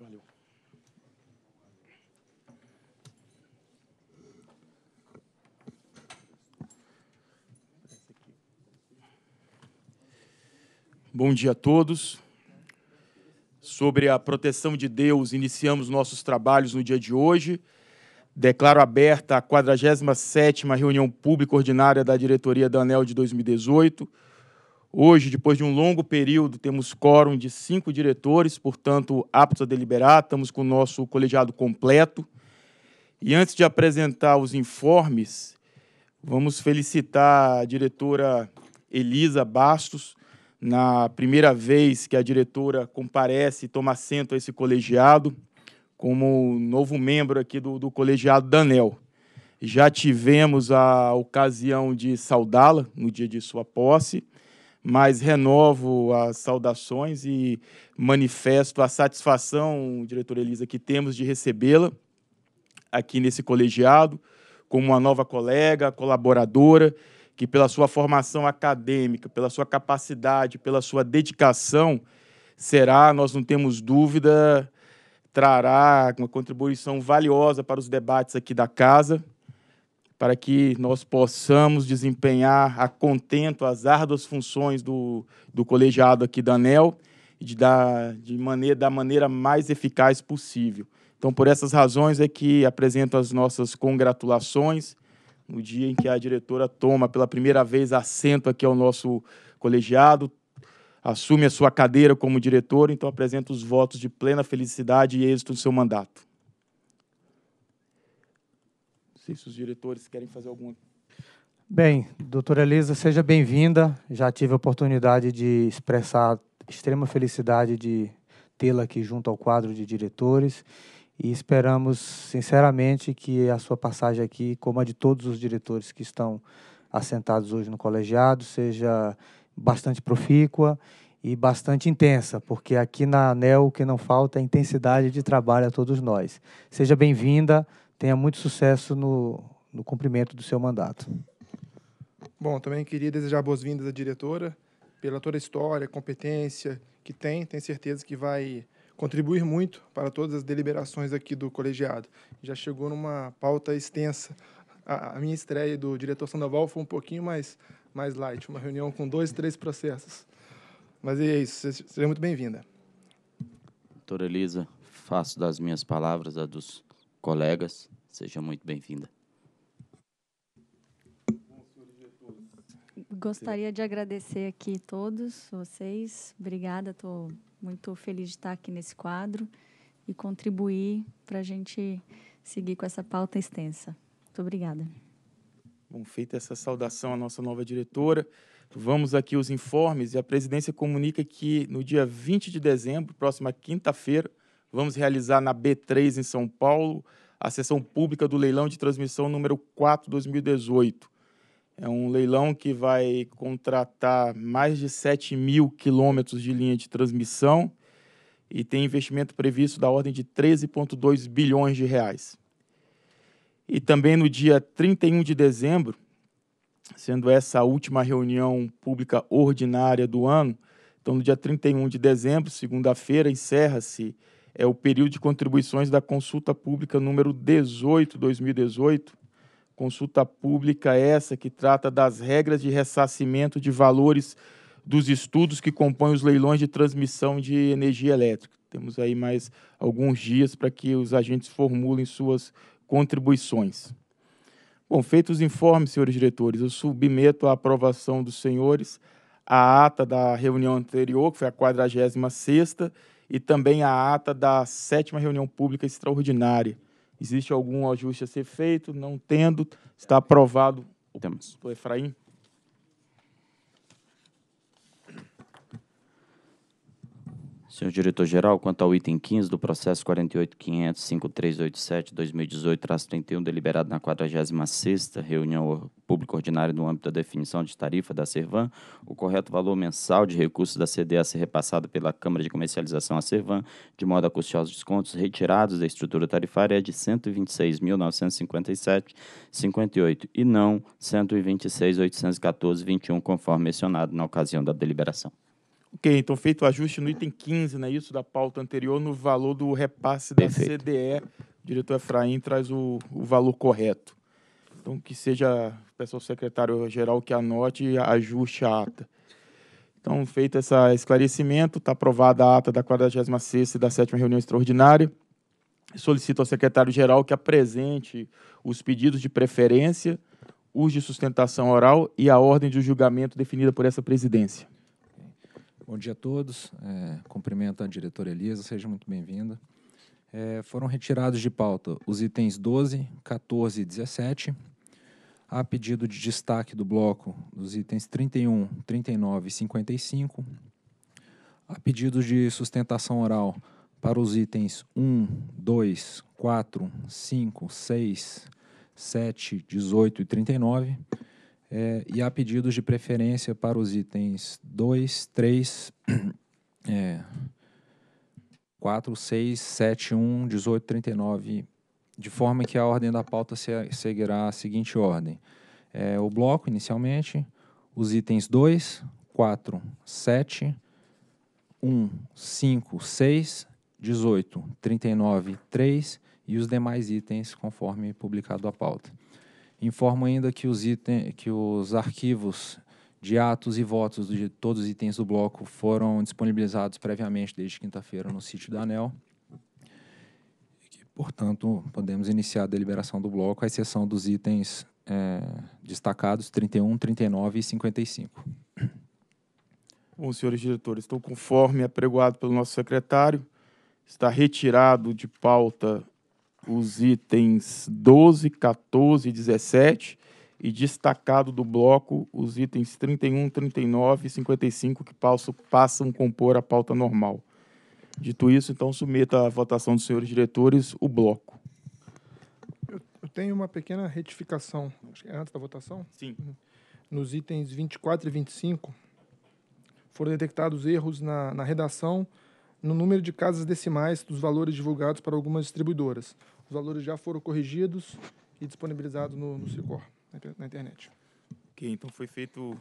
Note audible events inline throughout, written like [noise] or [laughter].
Valeu. Bom dia a todos. Sobre a proteção de Deus, iniciamos nossos trabalhos no dia de hoje. Declaro aberta a 47ª reunião pública ordinária da diretoria da ANEL de 2018 Hoje, depois de um longo período, temos quórum de cinco diretores, portanto, aptos a deliberar, estamos com o nosso colegiado completo. E antes de apresentar os informes, vamos felicitar a diretora Elisa Bastos, na primeira vez que a diretora comparece e toma assento a esse colegiado, como novo membro aqui do, do colegiado Danel. Já tivemos a ocasião de saudá-la no dia de sua posse mas renovo as saudações e manifesto a satisfação, diretora Elisa, que temos de recebê-la aqui nesse colegiado, como uma nova colega, colaboradora, que pela sua formação acadêmica, pela sua capacidade, pela sua dedicação, será, nós não temos dúvida, trará uma contribuição valiosa para os debates aqui da casa para que nós possamos desempenhar a contento as árduas funções do, do colegiado aqui da ANEL de, da, de maneira, da maneira mais eficaz possível. Então, por essas razões é que apresento as nossas congratulações no dia em que a diretora toma pela primeira vez assento aqui ao nosso colegiado, assume a sua cadeira como diretor, então apresento os votos de plena felicidade e êxito no seu mandato sei se os diretores querem fazer alguma. Bem, doutora Elisa, seja bem-vinda. Já tive a oportunidade de expressar extrema felicidade de tê-la aqui junto ao quadro de diretores e esperamos sinceramente que a sua passagem aqui, como a de todos os diretores que estão assentados hoje no colegiado, seja bastante profícua e bastante intensa, porque aqui na ANEL o que não falta é intensidade de trabalho a todos nós. Seja bem-vinda, tenha muito sucesso no, no cumprimento do seu mandato. Bom, também queria desejar boas-vindas à diretora pela toda a história, competência que tem. Tenho certeza que vai contribuir muito para todas as deliberações aqui do colegiado. Já chegou numa pauta extensa. A, minha estreia do diretor Sandoval foi um pouquinho mais, mais light, uma reunião com dois, três processos. Mas é isso, seja muito bem-vinda. Doutora Elisa, faço das minhas palavras a dos colegas. Seja muito bem-vinda. Gostaria de agradecer aqui todos vocês. Obrigada, estou muito feliz de estar aqui nesse quadro e contribuir para a gente seguir com essa pauta extensa. Muito obrigada. Bom, feita essa saudação à nossa nova diretora, vamos aqui os informes e a presidência comunica que no dia 20 de dezembro, próxima quinta-feira, vamos realizar na B3 em São Paulo a sessão pública do leilão de transmissão número 4 2018. É um leilão que vai contratar mais de 7 mil quilômetros de linha de transmissão e tem investimento previsto da ordem de 13,2 bilhões de reais. E também no dia 31 de dezembro, sendo essa a última reunião pública ordinária do ano, então no dia 31 de dezembro, segunda-feira, encerra-se é o período de contribuições da consulta pública número 18, 2018. Consulta pública essa que trata das regras de ressarcimento de valores dos estudos que compõem os leilões de transmissão de energia elétrica. Temos aí mais alguns dias para que os agentes formulem suas contribuições. Bom, feitos os informes, senhores diretores, eu submeto à aprovação dos senhores a ata da reunião anterior, que foi a 46ª, e também a ata da sétima reunião pública extraordinária. Existe algum ajuste a ser feito? Não tendo, está aprovado. O Temos. Efraim. Senhor diretor-geral, quanto ao item 15 do processo 48.500.5387-2018-31, deliberado na 46ª reunião pública ordinária no âmbito da definição de tarifa da Servan, o correto valor mensal de recursos da CDA ser repassado pela Câmara de Comercialização à Servan, de modo a custear os descontos retirados da estrutura tarifária é de R$ 126.957,58 e não R$ 126.814,21, conforme mencionado na ocasião da deliberação. Ok, então feito o ajuste no item 15, né, isso da pauta anterior, no valor do repasse da Perfeito. CDE, o diretor Efraim traz o, o valor correto. Então, que seja, peço ao secretário-geral que anote e ajuste a ata. Então, feito esse esclarecimento, está aprovada a ata da 46 e da 7 reunião extraordinária. Solicito ao secretário-geral que apresente os pedidos de preferência, os de sustentação oral e a ordem de julgamento definida por essa presidência. Bom dia a todos. É, cumprimento a diretora Elisa, seja muito bem-vinda. É, foram retirados de pauta os itens 12, 14 e 17. A pedido de destaque do bloco dos itens 31, 39 e 55. A pedido de sustentação oral para os itens 1, 2, 4, 5, 6, 7, 18 e 39 é, e há pedidos de preferência para os itens 2, 3, 4, 6, 7, 1, 18, 39, de forma que a ordem da pauta se, seguirá a seguinte ordem. É, o bloco, inicialmente, os itens 2, 4, 7, 1, 5, 6, 18, 39, 3 e os demais itens conforme publicado a pauta. Informo ainda que os, item, que os arquivos de atos e votos de todos os itens do bloco foram disponibilizados previamente desde quinta-feira no sítio da ANEL. E, portanto, podemos iniciar a deliberação do bloco, à exceção dos itens é, destacados 31, 39 e 55. Bom, senhores diretores, estou conforme apregoado pelo nosso secretário, está retirado de pauta os itens 12, 14 e 17 e destacado do bloco os itens 31, 39 e 55 que passam, passam compor a pauta normal. Dito isso, então submeta à votação dos senhores diretores o bloco. Eu, eu tenho uma pequena retificação. Acho que é antes da votação? Sim. Uhum. Nos itens 24 e 25 foram detectados erros na, na redação no número de casas decimais dos valores divulgados para algumas distribuidoras. Os valores já foram corrigidos e disponibilizados no, no Sicor, na internet. Ok, então foi feito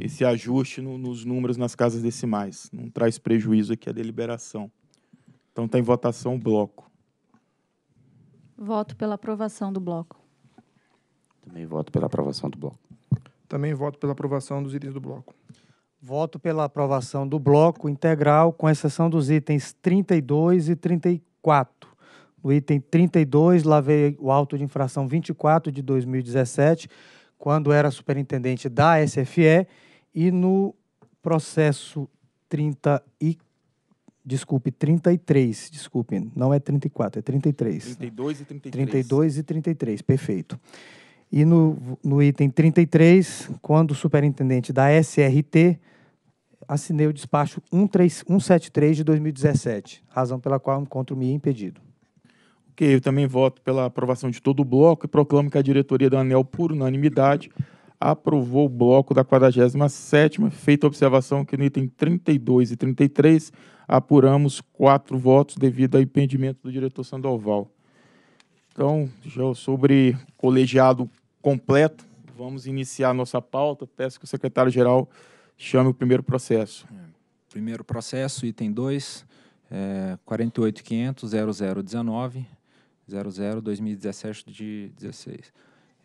esse ajuste no, nos números nas casas decimais. Não traz prejuízo aqui à deliberação. Então está em votação o bloco. Voto pela aprovação do bloco. Também voto pela aprovação do bloco. Também voto pela aprovação dos itens do bloco. Voto pela aprovação do bloco integral, com exceção dos itens 32 e 34. No item 32, lavei o auto de infração 24 de 2017, quando era superintendente da SFE, e no processo 30 e Desculpe, 33, desculpe, não é 34, é 33. 32 e 33. 32 e 33, perfeito. E no, no item 33, quando o superintendente da SRT, assinei o despacho 13, 173 de 2017, razão pela qual encontro-me é impedido que eu também voto pela aprovação de todo o bloco e proclamo que a diretoria da ANEL, por unanimidade, aprovou o bloco da 47ª, feita a observação que no item 32 e 33 apuramos quatro votos devido ao impedimento do diretor Sandoval. Então, já sobre colegiado completo, vamos iniciar nossa pauta. Peço que o secretário-geral chame o primeiro processo. Primeiro processo, item 2, é, 48.500.0019, 00 2017 de 16.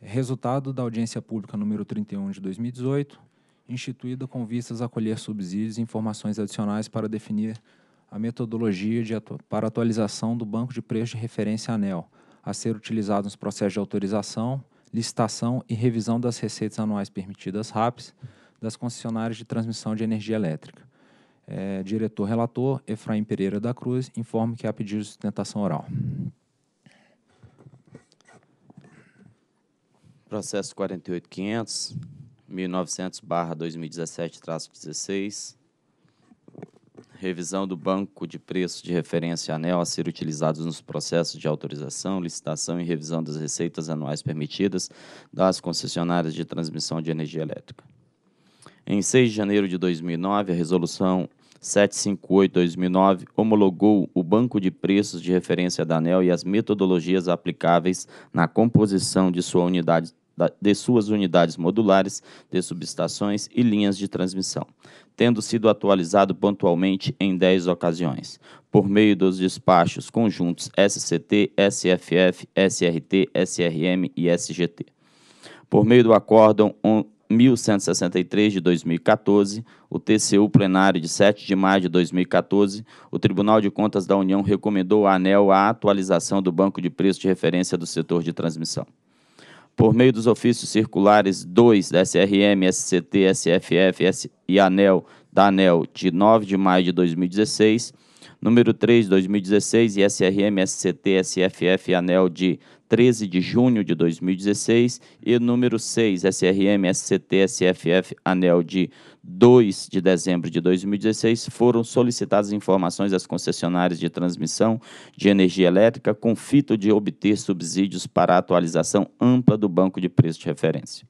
Resultado da audiência pública número 31 de 2018, instituída com vistas a colher subsídios e informações adicionais para definir a metodologia de atu para atualização do banco de preços de referência ANEL, a ser utilizado nos processos de autorização, licitação e revisão das receitas anuais permitidas RAPs das concessionárias de transmissão de energia elétrica. É, diretor relator Efraim Pereira da Cruz informe que há pedido de sustentação oral. Processo 48.500, 1900-2017-16. Revisão do banco de preços de referência ANEL a ser utilizados nos processos de autorização, licitação e revisão das receitas anuais permitidas das concessionárias de transmissão de energia elétrica. Em 6 de janeiro de 2009, a resolução 758-2009 homologou o banco de preços de referência da ANEL e as metodologias aplicáveis na composição de sua unidade de suas unidades modulares, de subestações e linhas de transmissão, tendo sido atualizado pontualmente em 10 ocasiões, por meio dos despachos conjuntos SCT, SFF, SRT, SRM e SGT. Por meio do Acórdão 1163 de 2014, o TCU plenário de 7 de maio de 2014, o Tribunal de Contas da União recomendou à ANEL a atualização do banco de preço de referência do setor de transmissão por meio dos ofícios circulares 2 da SRM, SCT, SFF S... e ANEL, da ANEL, de 9 de maio de 2016, número 3, de 2016, e SRM, SCT, SFF e ANEL, de 13 de junho de 2016, e número 6, SRM, SCT, SFF, ANEL de 2 de dezembro de 2016, foram solicitadas informações às concessionárias de transmissão de energia elétrica com fito de obter subsídios para a atualização ampla do banco de preço de referência.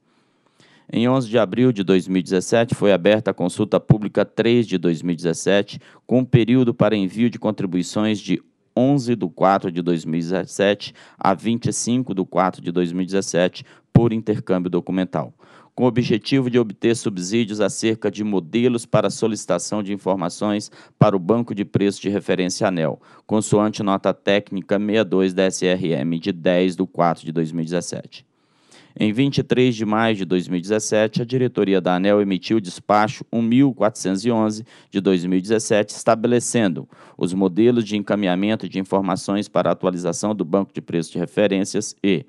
Em 11 de abril de 2017, foi aberta a consulta pública 3 de 2017, com período para envio de contribuições de 11 de 4 de 2017 a 25 de 4 de 2017 por intercâmbio documental com o objetivo de obter subsídios acerca de modelos para solicitação de informações para o Banco de Preços de Referência ANEL, consoante nota técnica 62 da SRM de 10 de 4 de 2017. Em 23 de maio de 2017, a diretoria da ANEL emitiu o despacho 1411 de 2017, estabelecendo os modelos de encaminhamento de informações para atualização do banco de preços de referências e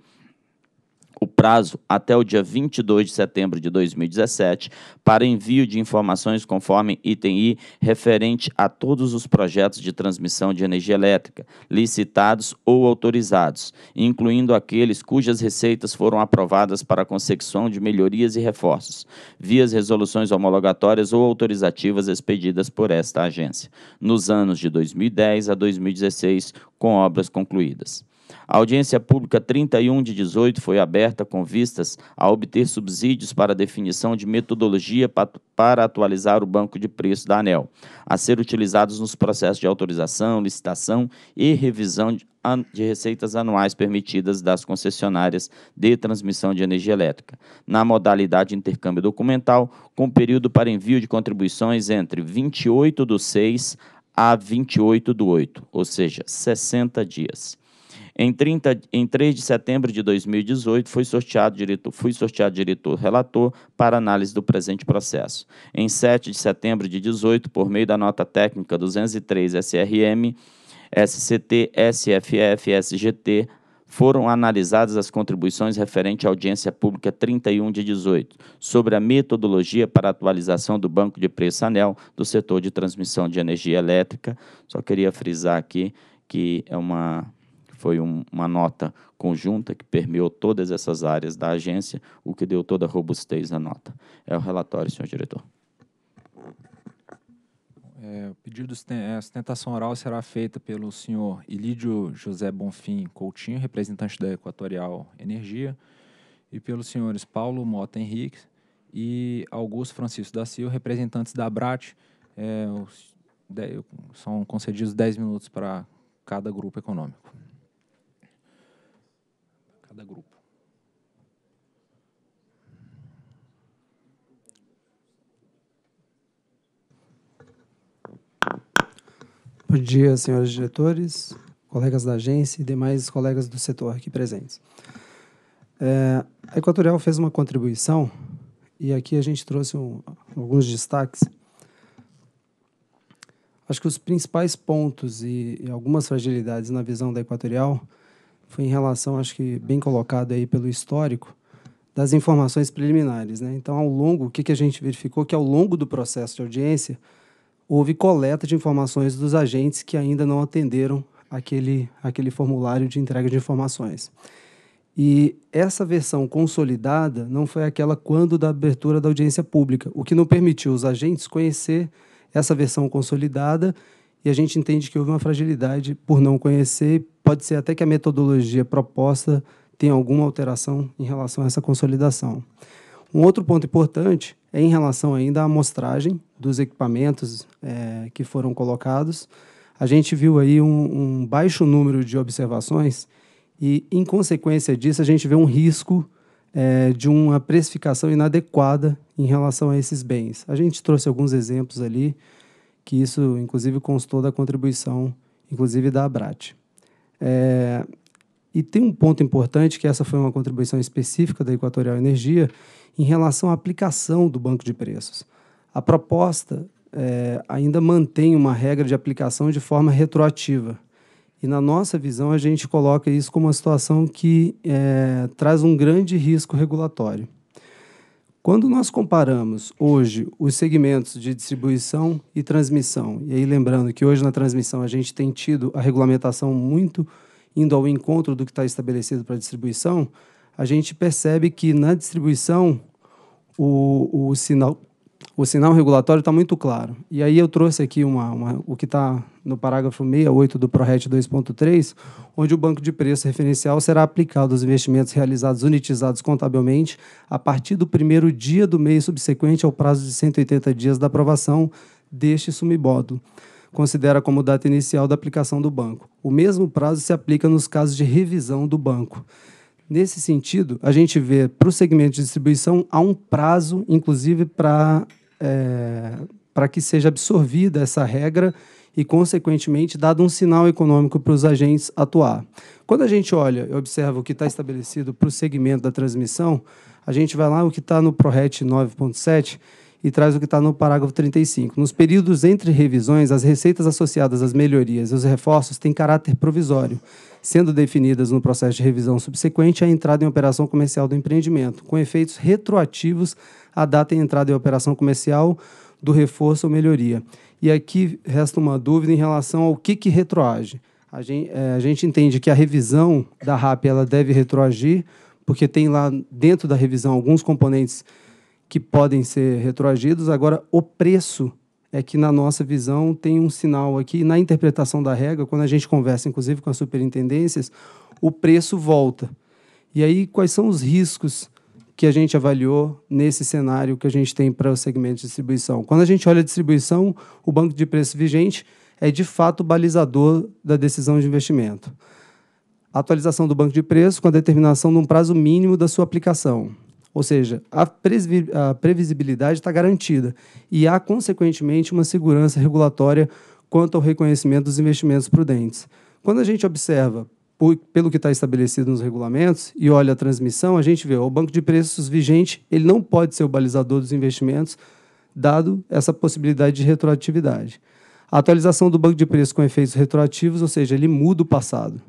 o prazo até o dia 22 de setembro de 2017 para envio de informações conforme item I referente a todos os projetos de transmissão de energia elétrica licitados ou autorizados, incluindo aqueles cujas receitas foram aprovadas para a consecução de melhorias e reforços, via resoluções homologatórias ou autorizativas expedidas por esta agência, nos anos de 2010 a 2016, com obras concluídas. A audiência pública 31 de 18 foi aberta com vistas a obter subsídios para definição de metodologia para atualizar o banco de preço da ANEL, a ser utilizados nos processos de autorização, licitação e revisão de receitas anuais permitidas das concessionárias de transmissão de energia elétrica, na modalidade intercâmbio documental, com período para envio de contribuições entre 28 do 6 a 28 do 8, ou seja, 60 dias. Em, 30, em 3 de setembro de 2018, foi sorteado diretor, fui sorteado diretor relator para análise do presente processo. Em 7 de setembro de 2018, por meio da nota técnica 203 SRM, SCT, SFF, SGT, foram analisadas as contribuições referente à audiência pública 31 de 18 sobre a metodologia para atualização do banco de preço anel do setor de transmissão de energia elétrica. Só queria frisar aqui que é uma foi um, uma nota conjunta que permeou todas essas áreas da agência, o que deu toda a robustez à nota. É o relatório, senhor diretor. É, o pedido de é, sustentação oral será feita pelo senhor Ilídio José Bonfim Coutinho, representante da Equatorial Energia, e pelos senhores Paulo Mota Henriques e Augusto Francisco da Silva, representantes da BRAT. É, são concedidos 10 minutos para cada grupo econômico cada grupo. Bom dia, senhores diretores, colegas da agência e demais colegas do setor aqui presentes. É, a Equatorial fez uma contribuição e aqui a gente trouxe um, alguns destaques. Acho que os principais pontos e, e algumas fragilidades na visão da Equatorial foi em relação, acho que bem colocado aí pelo histórico, das informações preliminares. Né? Então, ao longo, o que, que a gente verificou? Que ao longo do processo de audiência, houve coleta de informações dos agentes que ainda não atenderam aquele, aquele formulário de entrega de informações. E essa versão consolidada não foi aquela quando da abertura da audiência pública, o que não permitiu os agentes conhecer essa versão consolidada e a gente entende que houve uma fragilidade por não conhecer pode ser até que a metodologia proposta tenha alguma alteração em relação a essa consolidação. Um outro ponto importante é em relação ainda à amostragem dos equipamentos é, que foram colocados. A gente viu aí um, um baixo número de observações e, em consequência disso, a gente vê um risco é, de uma precificação inadequada em relação a esses bens. A gente trouxe alguns exemplos ali, que isso, inclusive, constou da contribuição, inclusive, da ABRAT. É, e tem um ponto importante, que essa foi uma contribuição específica da Equatorial Energia, em relação à aplicação do banco de preços. A proposta é, ainda mantém uma regra de aplicação de forma retroativa. E, na nossa visão, a gente coloca isso como uma situação que é, traz um grande risco regulatório. Quando nós comparamos hoje os segmentos de distribuição e transmissão, e aí lembrando que hoje na transmissão a gente tem tido a regulamentação muito indo ao encontro do que está estabelecido para a distribuição, a gente percebe que na distribuição o, o sinal o sinal regulatório está muito claro. E aí eu trouxe aqui uma, uma o que está no parágrafo 68 do ProRet 2.3, onde o banco de preço referencial será aplicado aos investimentos realizados unitizados contabilmente a partir do primeiro dia do mês subsequente ao prazo de 180 dias da aprovação deste sumibodo. Considera como data inicial da aplicação do banco. O mesmo prazo se aplica nos casos de revisão do banco. Nesse sentido, a gente vê para o segmento de distribuição há um prazo, inclusive, para é, que seja absorvida essa regra e, consequentemente, dado um sinal econômico para os agentes atuar. Quando a gente olha e observa o que está estabelecido para o segmento da transmissão, a gente vai lá, o que está no ProRet 9.7, e traz o que está no parágrafo 35. Nos períodos entre revisões, as receitas associadas às melhorias e os reforços têm caráter provisório, sendo definidas no processo de revisão subsequente à entrada em operação comercial do empreendimento, com efeitos retroativos à data de entrada em operação comercial do reforço ou melhoria. E aqui resta uma dúvida em relação ao que, que retroage. A gente, é, a gente entende que a revisão da RAP ela deve retroagir, porque tem lá dentro da revisão alguns componentes que podem ser retroagidos. Agora, o preço é que, na nossa visão, tem um sinal aqui, na interpretação da regra, quando a gente conversa, inclusive, com as superintendências, o preço volta. E aí, quais são os riscos que a gente avaliou nesse cenário que a gente tem para o segmento de distribuição? Quando a gente olha a distribuição, o banco de preço vigente é, de fato, balizador da decisão de investimento. atualização do banco de preço com a determinação de um prazo mínimo da sua aplicação. Ou seja, a, previsibilidade está garantida e há, consequentemente, uma segurança regulatória quanto ao reconhecimento dos investimentos prudentes. Quando a gente observa por, pelo que está estabelecido nos regulamentos e olha a transmissão, a gente vê o banco de preços vigente, ele não pode ser o balizador dos investimentos, dado essa possibilidade de retroatividade. A atualização do banco de preços com efeitos retroativos, ou seja, ele muda o passado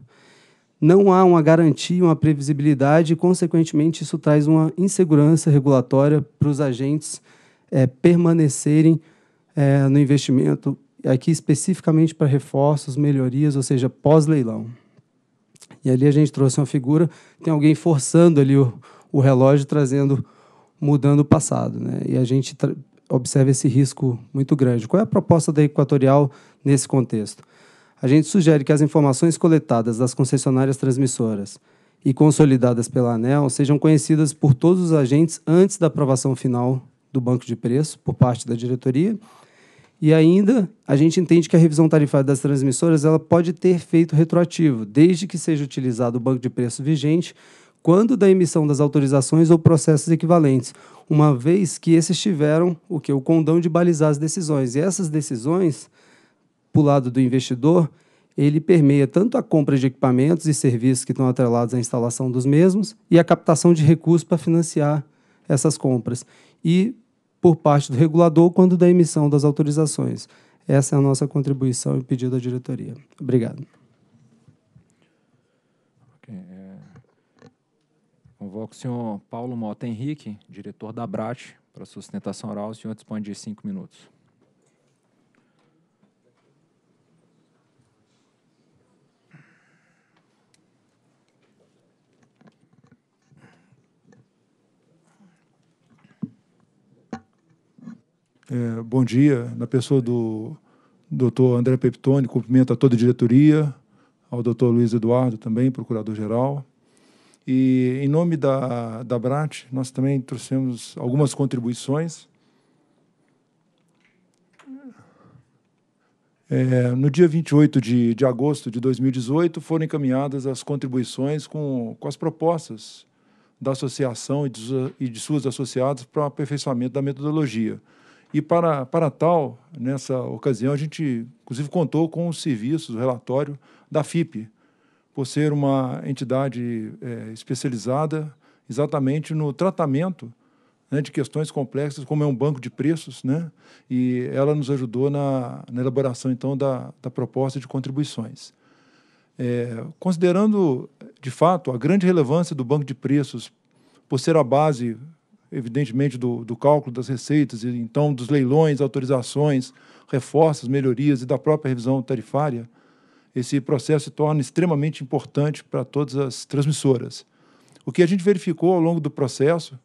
não há uma garantia, uma previsibilidade, e, consequentemente, isso traz uma insegurança regulatória para os agentes é, permanecerem é, no investimento, aqui especificamente para reforços, melhorias, ou seja, pós-leilão. E ali a gente trouxe uma figura, tem alguém forçando ali o, o relógio, trazendo, mudando o passado. Né? E a gente observa esse risco muito grande. Qual é a proposta da Equatorial nesse contexto? a gente sugere que as informações coletadas das concessionárias transmissoras e consolidadas pela ANEL sejam conhecidas por todos os agentes antes da aprovação final do banco de preço por parte da diretoria. E ainda, a gente entende que a revisão tarifária das transmissoras ela pode ter feito retroativo, desde que seja utilizado o banco de preço vigente quando da emissão das autorizações ou processos equivalentes, uma vez que esses tiveram o que o condão de balizar as decisões. E essas decisões para o lado do investidor, ele permeia tanto a compra de equipamentos e serviços que estão atrelados à instalação dos mesmos e a captação de recursos para financiar essas compras. E por parte do regulador, quando da emissão das autorizações. Essa é a nossa contribuição e pedido à diretoria. Obrigado. Okay. É... Convoco o senhor Paulo Mota Henrique, diretor da BRAT, para sustentação oral. O senhor dispõe de cinco minutos. é, bom dia, na pessoa do doutor André Peptoni, cumprimento a toda a diretoria, ao doutor Luiz Eduardo também, procurador-geral. E em nome da, da BRAT, nós também trouxemos algumas contribuições. É, no dia 28 de, de agosto de 2018, foram encaminhadas as contribuições com, com as propostas da associação e de, e de suas associadas para o aperfeiçoamento da metodologia. E para, para tal, nessa ocasião, a gente inclusive contou com os serviços, o relatório da FIP, por ser uma entidade é, especializada exatamente no tratamento né, de questões complexas, como é um banco de preços, né? e ela nos ajudou na, na elaboração, então, da, da proposta de contribuições. É, considerando, de fato, a grande relevância do banco de preços por ser a base evidentemente, do, do cálculo das receitas, e então dos leilões, autorizações, reforços, melhorias e da própria revisão tarifária, esse processo se torna extremamente importante para todas as transmissoras. O que a gente verificou ao longo do processo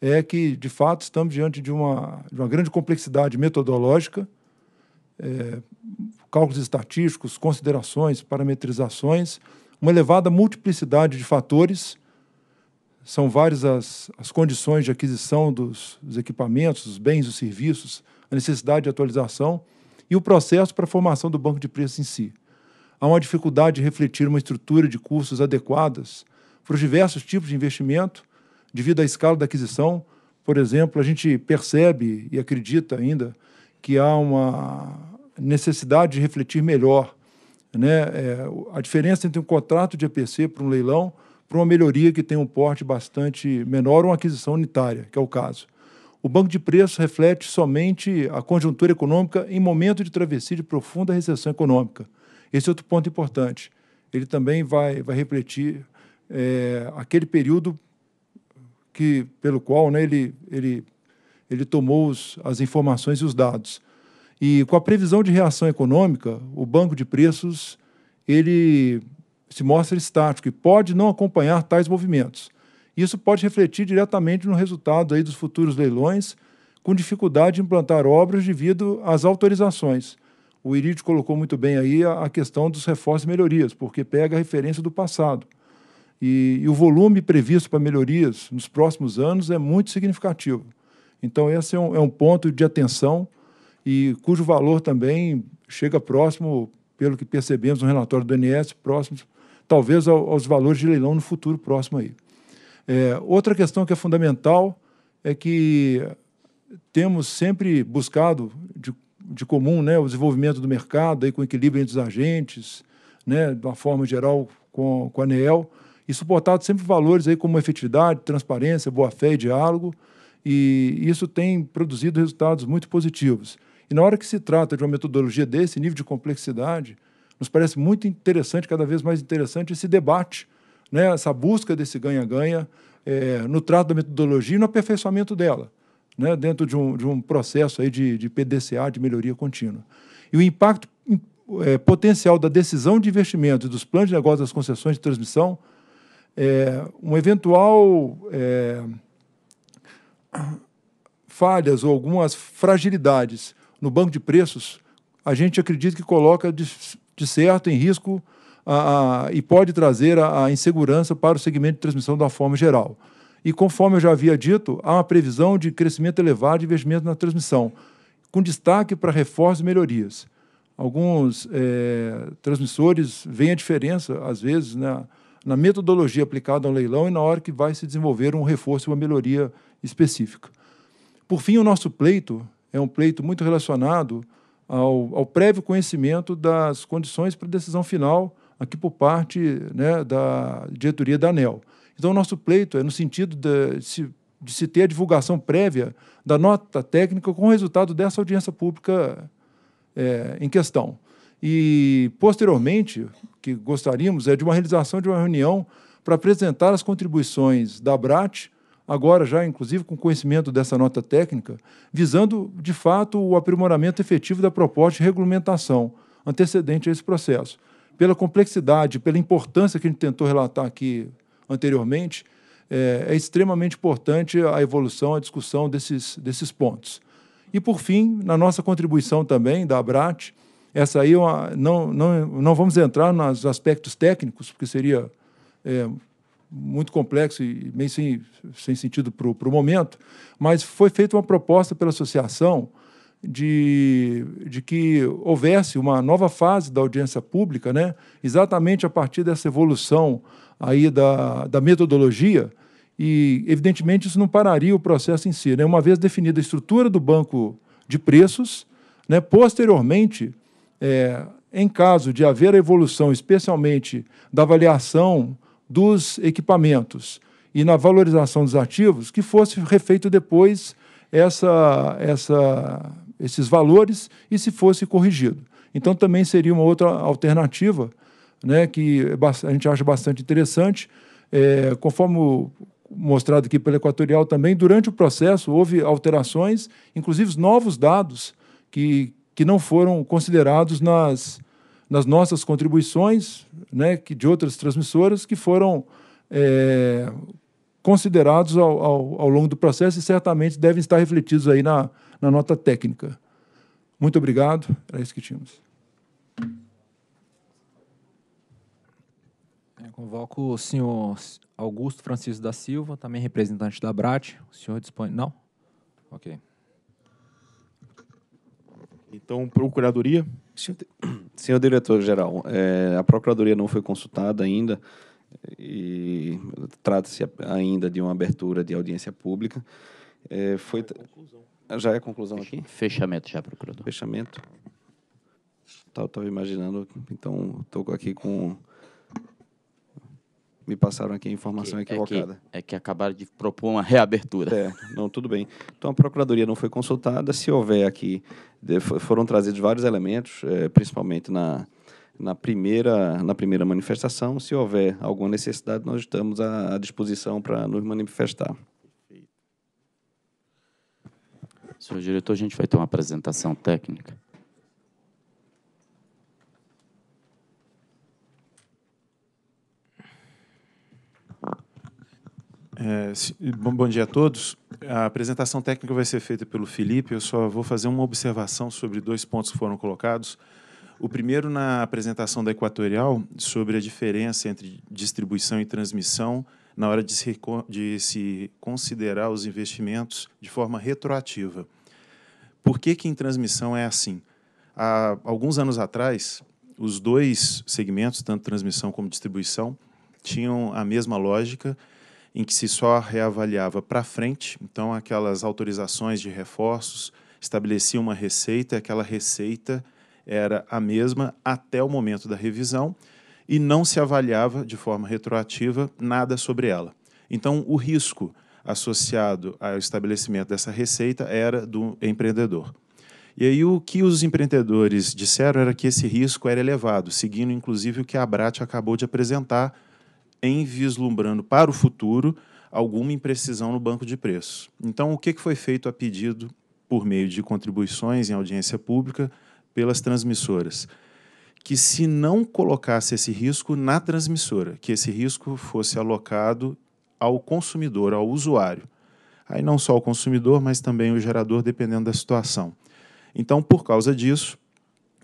é que, de fato, estamos diante de uma, de uma grande complexidade metodológica, é, cálculos estatísticos, considerações, parametrizações, uma elevada multiplicidade de fatores são várias as, as condições de aquisição dos, dos equipamentos, dos bens, dos serviços, a necessidade de atualização e o processo para a formação do banco de preços em si. Há uma dificuldade de refletir uma estrutura de custos adequadas para os diversos tipos de investimento, devido à escala da aquisição. Por exemplo, a gente percebe e acredita ainda que há uma necessidade de refletir melhor né? É, a diferença entre um contrato de EPC para um leilão para uma melhoria que tem um porte bastante menor ou uma aquisição unitária, que é o caso. O banco de preços reflete somente a conjuntura econômica em momento de travessia de profunda recessão econômica. Esse é outro ponto importante. Ele também vai, vai refletir é, aquele período que, pelo qual né, ele, ele, ele tomou os, as informações e os dados. E com a previsão de reação econômica, o banco de preços ele se mostra estático e pode não acompanhar tais movimentos. Isso pode refletir diretamente no resultado aí dos futuros leilões, com dificuldade de implantar obras devido às autorizações. O Irid colocou muito bem aí a, questão dos reforços e melhorias, porque pega a referência do passado. E, e o volume previsto para melhorias nos próximos anos é muito significativo. Então, esse é um, é um ponto de atenção e cujo valor também chega próximo, pelo que percebemos no relatório do INS, próximo talvez ao, aos valores de leilão no futuro próximo aí. É, outra questão que é fundamental é que temos sempre buscado de, de comum né, o desenvolvimento do mercado aí, com equilíbrio entre os agentes, né, de uma forma geral com, com a ANEEL, e suportado sempre valores aí como efetividade, transparência, boa-fé e diálogo, e isso tem produzido resultados muito positivos. E na hora que se trata de uma metodologia desse nível de complexidade, nos parece muito interessante, cada vez mais interessante, esse debate, né? essa busca desse ganha-ganha é, no trato da metodologia e no aperfeiçoamento dela, né? dentro de um, de um processo aí de, de PDCA, de melhoria contínua. E o impacto é, potencial da decisão de investimento e dos planos de negócio das concessões de transmissão, é, um eventual é, falhas ou algumas fragilidades no banco de preços, a gente acredita que coloca de certo, em risco a, a, e pode trazer a, a insegurança para o segmento de transmissão da forma geral. E conforme eu já havia dito, há uma previsão de crescimento elevado de investimento na transmissão, com destaque para reforços e melhorias. Alguns é, transmissores veem a diferença, às vezes, né, na metodologia aplicada ao leilão e na hora que vai se desenvolver um reforço, uma melhoria específica. Por fim, o nosso pleito é um pleito muito relacionado ao, ao prévio conhecimento das condições para decisão final aqui por parte né, da diretoria da ANEL. Então, o nosso pleito é no sentido de se, de se ter a divulgação prévia da nota técnica com o resultado dessa audiência pública é, em questão. E, posteriormente, que gostaríamos é de uma realização de uma reunião para apresentar as contribuições da BRAT agora já inclusive com conhecimento dessa nota técnica, visando de fato o aprimoramento efetivo da proposta de regulamentação antecedente a esse processo. Pela complexidade, pela importância que a gente tentou relatar aqui anteriormente, é, é extremamente importante a evolução, a discussão desses, desses pontos. E, por fim, na nossa contribuição também da ABRAT, essa aí é não, não, não vamos entrar nos aspectos técnicos, porque seria é, muito complexo e bem sem, sem sentido para o momento, mas foi feita uma proposta pela associação de, de que houvesse uma nova fase da audiência pública, né, exatamente a partir dessa evolução aí da, da metodologia, e evidentemente isso não pararia o processo em si. Né? Uma vez definida a estrutura do banco de preços, né, posteriormente, é, em caso de haver a evolução, especialmente da avaliação dos equipamentos e na valorização dos ativos, que fosse refeito depois essa, essa, esses valores e se fosse corrigido. Então também seria uma outra alternativa né, que é a gente acha bastante interessante. É, conforme mostrado aqui pela Equatorial também, durante o processo houve alterações, inclusive novos dados que, que não foram considerados nas, nas nossas contribuições, né, que de outras transmissoras que foram é, considerados ao, ao, ao, longo do processo e certamente devem estar refletidos aí na, na nota técnica. Muito obrigado, era isso que tínhamos. É, convoco o senhor Augusto Francisco da Silva, também representante da BRAT. O senhor dispõe. Não? Ok. Então, Procuradoria. Senhor [clears throat] diretor-geral, é, a Procuradoria não foi consultada ainda e trata-se ainda de uma abertura de audiência pública. É, foi já é a conclusão aqui? Fechamento já, procurador. Fechamento. Estava imaginando, então estou aqui com me passaram aqui a informação é que, equivocada. É que, é que, acabaram de propor uma reabertura. É, não, tudo bem. Então a Procuradoria não foi consultada. Se houver aqui, de, foram trazidos vários elementos, é, principalmente na, na, primeira, na primeira manifestação. Se houver alguma necessidade, nós estamos à, à disposição para nos manifestar. Senhor diretor, a gente vai ter uma apresentação técnica. É, bom, bom, dia a todos. A apresentação técnica vai ser feita pelo Felipe. Eu só vou fazer uma observação sobre dois pontos que foram colocados. O primeiro, na apresentação da Equatorial, sobre a diferença entre distribuição e transmissão na hora de se, de se considerar os investimentos de forma retroativa. Por que, que em transmissão é assim? Há alguns anos atrás, os dois segmentos, tanto transmissão como distribuição, tinham a mesma lógica em que se só reavaliava para frente, então aquelas autorizações de reforços estabeleciam uma receita, aquela receita era a mesma até o momento da revisão e não se avaliava de forma retroativa nada sobre ela. Então, o risco associado ao estabelecimento dessa receita era do empreendedor. E aí o que os empreendedores disseram era que esse risco era elevado, seguindo inclusive o que a Brat acabou de apresentar em vislumbrando para o futuro alguma imprecisão no banco de preços. Então, o que foi feito a pedido por meio de contribuições em audiência pública pelas transmissoras? Que se não colocasse esse risco na transmissora, que esse risco fosse alocado ao consumidor, ao usuário. Aí não só o consumidor, mas também o gerador, dependendo da situação. Então, por causa disso,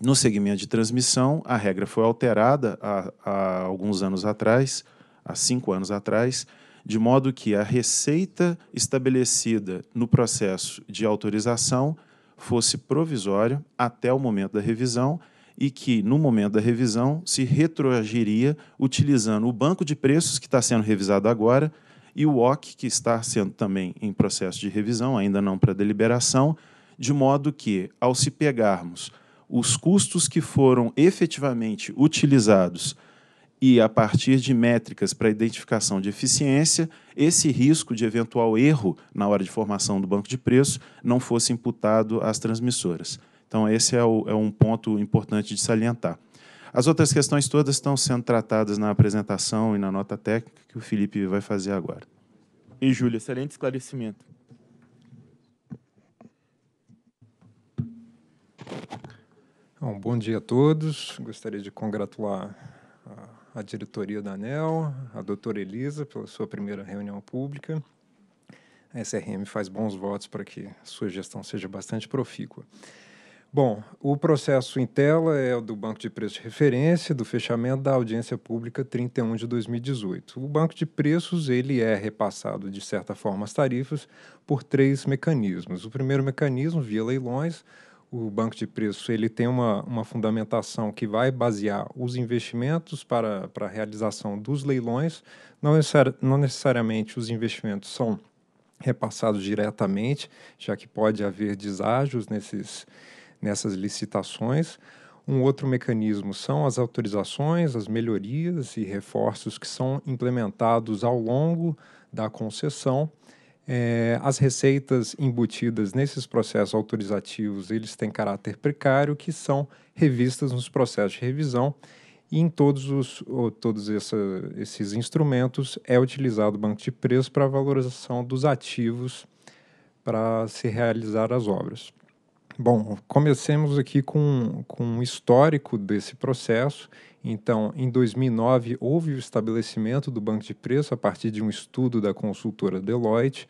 no segmento de transmissão, a regra foi alterada há, há alguns anos atrás há cinco anos atrás, de modo que a receita estabelecida no processo de autorização fosse provisória até o momento da revisão e que, no momento da revisão, se retroagiria utilizando o banco de preços que está sendo revisado agora e o OC, que está sendo também em processo de revisão, ainda não para deliberação, de modo que, ao se pegarmos os custos que foram efetivamente utilizados e, a partir de métricas para identificação de eficiência, esse risco de eventual erro na hora de formação do banco de preço não fosse imputado às transmissoras. Então, esse é, o, é um ponto importante de salientar. As outras questões todas estão sendo tratadas na apresentação e na nota técnica que o Felipe vai fazer agora. E, Júlia, excelente esclarecimento. Bom, bom dia a todos. Gostaria de congratular a diretoria da ANEL, a doutora Elisa, pela sua primeira reunião pública. A SRM faz bons votos para que sua gestão seja bastante profícua. Bom, o processo em tela é o do Banco de Preços de Referência, do fechamento da audiência pública 31 de 2018. O Banco de Preços ele é repassado, de certa forma, as tarifas por três mecanismos. O primeiro mecanismo, via leilões, o banco de preços ele tem uma, uma fundamentação que vai basear os investimentos para, para a realização dos leilões. Não, necessari não necessariamente os investimentos são repassados diretamente, já que pode haver deságios nesses, nessas licitações. Um outro mecanismo são as autorizações, as melhorias e reforços que são implementados ao longo da concessão é, as receitas embutidas nesses processos autorizativos, eles têm caráter precário, que são revistas nos processos de revisão e em todos, os, todos essa, esses instrumentos é utilizado o banco de preços para a valorização dos ativos para se realizar as obras. Bom, comecemos aqui com, com um histórico desse processo. Então, em 2009, houve o estabelecimento do banco de preço a partir de um estudo da consultora Deloitte.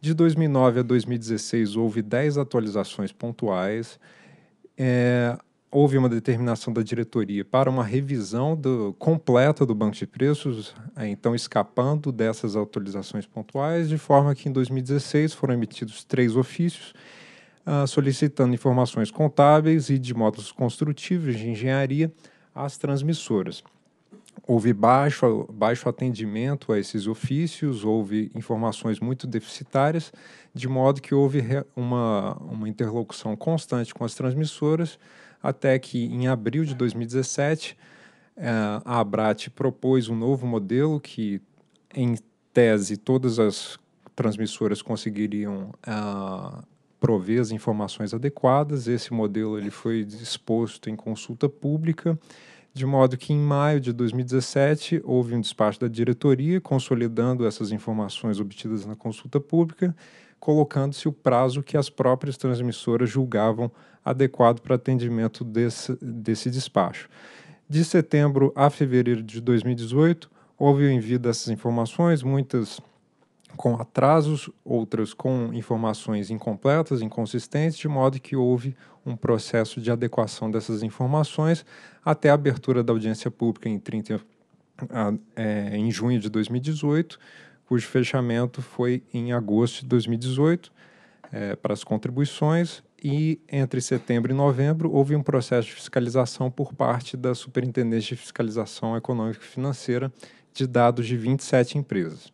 De 2009 a 2016, houve 10 atualizações pontuais. É, houve uma determinação da diretoria para uma revisão do, completa do banco de preços, é, então escapando dessas atualizações pontuais, de forma que em 2016 foram emitidos três ofícios ah, solicitando informações contábeis e de módulos construtivos de engenharia às transmissoras. Houve baixo, baixo atendimento a esses ofícios, houve informações muito deficitárias, de modo que houve uma, uma interlocução constante com as transmissoras, até que em abril de 2017 uh, eh, a Abrat propôs um novo modelo que, em tese, todas as transmissoras conseguiriam ah, prover as informações adequadas. Esse modelo ele foi disposto em consulta pública, de modo que em maio de 2017 houve um despacho da diretoria consolidando essas informações obtidas na consulta pública, colocando-se o prazo que as próprias transmissoras julgavam adequado para atendimento desse, desse despacho. De setembro a fevereiro de 2018, houve o envio dessas informações, muitas com atrasos, outras com informações incompletas, inconsistentes, de modo que houve um processo de adequação dessas informações até a abertura da audiência pública em, 30, ah, é, em junho de 2018, cujo fechamento foi em agosto de 2018 é, para as contribuições. E entre setembro e novembro houve um processo de fiscalização por parte da Superintendência de Fiscalização Econômica e Financeira de dados de 27 empresas.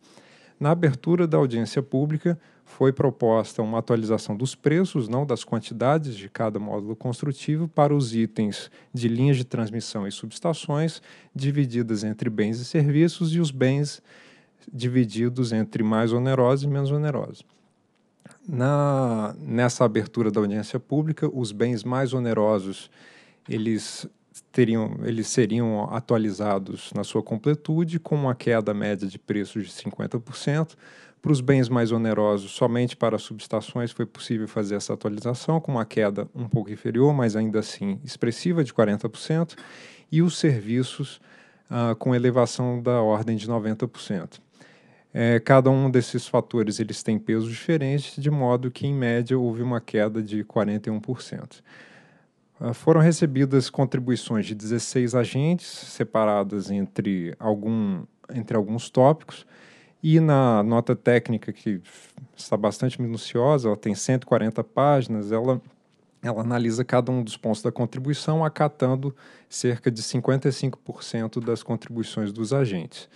Na abertura da audiência pública, foi proposta uma atualização dos preços, não das quantidades de cada módulo construtivo, para os itens de linhas de transmissão e subestações, divididas entre bens e serviços, e os bens divididos entre mais onerosos e menos onerosos. Na, nessa abertura da audiência pública, os bens mais onerosos eles teriam, eles seriam atualizados na sua completude com uma queda média de preços de 50%. Para os bens mais onerosos, somente para subestações foi possível fazer essa atualização, com uma queda um pouco inferior, mas ainda assim expressiva, de 40%, e os serviços ah, com elevação da ordem de 90%. É, cada um desses fatores eles têm pesos diferentes, de modo que, em média, houve uma queda de 41%. Ah, foram recebidas contribuições de 16 agentes, separadas entre, algum, entre alguns tópicos, e na nota técnica, que está bastante minuciosa, ela tem 140 páginas, ela, ela analisa cada um dos pontos da contribuição, acatando cerca de 55% das contribuições dos agentes.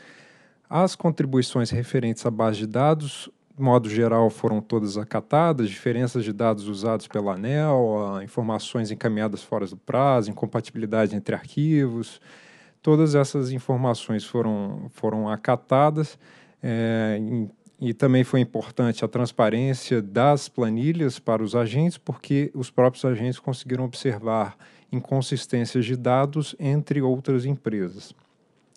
As contribuições referentes à base de dados modo geral, foram todas acatadas, diferenças de dados usados pela ANEL, informações encaminhadas fora do prazo, incompatibilidade entre arquivos, todas essas informações foram, foram acatadas é, e também foi importante a transparência das planilhas para os agentes, porque os próprios agentes conseguiram observar inconsistências de dados entre outras empresas.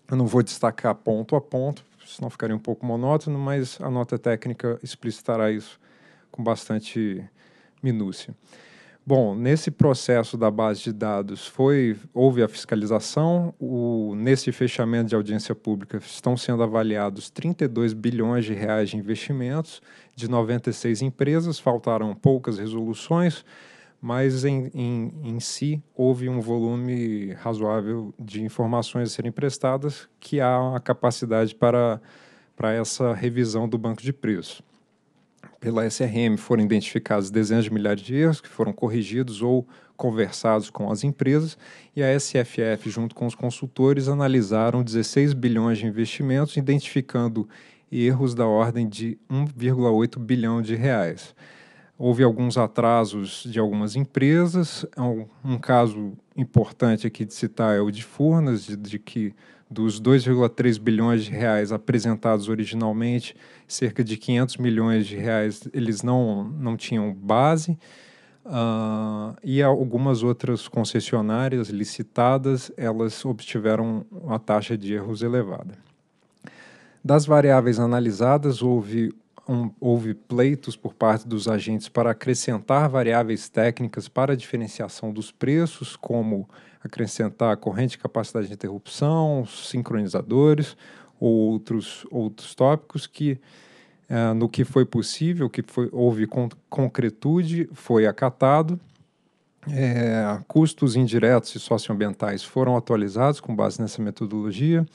Eu não vou destacar ponto a ponto, senão ficaria um pouco monótono, mas a nota técnica explicitará isso com bastante minúcia. Bom, nesse processo da base de dados foi houve a fiscalização, o, nesse fechamento de audiência pública estão sendo avaliados 32 bilhões de reais de investimentos de 96 empresas, faltaram poucas resoluções, mas em, em, em, si houve um volume razoável de informações a serem prestadas que há uma capacidade para, para essa revisão do banco de preços. Pela SRM foram identificados dezenas de milhares de erros que foram corrigidos ou conversados com as empresas e a SFF, junto com os consultores, analisaram 16 bilhões de investimentos, identificando erros da ordem de 1,8 bilhão de reais. Houve alguns atrasos de algumas empresas. Um, caso importante aqui de citar é o de Furnas, de, de que dos 2,3 bilhões de reais apresentados originalmente, cerca de 500 milhões de reais eles não, não tinham base. Uh, e algumas outras concessionárias licitadas, elas obtiveram uma taxa de erros elevada. Das variáveis analisadas, houve um, houve pleitos por parte dos agentes para acrescentar variáveis técnicas para a diferenciação dos preços, como acrescentar corrente de capacidade de interrupção, sincronizadores ou outros, outros tópicos que, uh, no que foi possível, que foi, houve con concretude, foi acatado. É, custos indiretos e socioambientais foram atualizados com base nessa metodologia.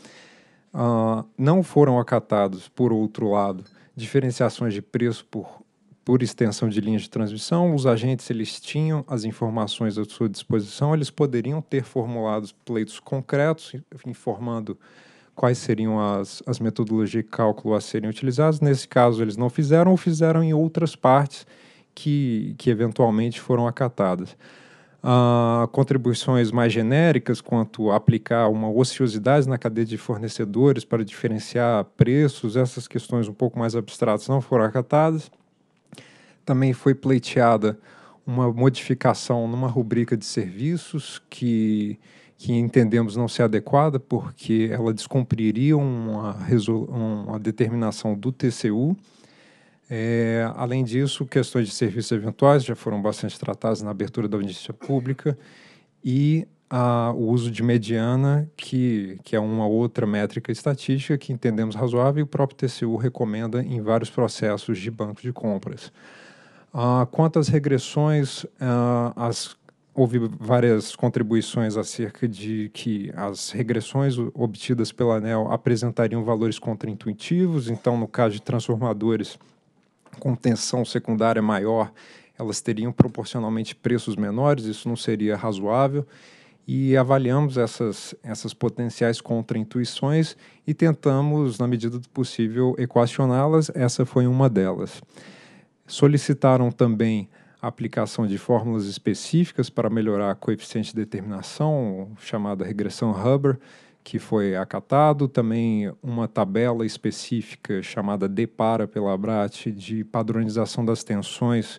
Uh, não foram acatados, por outro lado, diferenciações de preço por, por extensão de linhas de transmissão, os agentes eles tinham as informações à sua disposição, eles poderiam ter formulado pleitos concretos, informando quais seriam as, as metodologias de cálculo a serem utilizadas. Nesse caso, eles não fizeram ou fizeram em outras partes que, que eventualmente foram acatadas. Uh, contribuições mais genéricas quanto a aplicar uma ociosidade na cadeia de fornecedores para diferenciar preços, essas questões um pouco mais abstratas não foram acatadas. Também foi pleiteada uma modificação numa rubrica de serviços que, que entendemos não ser adequada, porque ela descumpriria uma, uma determinação do TCU é, além disso, questões de serviços eventuais já foram bastante tratadas na abertura da audiência pública e a, ah, o uso de mediana, que, que é uma outra métrica estatística que entendemos razoável e o próprio TCU recomenda em vários processos de banco de compras. Ah, quanto às regressões, ah, as, houve várias contribuições acerca de que as regressões obtidas pela ANEL apresentariam valores contraintuitivos, então, no caso de transformadores, contenção secundária maior, elas teriam proporcionalmente preços menores, isso não seria razoável. E avaliamos essas, essas potenciais contraintuições e tentamos, na medida do possível, equacioná-las. Essa foi uma delas. Solicitaram também a aplicação de fórmulas específicas para melhorar coeficiente de determinação, chamada regressão Hubbard, que foi acatado, também uma tabela específica chamada DEPARA pela ABRAT de padronização das tensões,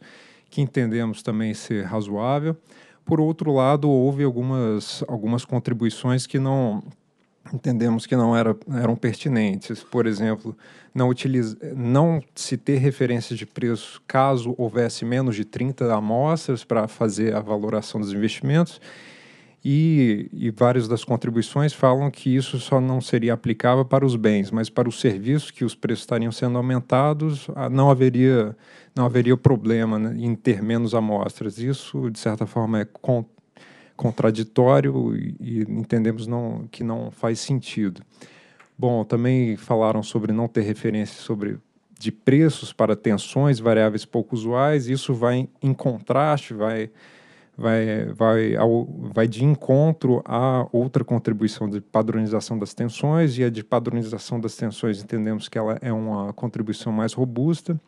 que entendemos também ser razoável. Por outro lado, houve algumas, algumas contribuições que não entendemos que não era, eram pertinentes. Por exemplo, não, não se ter referência de preço caso houvesse menos de 30 amostras para fazer a valoração dos investimentos e, e várias das contribuições falam que isso só não seria aplicável para os bens, mas para os serviços que os preços estariam sendo aumentados, ah, não haveria, não haveria problema né, em ter menos amostras. Isso, de certa forma, é con contraditório e, e entendemos não, que não faz sentido. Bom, também falaram sobre não ter referência sobre de preços para tensões variáveis pouco usuais, isso vai em, em contraste, vai vai, vai, ao, vai de encontro a outra contribuição de padronização das tensões, e a de padronização das tensões entendemos que ela é uma contribuição mais robusta.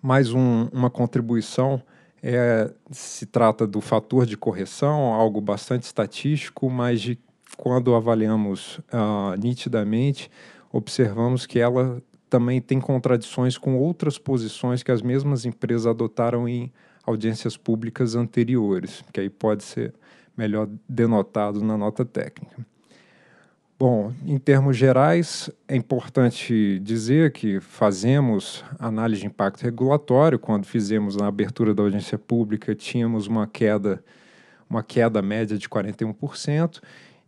Mais um, uma contribuição é, se trata do fator de correção, algo bastante estatístico, mas de quando avaliamos ah, nitidamente, observamos que ela também tem contradições com outras posições que as mesmas empresas adotaram em audiências públicas anteriores, que aí pode ser melhor denotado na nota técnica. Bom, em termos gerais, é importante dizer que fazemos análise de impacto regulatório. Quando fizemos na abertura da audiência pública, tínhamos uma queda, uma queda média de 41%,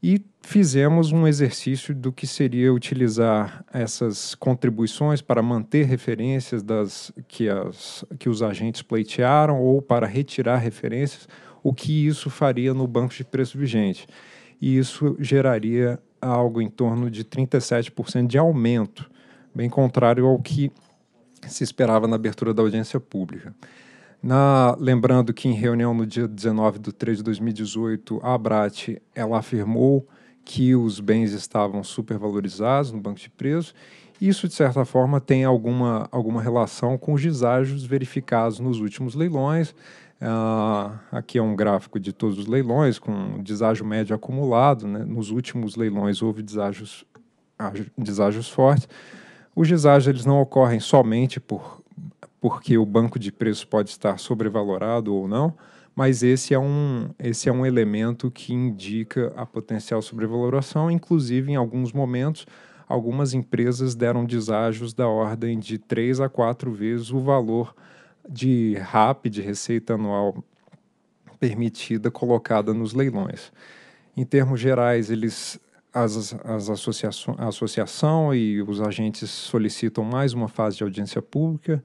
e fizemos um exercício do que seria utilizar essas contribuições para manter referências das que, as, que os agentes pleitearam ou para retirar referências, o que isso faria no banco de preço vigente. E isso geraria algo em torno de 37% de aumento, bem contrário ao que se esperava na abertura da audiência pública. Na, lembrando que em reunião no dia 19 de 3 de 2018, a Abrat ela afirmou que os bens estavam supervalorizados no banco de preços. Isso, de certa forma, tem alguma, alguma relação com os deságios verificados nos últimos leilões. Uh, aqui é um gráfico de todos os leilões, com deságio médio acumulado. Né? Nos últimos leilões houve deságios, ah, deságios fortes. Os deságios eles não ocorrem somente por porque o banco de preços pode estar sobrevalorado ou não, mas esse é um, esse é um elemento que indica a potencial sobrevaloração, inclusive em alguns momentos algumas empresas deram deságios da ordem de três a quatro vezes o valor de RAP, de receita anual permitida colocada nos leilões. Em termos gerais, eles as, as associação, a associação e os agentes solicitam mais uma fase de audiência pública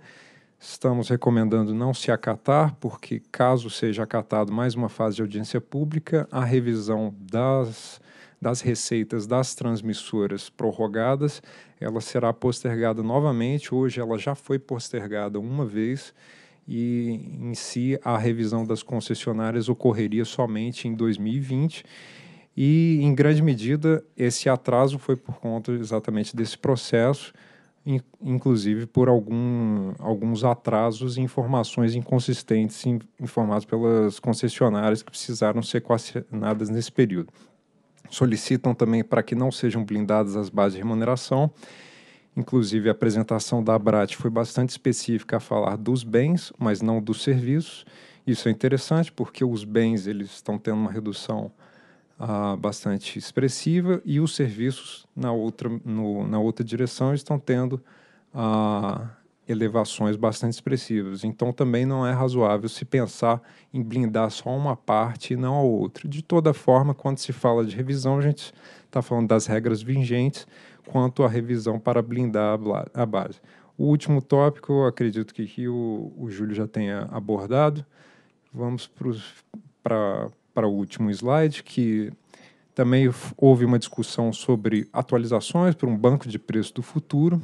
Estamos recomendando não se acatar, porque, caso seja acatado mais uma fase de audiência pública, a revisão das, das receitas das transmissoras prorrogadas ela será postergada novamente. Hoje ela já foi postergada uma vez e, em si, a revisão das concessionárias ocorreria somente em 2020. E, em grande medida, esse atraso foi por conta exatamente desse processo inclusive por algum, alguns atrasos e informações inconsistentes informadas pelas concessionárias que precisaram ser coacionadas nesse período. Solicitam também para que não sejam blindadas as bases de remuneração. Inclusive, a apresentação da ABRAT foi bastante específica a falar dos bens, mas não dos serviços. Isso é interessante porque os bens eles estão tendo uma redução ah, bastante expressiva e os serviços na outra, no, na outra direção estão tendo ah, elevações bastante expressivas. Então também não é razoável se pensar em blindar só uma parte e não a outra. De toda forma, quando se fala de revisão, a gente está falando das regras vigentes quanto à revisão para blindar a base. O último tópico, eu acredito que, o, o Júlio já tenha abordado. Vamos para para o último slide, que também houve uma discussão sobre atualizações para um banco de preço do futuro,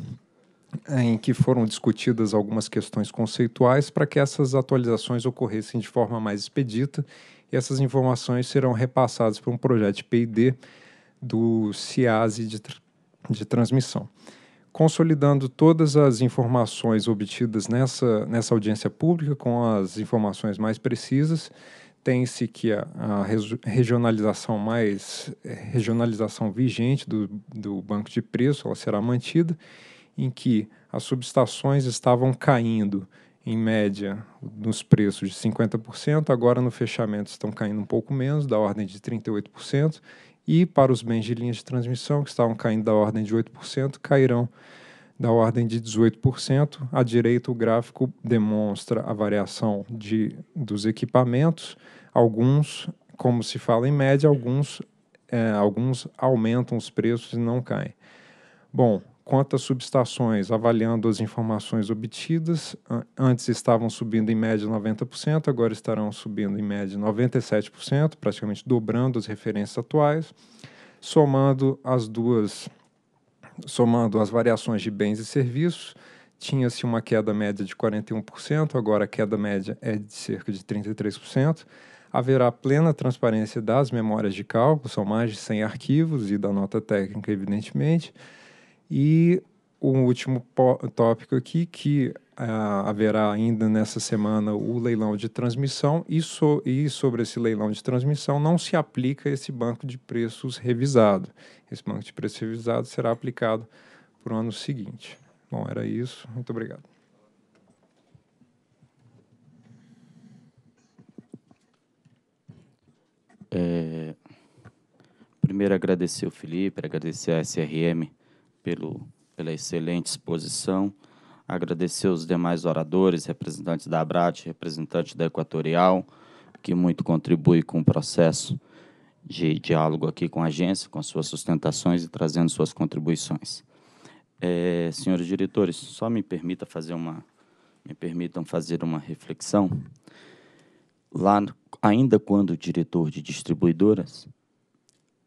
em que foram discutidas algumas questões conceituais para que essas atualizações ocorressem de forma mais expedita. E essas informações serão repassadas para um projeto PID PD do CIASE de, de transmissão. Consolidando todas as informações obtidas nessa, nessa audiência pública com as informações mais precisas, tem-se que a, a regionalização mais é, regionalização vigente do, do banco de preço ela será mantida, em que as subestações estavam caindo em média nos preços de 50%, agora no fechamento estão caindo um pouco menos, da ordem de 38%, e para os bens de linhas de transmissão, que estavam caindo da ordem de 8%, cairão da ordem de 18%. À direita, o gráfico demonstra a variação de, dos equipamentos, Alguns, como se fala em média, alguns, é, alguns aumentam os preços e não caem. Bom, quanto às subestações, avaliando as informações obtidas, antes estavam subindo em média 90%, agora estarão subindo em média 97%, praticamente dobrando as referências atuais, somando as duas, somando as variações de bens e serviços, tinha-se uma queda média de 41%, agora a queda média é de cerca de 33% haverá plena transparência das memórias de cálculo, são mais de 100 arquivos e da nota técnica, evidentemente. E o um último tópico aqui, que ah, haverá ainda nessa semana o leilão de transmissão, e, so e sobre esse leilão de transmissão não se aplica esse banco de preços revisado. Esse banco de preços revisado será aplicado para o ano seguinte. Bom, era isso. Muito obrigado. É, primeiro, agradecer o Felipe, agradecer a SRM pelo, pela excelente exposição, agradecer os demais oradores, representantes da ABRAT, representante da Equatorial, que muito contribui com o processo de diálogo aqui com a agência, com suas sustentações e trazendo suas contribuições. É, senhores diretores, só me permita fazer uma, me permitam fazer uma reflexão lá, ainda quando diretor de distribuidoras,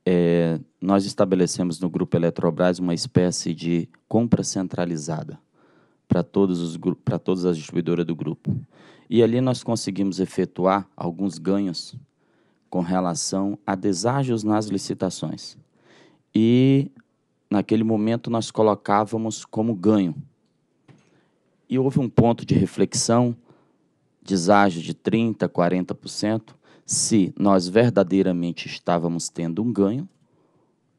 é, nós estabelecemos no Grupo Eletrobras uma espécie de compra centralizada para todas as distribuidoras do grupo. E ali nós conseguimos efetuar alguns ganhos com relação a deságios nas licitações. E naquele momento nós colocávamos como ganho. E houve um ponto de reflexão deságio de 30%, 40%, se nós verdadeiramente estávamos tendo um ganho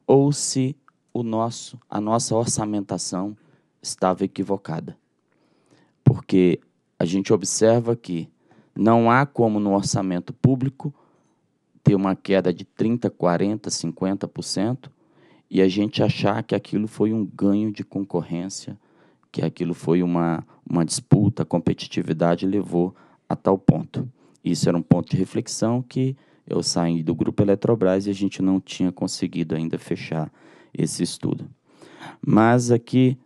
ou se o nosso, a nossa orçamentação estava equivocada. Porque a gente observa que não há como no orçamento público ter uma queda de 30, 40, 50% e a gente achar que aquilo foi um ganho de concorrência, que aquilo foi uma, uma disputa, competitividade levou a tal ponto. Isso era um ponto de reflexão que eu saí do grupo Eletrobras e a gente não tinha conseguido ainda fechar esse estudo. Mas aqui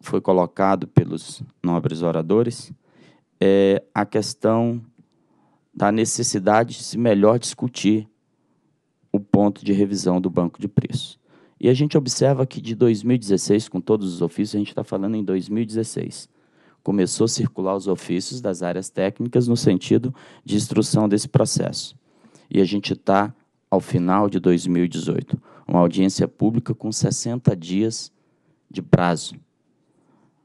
foi colocado pelos nobres oradores é, a questão da necessidade de se melhor discutir o ponto de revisão do banco de preços. E a gente observa que de 2016, com todos os ofícios, a gente está falando em 2016 começou a circular os ofícios das áreas técnicas no sentido de instrução desse processo. E a gente está ao final de 2018, uma audiência pública com 60 dias de prazo.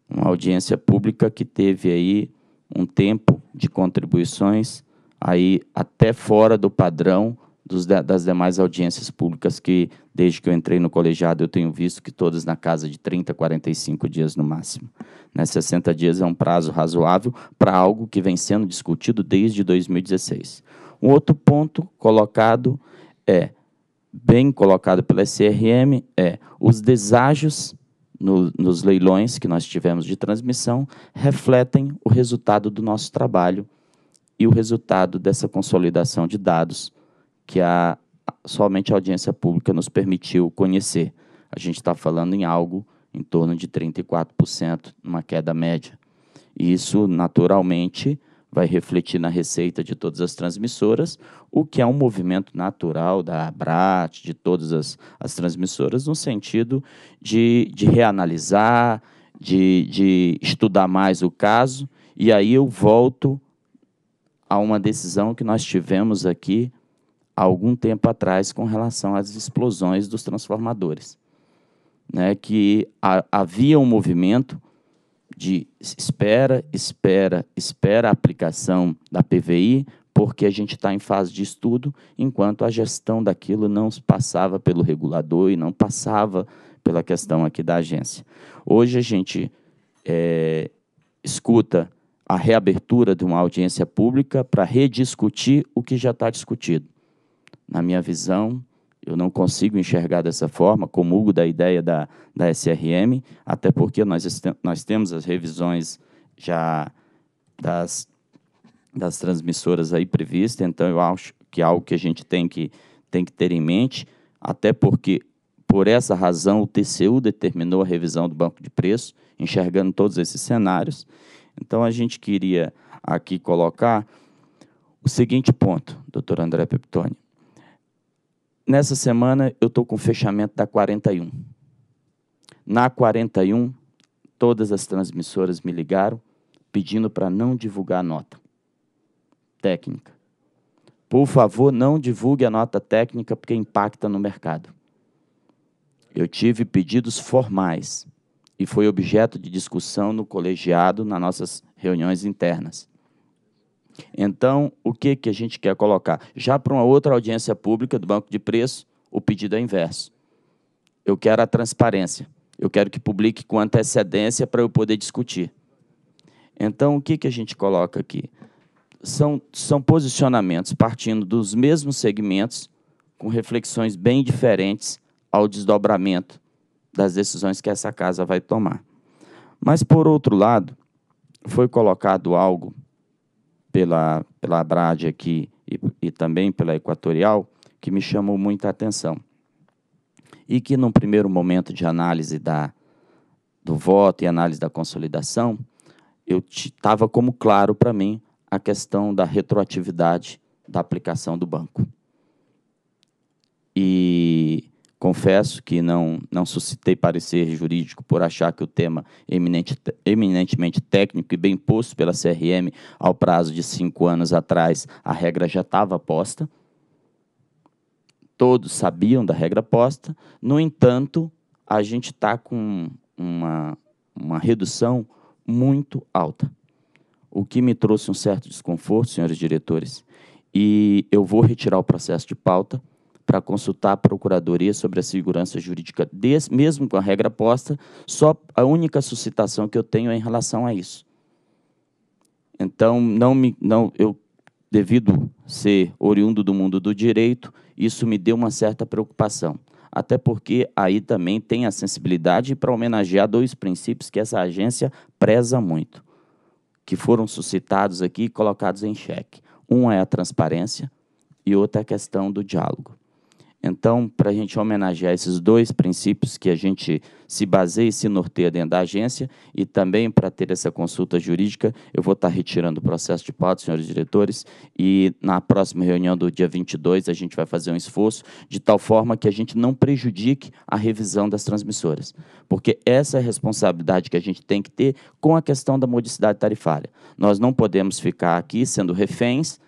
Uma audiência pública que teve aí um tempo de contribuições aí até fora do padrão dos, das demais audiências públicas que, desde que eu entrei no colegiado, eu tenho visto que todas na casa de 30, 45 dias no máximo. Né? 60 dias é um prazo razoável para algo que vem sendo discutido desde 2016. Um outro ponto colocado é, bem colocado pela SRM, é os deságios no, nos leilões que nós tivemos de transmissão refletem o resultado do nosso trabalho e o resultado dessa consolidação de dados que a, somente a audiência pública nos permitiu conhecer. A gente está falando em algo em torno de 34%, uma queda média. E isso, naturalmente, vai refletir na receita de todas as transmissoras, o que é um movimento natural da ABRAT, de todas as, as transmissoras, no sentido de, de reanalisar, de, de estudar mais o caso. E aí eu volto a uma decisão que nós tivemos aqui há algum tempo atrás com relação às explosões dos transformadores. Né, que a, havia um movimento de espera, espera, espera a aplicação da PVI, porque a gente está em fase de estudo, enquanto a gestão daquilo não passava pelo regulador e não passava pela questão aqui da agência. Hoje a gente é, escuta a reabertura de uma audiência pública para rediscutir o que já está discutido na minha visão, eu não consigo enxergar dessa forma, comulgo da ideia da, da SRM, até porque nós, nós temos as revisões já das, das transmissoras aí previstas, então eu acho que é algo que a gente tem que, tem que ter em mente, até porque, por essa razão, o TCU determinou a revisão do banco de preço, enxergando todos esses cenários. Então, a gente queria aqui colocar o seguinte ponto, doutor André Peptoni. Nessa semana eu estou com o fechamento da 41. Na 41, todas as transmissoras me ligaram pedindo para não divulgar a nota técnica. Por favor, não divulgue a nota técnica porque impacta no mercado. Eu tive pedidos formais e foi objeto de discussão no colegiado nas nossas reuniões internas. Então, o que, que a gente quer colocar? Já para uma outra audiência pública do Banco de Preço, o pedido é inverso. Eu quero a transparência. Eu quero que publique com antecedência para eu poder discutir. Então, o que, que a gente coloca aqui? São, são posicionamentos partindo dos mesmos segmentos, com reflexões bem diferentes ao desdobramento das decisões que essa casa vai tomar. Mas, por outro lado, foi colocado algo pela, pela Brade aqui e, e também pela Equatorial, que me chamou muita atenção. E que, num primeiro momento de análise da, do voto e análise da consolidação, eu estava como claro para mim a questão da retroatividade da aplicação do banco. E Confesso que não, não suscitei parecer jurídico por achar que o tema eminente, eminentemente técnico e bem posto pela CRM ao prazo de cinco anos atrás, a regra já estava posta. Todos sabiam da regra posta. No entanto, a gente está com uma, uma redução muito alta, o que me trouxe um certo desconforto, senhores diretores. E eu vou retirar o processo de pauta para consultar a Procuradoria sobre a segurança jurídica, mesmo com a regra posta, só a única suscitação que eu tenho é em relação a isso. Então, não me, não, eu, devido ser oriundo do mundo do direito, isso me deu uma certa preocupação. Até porque aí também tem a sensibilidade para homenagear dois princípios que essa agência preza muito, que foram suscitados aqui e colocados em xeque. Um é a transparência e outra é a questão do diálogo. Então, para a gente homenagear esses dois princípios que a gente se baseia e se norteia dentro da agência, e também para ter essa consulta jurídica, eu vou estar tá retirando o processo de pauta, senhores diretores, e na próxima reunião do dia 22 a gente vai fazer um esforço de tal forma que a gente não prejudique a revisão das transmissoras, porque essa é a responsabilidade que a gente tem que ter com a questão da modicidade tarifária. Nós não podemos ficar aqui sendo reféns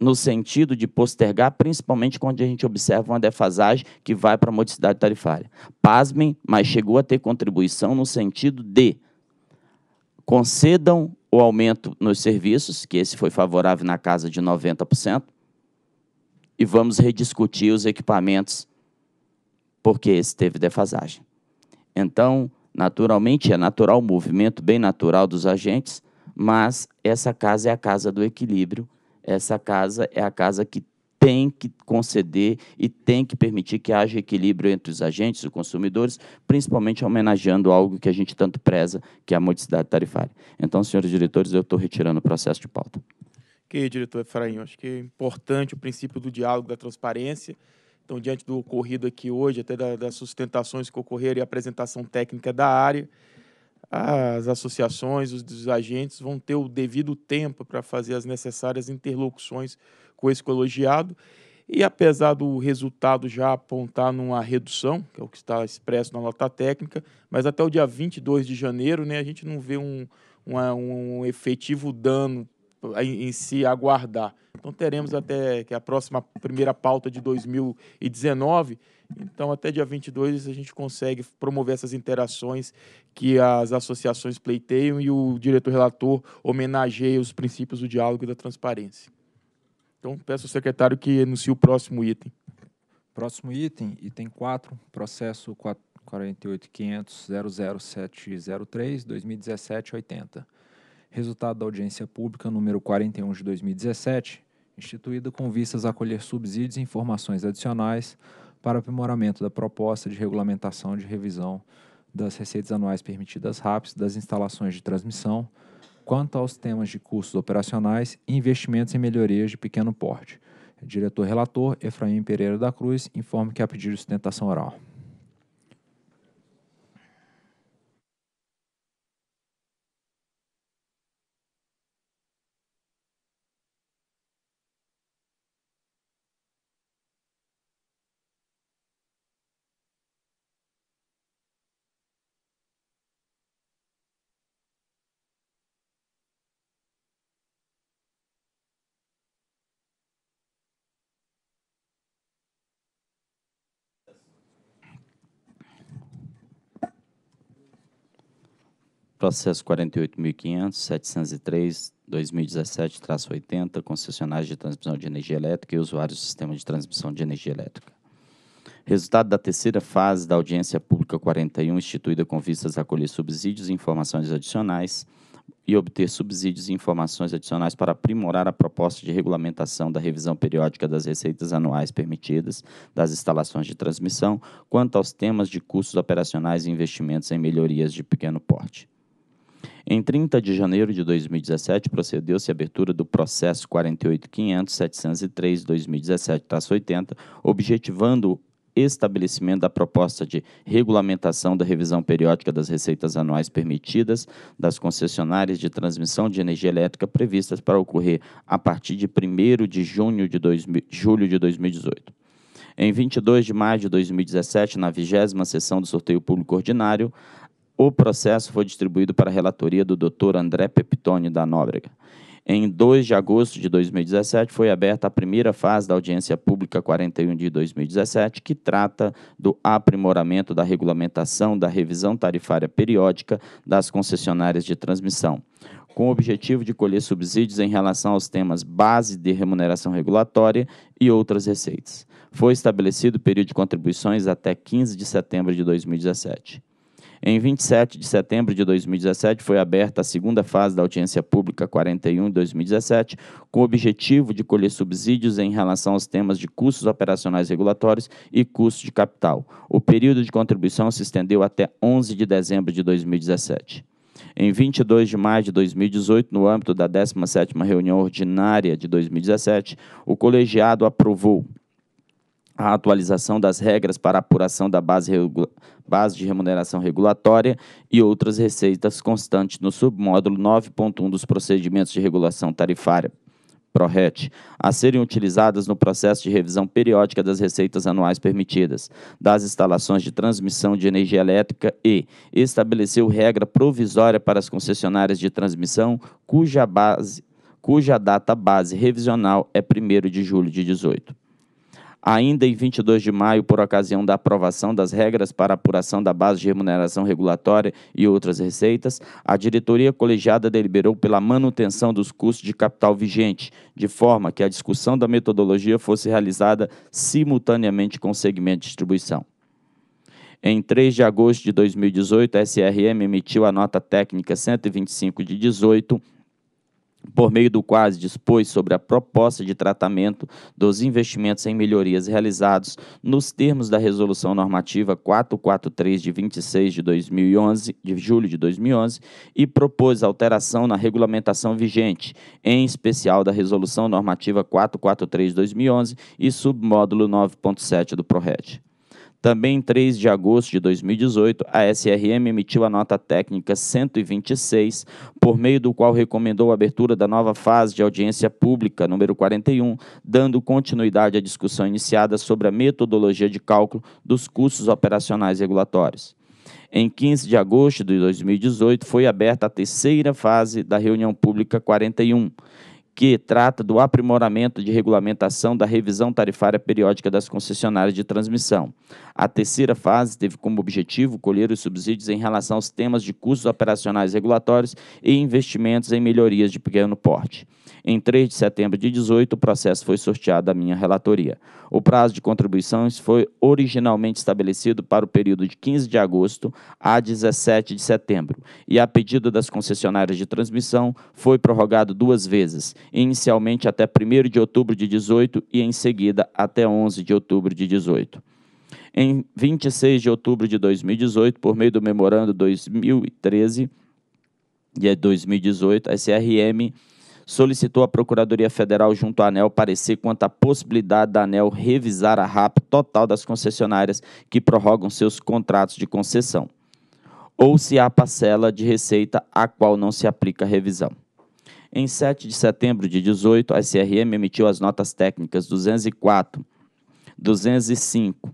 no sentido de postergar, principalmente quando a gente observa uma defasagem que vai para a modicidade tarifária. Pasmem, mas chegou a ter contribuição no sentido de concedam o aumento nos serviços, que esse foi favorável na casa de 90%, e vamos rediscutir os equipamentos, porque esse teve defasagem. Então, naturalmente, é natural o movimento bem natural dos agentes, mas essa casa é a casa do equilíbrio essa casa é a casa que tem que conceder e tem que permitir que haja equilíbrio entre os agentes e consumidores, principalmente homenageando algo que a gente tanto preza, que é a modicidade tarifária. Então, senhores diretores, eu estou retirando o processo de pauta. Que, diretor Efraim, acho que é importante o princípio do diálogo, da transparência. Então, diante do ocorrido aqui hoje, até das sustentações que ocorreram e a apresentação técnica da área, as associações, os, os agentes vão ter o devido tempo para fazer as necessárias interlocuções com esse colegiado. E apesar do resultado já apontar numa redução, que é o que está expresso na nota técnica, mas até o dia 22 de janeiro né, a gente não vê um, um efetivo dano em, em se si aguardar. Então teremos até que a próxima primeira pauta de 2019 então, até dia 22 a gente consegue promover essas interações que as associações pleiteiam e o diretor relator homenageia os princípios do diálogo e da transparência. Então, peço ao secretário que anuncie o próximo item. Próximo item, item 4, processo 48.500.00703-2017-80. Resultado da audiência pública número 41 de 2017, instituída com vistas a colher subsídios e informações adicionais para aprimoramento da proposta de regulamentação de revisão das receitas anuais permitidas RAPs das instalações de transmissão, quanto aos temas de custos operacionais e investimentos em melhorias de pequeno porte. diretor relator Efraim Pereira da Cruz informa que a pedido de sustentação oral. Processo 48.500.703-2017-80, concessionários de transmissão de energia elétrica e usuários do sistema de transmissão de energia elétrica. Resultado da terceira fase da audiência pública 41, instituída com vistas a colher subsídios e informações adicionais e obter subsídios e informações adicionais para aprimorar a proposta de regulamentação da revisão periódica das receitas anuais permitidas das instalações de transmissão, quanto aos temas de custos operacionais e investimentos em melhorias de pequeno porte. Em 30 de janeiro de 2017, procedeu-se a abertura do processo 48.500.703-2017-80, objetivando o estabelecimento da proposta de regulamentação da revisão periódica das receitas anuais permitidas das concessionárias de transmissão de energia elétrica previstas para ocorrer a partir de 1 de junho de 2000, julho de 2018. Em 22 de maio de 2017, na vigésima sessão do sorteio público ordinário, o processo foi distribuído para a relatoria do Dr. André Peptoni da Nóbrega. Em 2 de agosto de 2017, foi aberta a primeira fase da audiência pública 41 de 2017, que trata do aprimoramento da regulamentação da revisão tarifária periódica das concessionárias de transmissão com o objetivo de colher subsídios em relação aos temas base de remuneração regulatória e outras receitas. Foi estabelecido o período de contribuições até 15 de setembro de 2017. Em 27 de setembro de 2017, foi aberta a segunda fase da audiência pública 41 de 2017, com o objetivo de colher subsídios em relação aos temas de custos operacionais regulatórios e custos de capital. O período de contribuição se estendeu até 11 de dezembro de 2017. Em 22 de maio de 2018, no âmbito da 17ª reunião ordinária de 2017, o colegiado aprovou a atualização das regras para apuração da base, base de remuneração regulatória e outras receitas constantes no submódulo 9.1 dos procedimentos de regulação tarifária. PRORET, a serem utilizadas no processo de revisão periódica das receitas anuais permitidas, das instalações de transmissão de energia elétrica e estabeleceu regra provisória para as concessionárias de transmissão cuja, base, cuja data base revisional é 1 de julho de 18. Ainda em 22 de maio, por ocasião da aprovação das regras para apuração da base de remuneração regulatória e outras receitas, a diretoria colegiada deliberou pela manutenção dos custos de capital vigente, de forma que a discussão da metodologia fosse realizada simultaneamente com o segmento de distribuição. Em 3 de agosto de 2018, a SRM emitiu a nota técnica 125 de 18 por meio do quais dispôs sobre a proposta de tratamento dos investimentos em melhorias realizados nos termos da Resolução Normativa 443 de 26 de 2011, de julho de 2011, e propôs alteração na regulamentação vigente, em especial da Resolução Normativa 443 de 2011 e submódulo 9.7 do PRORET. Também em 3 de agosto de 2018, a SRM emitiu a nota técnica 126, por meio do qual recomendou a abertura da nova fase de audiência pública número 41, dando continuidade à discussão iniciada sobre a metodologia de cálculo dos custos operacionais regulatórios. Em 15 de agosto de 2018, foi aberta a terceira fase da reunião pública 41 que trata do aprimoramento de regulamentação da revisão tarifária periódica das concessionárias de transmissão. A terceira fase teve como objetivo colher os subsídios em relação aos temas de custos operacionais regulatórios e investimentos em melhorias de pequeno porte. Em 3 de setembro de 18, o processo foi sorteado à minha relatoria. O prazo de contribuições foi originalmente estabelecido para o período de 15 de agosto a 17 de setembro e, a pedido das concessionárias de transmissão, foi prorrogado duas vezes, inicialmente até 1 de outubro de 18 e, em seguida, até 11 de outubro de 18 em 26 de outubro de 2018, por meio do memorando 2013 e 2018, a SRM solicitou à Procuradoria Federal junto à ANEL parecer quanto à possibilidade da ANEL revisar a RAP total das concessionárias que prorrogam seus contratos de concessão, ou se há parcela de receita a qual não se aplica revisão. Em 7 de setembro de 18, a CRM emitiu as notas técnicas 204, 205,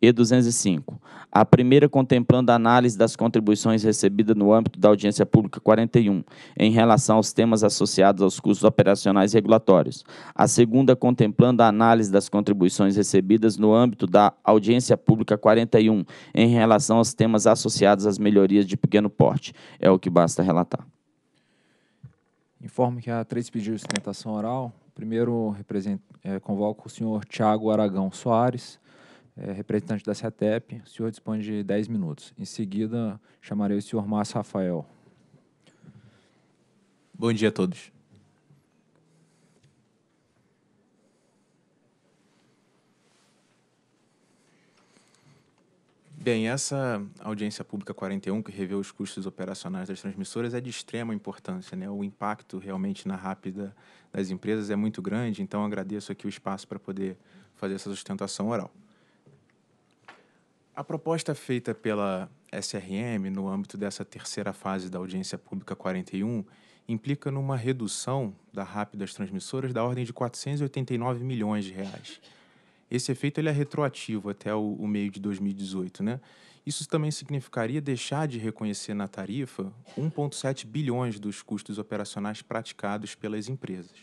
e 205. A primeira contemplando a análise das contribuições recebidas no âmbito da audiência pública 41, em relação aos temas associados aos custos operacionais regulatórios. A segunda contemplando a análise das contribuições recebidas no âmbito da audiência pública 41, em relação aos temas associados às melhorias de pequeno porte. É o que basta relatar. Informo que há três pedidos de sustentação oral. Primeiro, É, convoco o senhor Tiago Aragão Soares é, representante da CETEP. O senhor dispõe de 10 minutos. Em seguida, chamarei o senhor Márcio Rafael. Bom dia a todos. Bem, essa audiência pública 41, que revê os custos operacionais das transmissoras, é de extrema importância. Né? O impacto realmente na rápida das empresas é muito grande, então agradeço aqui o espaço para poder fazer essa sustentação oral. A proposta feita pela SRM no âmbito dessa terceira fase da audiência pública 41 implica numa redução da rápida das transmissoras da ordem de 489 milhões de reais. Esse efeito ele é retroativo até o, o meio de 2018, né? Isso também significaria deixar de reconhecer na tarifa 1,7 bilhões dos custos operacionais praticados pelas empresas.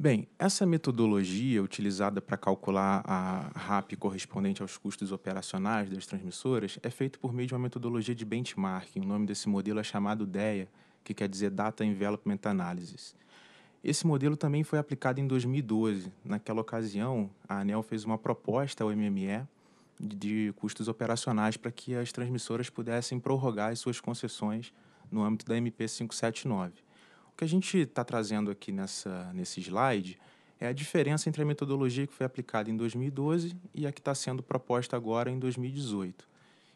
Bem, essa metodologia utilizada para calcular a RAP correspondente aos custos operacionais das transmissoras é feita por meio de uma metodologia de benchmarking. O nome desse modelo é chamado DEA, que quer dizer Data Envelopment Analysis. Esse modelo também foi aplicado em 2012. Naquela ocasião, a ANEL fez uma proposta ao MME de custos operacionais para que as transmissoras pudessem prorrogar as suas concessões no âmbito da MP 579 que a gente está trazendo aqui nessa, nesse slide é a diferença entre a metodologia que foi aplicada em 2012 e a que está sendo proposta agora em 2018.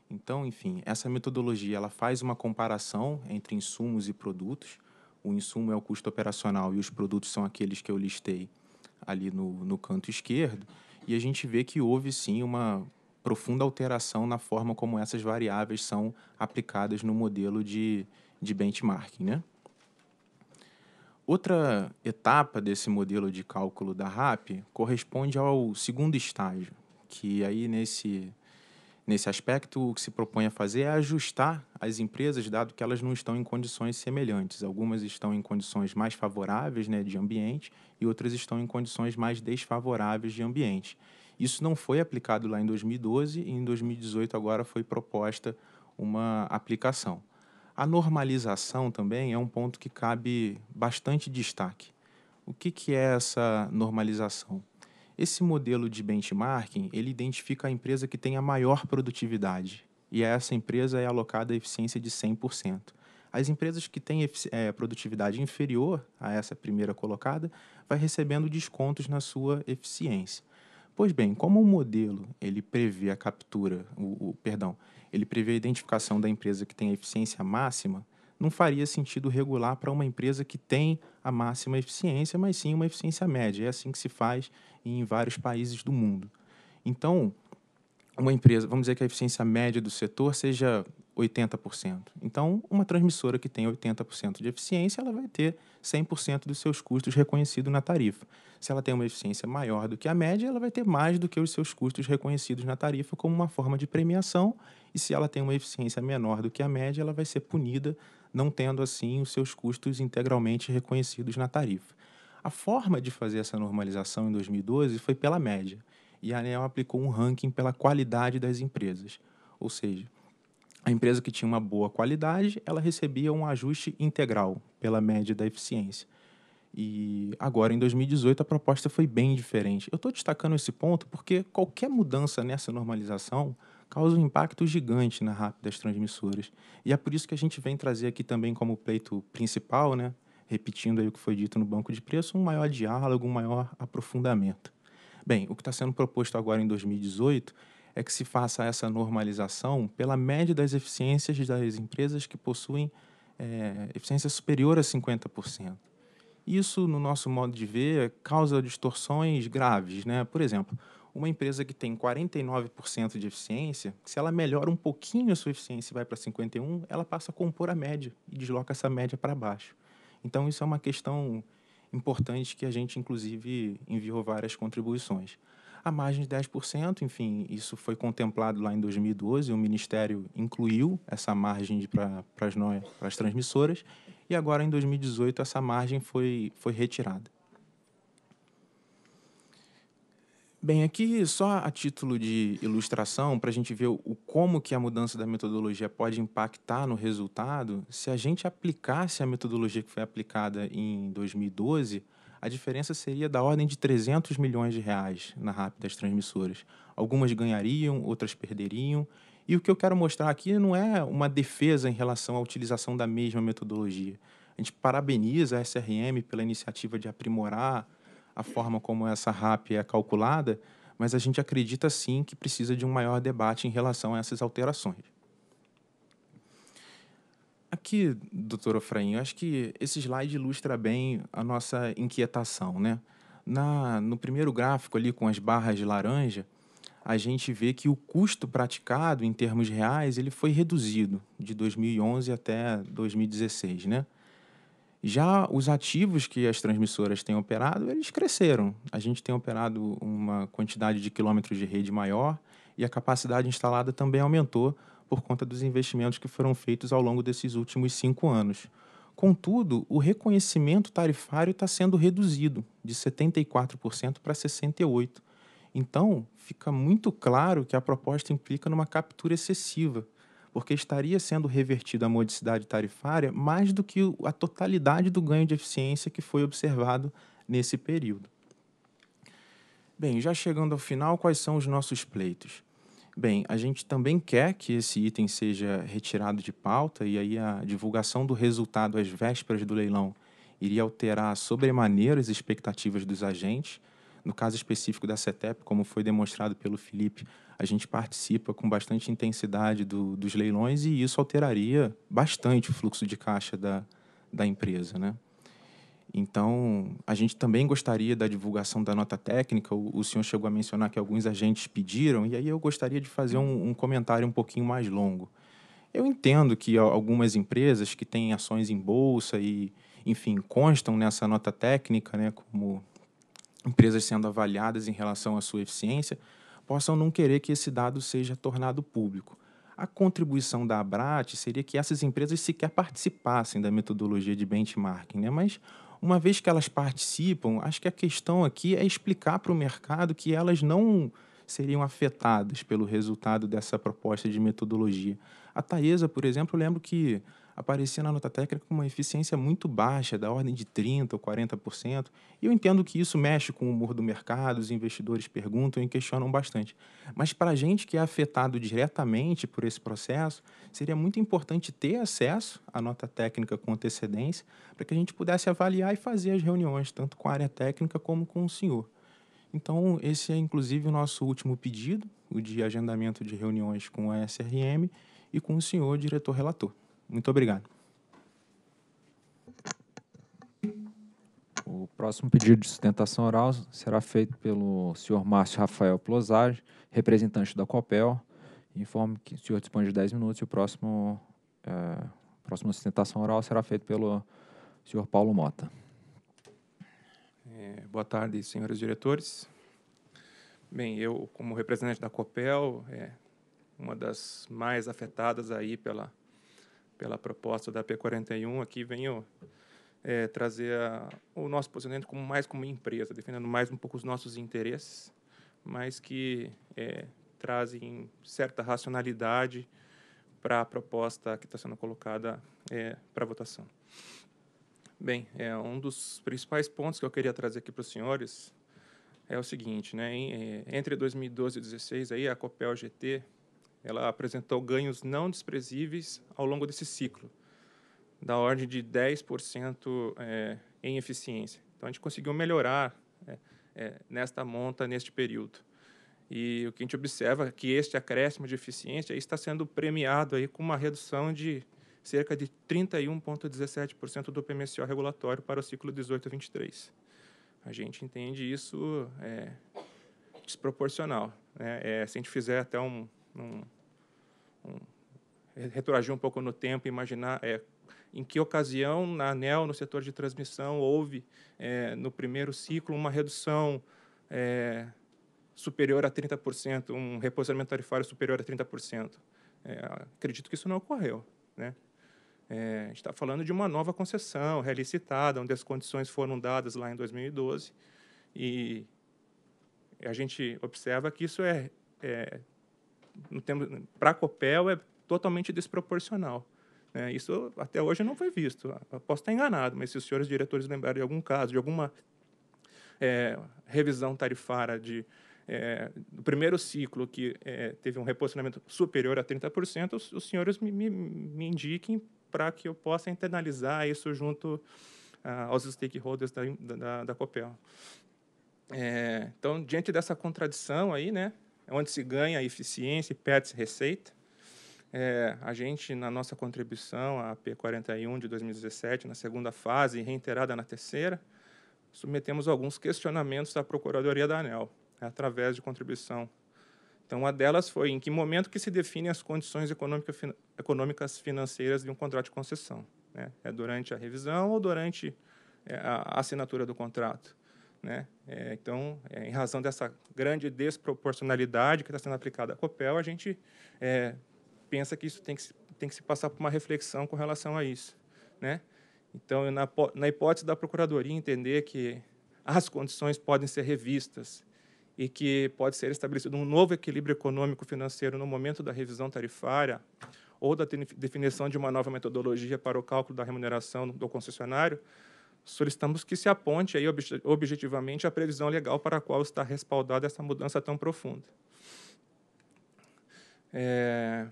Então, enfim, essa metodologia ela faz uma comparação entre insumos e produtos. O insumo é o custo operacional e os produtos são aqueles que eu listei ali no, no canto esquerdo. E a gente vê que houve sim uma profunda alteração na forma como essas variáveis são aplicadas no modelo de, de benchmarking, né? Outra etapa desse modelo de cálculo da RAP corresponde ao segundo estágio, que aí nesse, nesse aspecto o que se propõe a fazer é ajustar as empresas, dado que elas não estão em condições semelhantes. Algumas estão em condições mais favoráveis né, de ambiente e outras estão em condições mais desfavoráveis de ambiente. Isso não foi aplicado lá em 2012 e em 2018 agora foi proposta uma aplicação. A normalização também é um ponto que cabe bastante destaque. O que, que é essa normalização? Esse modelo de benchmarking, ele identifica a empresa que tem a maior produtividade e a essa empresa é alocada a eficiência de 100%. As empresas que têm é, produtividade inferior a essa primeira colocada vai recebendo descontos na sua eficiência. Pois bem, como o modelo ele prevê a captura, o, o perdão, ele prevê a identificação da empresa que tem a eficiência máxima, não faria sentido regular para uma empresa que tem a máxima eficiência, mas sim uma eficiência média. É assim que se faz em vários países do mundo. Então, uma empresa, vamos dizer que a eficiência média do setor seja 80%. Então, uma transmissora que tem 80% de eficiência, ela vai ter 100% dos seus custos reconhecidos na tarifa. Se ela tem uma eficiência maior do que a média, ela vai ter mais do que os seus custos reconhecidos na tarifa como uma forma de premiação, e se ela tem uma eficiência menor do que a média, ela vai ser punida, não tendo assim os seus custos integralmente reconhecidos na tarifa. A forma de fazer essa normalização em 2012 foi pela média, e a ANEL aplicou um ranking pela qualidade das empresas, ou seja, a empresa que tinha uma boa qualidade, ela recebia um ajuste integral pela média da eficiência. E agora, em 2018, a proposta foi bem diferente. Eu estou destacando esse ponto porque qualquer mudança nessa normalização causa um impacto gigante na rápida das transmissoras. E é por isso que a gente vem trazer aqui também como pleito principal, né? repetindo aí o que foi dito no banco de preço, um maior diálogo, um maior aprofundamento. Bem, o que está sendo proposto agora em 2018 é que se faça essa normalização pela média das eficiências das empresas que possuem é, eficiência superior a 50%. Isso, no nosso modo de ver, causa distorções graves. Né? Por exemplo, uma empresa que tem 49% de eficiência, se ela melhora um pouquinho a sua eficiência e vai para 51%, ela passa a compor a média e desloca essa média para baixo. Então, isso é uma questão importante que a gente, inclusive, enviou várias contribuições a margem de 10%. Enfim, isso foi contemplado lá em 2012, o Ministério incluiu essa margem para as, transmissoras, e agora em 2018 essa margem foi, foi retirada. Bem, aqui só a título de ilustração, para a gente ver o, o, como que a mudança da metodologia pode impactar no resultado, se a gente aplicasse a metodologia que foi aplicada em 2012, a diferença seria da ordem de 300 milhões de reais na rápida das transmissoras. Algumas ganhariam, outras perderiam. E o que eu quero mostrar aqui não é uma defesa em relação à utilização da mesma metodologia. A gente parabeniza a SRM pela iniciativa de aprimorar a forma como essa RAP é calculada, mas a gente acredita sim que precisa de um maior debate em relação a essas alterações. Aqui, doutor Efraim, eu acho que esse slide ilustra bem a nossa inquietação, né? Na, no primeiro gráfico ali com as barras de laranja, a gente vê que o custo praticado em termos reais ele foi reduzido de 2011 até 2016, né? Já os ativos que as transmissoras têm operado, eles cresceram. A gente tem operado uma quantidade de quilômetros de rede maior e a capacidade instalada também aumentou por conta dos investimentos que foram feitos ao longo desses últimos cinco anos. Contudo, o reconhecimento tarifário está sendo reduzido de 74% para 68%. Então, fica muito claro que a proposta implica numa captura excessiva, porque estaria sendo revertida a modicidade tarifária mais do que a totalidade do ganho de eficiência que foi observado nesse período. Bem, já chegando ao final, quais são os nossos pleitos? Bem, a gente também quer que esse item seja retirado de pauta e aí a divulgação do resultado às vésperas do leilão iria alterar sobremaneira as expectativas dos agentes. No caso específico da CETEP, como foi demonstrado pelo Felipe, a gente participa com bastante intensidade do, dos leilões e isso alteraria bastante o fluxo de caixa da, da empresa, né? Então, a gente também gostaria da divulgação da nota técnica. O, o, senhor chegou a mencionar que alguns agentes pediram, e aí eu gostaria de fazer um, um comentário um pouquinho mais longo. Eu entendo que algumas empresas que têm ações em bolsa e, enfim, constam nessa nota técnica, né, como empresas sendo avaliadas em relação à sua eficiência, possam não querer que esse dado seja tornado público. A contribuição da Abrat seria que essas empresas sequer participassem da metodologia de benchmarking, né? mas uma vez que elas participam, acho que a questão aqui é explicar para o mercado que elas não seriam afetadas pelo resultado dessa proposta de metodologia. A Taesa, por exemplo, lembro que aparecia na nota técnica com uma eficiência muito baixa, da ordem de 30% ou 40%. E eu entendo que isso mexe com o humor do mercado, os investidores perguntam e questionam bastante. Mas para a gente que é afetado diretamente por esse processo, seria muito importante ter acesso à nota técnica com antecedência para que a gente pudesse avaliar e fazer as reuniões, tanto com a área técnica como com o senhor. Então, esse é inclusive o nosso último pedido, o de agendamento de reuniões com a SRM e com o senhor diretor relator. Muito obrigado. O próximo pedido de sustentação oral será feito pelo senhor Márcio Rafael Plosage, representante da COPEL. Informe que o senhor dispõe de 10 minutos e o próximo, é, próximo sustentação oral será feito pelo senhor Paulo Mota. É, boa tarde, senhores diretores. Bem, eu, como representante da COPEL, é uma das mais afetadas aí pela pela proposta da P41. Aqui venho é, trazer a, o nosso posicionamento como mais como empresa, defendendo mais um pouco os nossos interesses, mas que é, trazem certa racionalidade para a proposta que está sendo colocada é, para votação. Bem, é, um dos principais pontos que eu queria trazer aqui para os senhores é o seguinte, né? Em, é, entre 2012 e 2016 aí a Copel GT ela apresentou ganhos não desprezíveis ao longo desse ciclo, da ordem de 10% é, eh, em eficiência. Então, a gente conseguiu melhorar é, é, nesta monta, neste período. E o que a gente observa é que este acréscimo de eficiência está sendo premiado aí com uma redução de cerca de 31,17% do PMSO regulatório para o ciclo 18 a 23. A gente entende isso é, desproporcional. Né? É, se a gente fizer até um, um, um, retroagir um pouco no tempo e imaginar é, em que ocasião na ANEL, no setor de transmissão, houve, é, no primeiro ciclo, uma redução é, superior a 30%, um reposicionamento tarifário superior a 30%. É, acredito que isso não ocorreu. Né? É, a gente está falando de uma nova concessão relicitada, onde as condições foram dadas lá em 2012, e a gente observa que isso é, é para a Copel é totalmente desproporcional. Né? Isso até hoje não foi visto. Eu posso estar enganado, mas se os senhores diretores lembrarem de algum caso, de alguma é, revisão tarifária de, é, do primeiro ciclo que é, teve um reposicionamento superior a 30%, os, os senhores me, me, me indiquem para que eu possa internalizar isso junto aos stakeholders da, da, da Copel. É, então, diante dessa contradição aí, né, é onde se ganha eficiência e perde-se receita. É, a gente, na nossa contribuição à P41 de 2017, na segunda fase e reiterada na terceira, submetemos alguns questionamentos à Procuradoria da ANEL, através de contribuição. Então, uma delas foi em que momento que se definem as condições econômica, fin econômicas financeiras de um contrato de concessão. Né? É durante a revisão ou durante é, a assinatura do contrato? Né? É, então, é, em razão dessa grande desproporcionalidade que está sendo aplicada à COPEL, a gente é, pensa que isso tem que, tem que se passar por uma reflexão com relação a isso. Né? Então, na, na hipótese da Procuradoria entender que as condições podem ser revistas e que pode ser estabelecido um novo equilíbrio econômico-financeiro no momento da revisão tarifária ou da definição de uma nova metodologia para o cálculo da remuneração do concessionário, solicitamos que se aponte aí objetivamente a previsão legal para a qual está respaldada essa mudança tão profunda. É...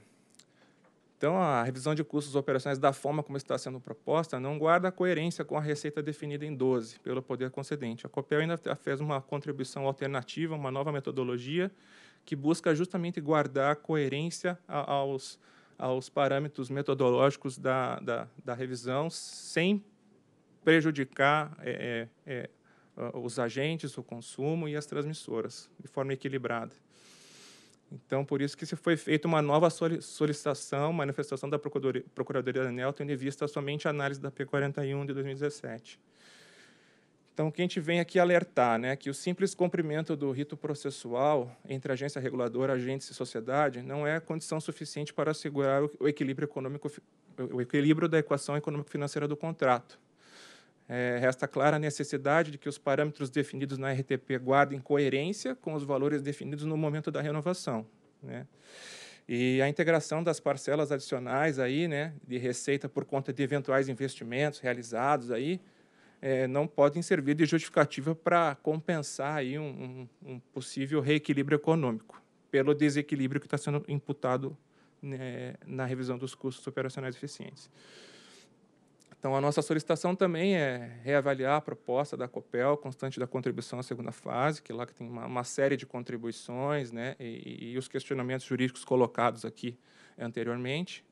Então, a revisão de custos operacionais da forma como está sendo proposta não guarda coerência com a receita definida em 12 pelo poder concedente. A COPEL ainda fez uma contribuição alternativa, uma nova metodologia que busca justamente guardar coerência aos, aos parâmetros metodológicos da, da, da revisão sem prejudicar é, é, é os agentes, o consumo e as transmissoras de forma equilibrada. Então, por isso que se foi feita uma nova solicitação, manifestação da Procuradoria, Procuradoria da ANEL, tendo em vista somente a análise da P41 de 2017. Então, quem te vem aqui alertar né, que o simples cumprimento do rito processual entre agência reguladora, agentes e sociedade não é condição suficiente para assegurar o equilíbrio, econômico, o equilíbrio da equação econômico-financeira do contrato é, resta clara a necessidade de que os parâmetros definidos na RTP guardem coerência com os valores definidos no momento da renovação. Né? E a integração das parcelas adicionais aí, né, de receita por conta de eventuais investimentos realizados aí, é, não podem servir de justificativa para compensar aí um, um, um, possível reequilíbrio econômico, pelo desequilíbrio que está sendo imputado né, na revisão dos custos operacionais eficientes. Então, a nossa solicitação também é reavaliar a proposta da COPEL, constante da contribuição à segunda fase, que lá tem uma, uma série de contribuições né, e, e, os questionamentos jurídicos colocados aqui anteriormente.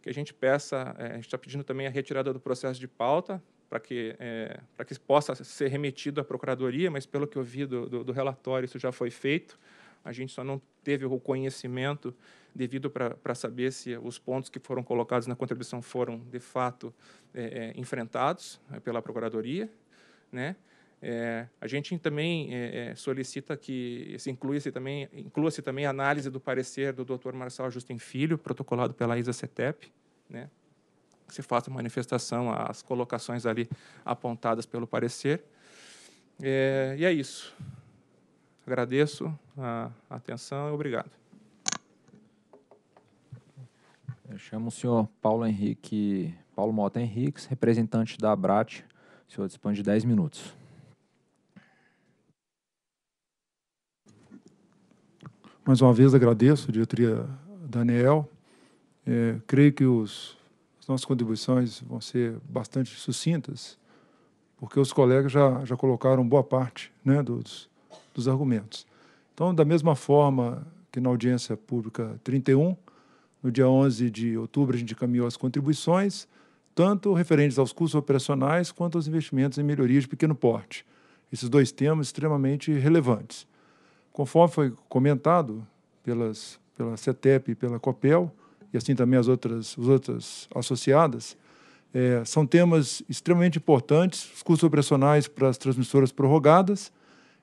Que a gente peça, é, a gente está pedindo também a retirada do processo de pauta, para que, é, para que possa ser remetido à Procuradoria, mas pelo que eu vi do, do, do relatório, isso já foi feito. A gente só não teve o conhecimento devido para saber se os pontos que foram colocados na contribuição foram, de fato, é, é, enfrentados né, pela Procuradoria. Né? É, a gente também é, é, solicita que se inclua-se também, inclua -se também a análise do parecer do Dr. Marçal Justin Filho, protocolado pela ISA CETEP, né? que se faça manifestação às colocações ali apontadas pelo parecer. É, e é isso. Agradeço a atenção e obrigado. Eu chamo o senhor Paulo Henrique, Paulo Mota Henriques, representante da ABRAT. O senhor dispõe de 10 minutos. Mais uma vez agradeço, diretoria Daniel. É, creio que os, as nossas contribuições vão ser bastante sucintas, porque os colegas já, já colocaram boa parte né, dos, dos argumentos. Então, da mesma forma que na audiência pública 31, no dia 11 de outubro, a gente encaminhou as contribuições, tanto referentes aos custos operacionais quanto aos investimentos em melhorias de pequeno porte. Esses dois temas extremamente relevantes. Conforme foi comentado pelas, pela CETEP e pela COPEL, e assim também as outras, as outras associadas, é, são temas extremamente importantes, os custos operacionais para as transmissoras prorrogadas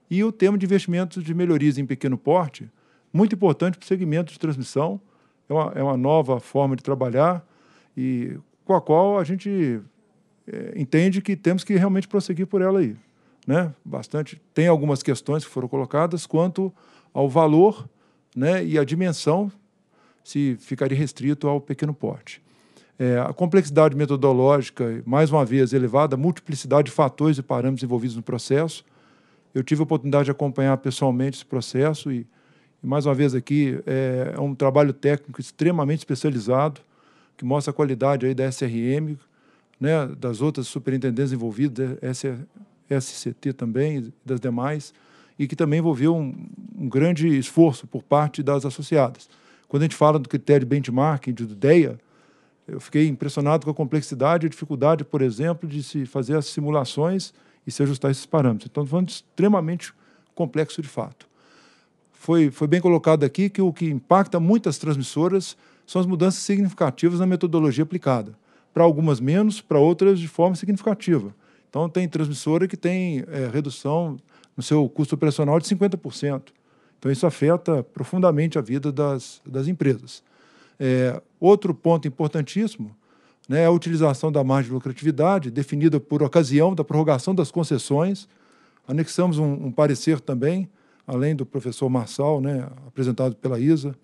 e o tema de investimentos de melhorias em pequeno porte, muito importante para o segmento de transmissão, é uma, é uma nova forma de trabalhar e com a qual a gente é, entende que temos que realmente prosseguir por ela aí. Né? Bastante. Tem algumas questões que foram colocadas quanto ao valor né, e a dimensão, se ficaria restrito ao pequeno porte. É, a complexidade metodológica, mais uma vez, elevada, a multiplicidade de fatores e parâmetros envolvidos no processo. Eu tive a oportunidade de acompanhar pessoalmente esse processo e mais uma vez aqui, é, é um trabalho técnico extremamente especializado, que mostra a qualidade aí da SRM, né, das outras superintendências envolvidas, né, SCT também, das demais, e que também envolveu um, um, grande esforço por parte das associadas. Quando a gente fala do critério benchmarking de DEA, eu fiquei impressionado com a complexidade e a dificuldade, por exemplo, de se fazer as simulações e se ajustar esses parâmetros. Então, falando extremamente complexo de fato foi, foi bem colocado aqui que o que impacta muitas transmissoras são as mudanças significativas na metodologia aplicada. Para algumas menos, para outras de forma significativa. Então, tem transmissora que tem é, redução no seu custo operacional de 50%. Então, isso afeta profundamente a vida das, das empresas. É, outro ponto importantíssimo né, é a utilização da margem de lucratividade, definida por ocasião da prorrogação das concessões. Anexamos um, um parecer também além do professor Marçal, né, apresentado pela Isa,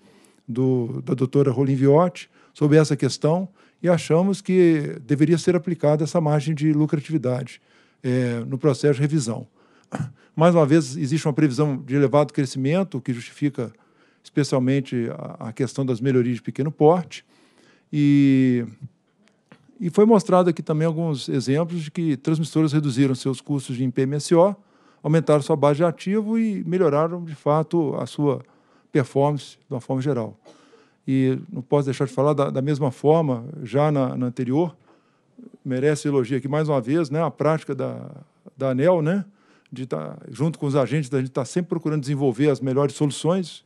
do, da doutora Rolim Viotti, sobre essa questão, e achamos que deveria ser aplicada essa margem de lucratividade é, no processo de revisão. Mais uma vez, existe uma previsão de elevado crescimento, que justifica especialmente a, a questão das melhorias de pequeno porte, e e foi mostrado aqui também alguns exemplos de que transmissoras reduziram seus custos de IPMSO aumentaram sua base de ativo e melhoraram, de fato, a sua performance de uma forma geral. E não posso deixar de falar, da, da mesma forma, já na, na, anterior, merece elogio aqui mais uma vez, né, a prática da, da ANEL, né, de estar tá, junto com os agentes, da gente estar tá sempre procurando desenvolver as melhores soluções,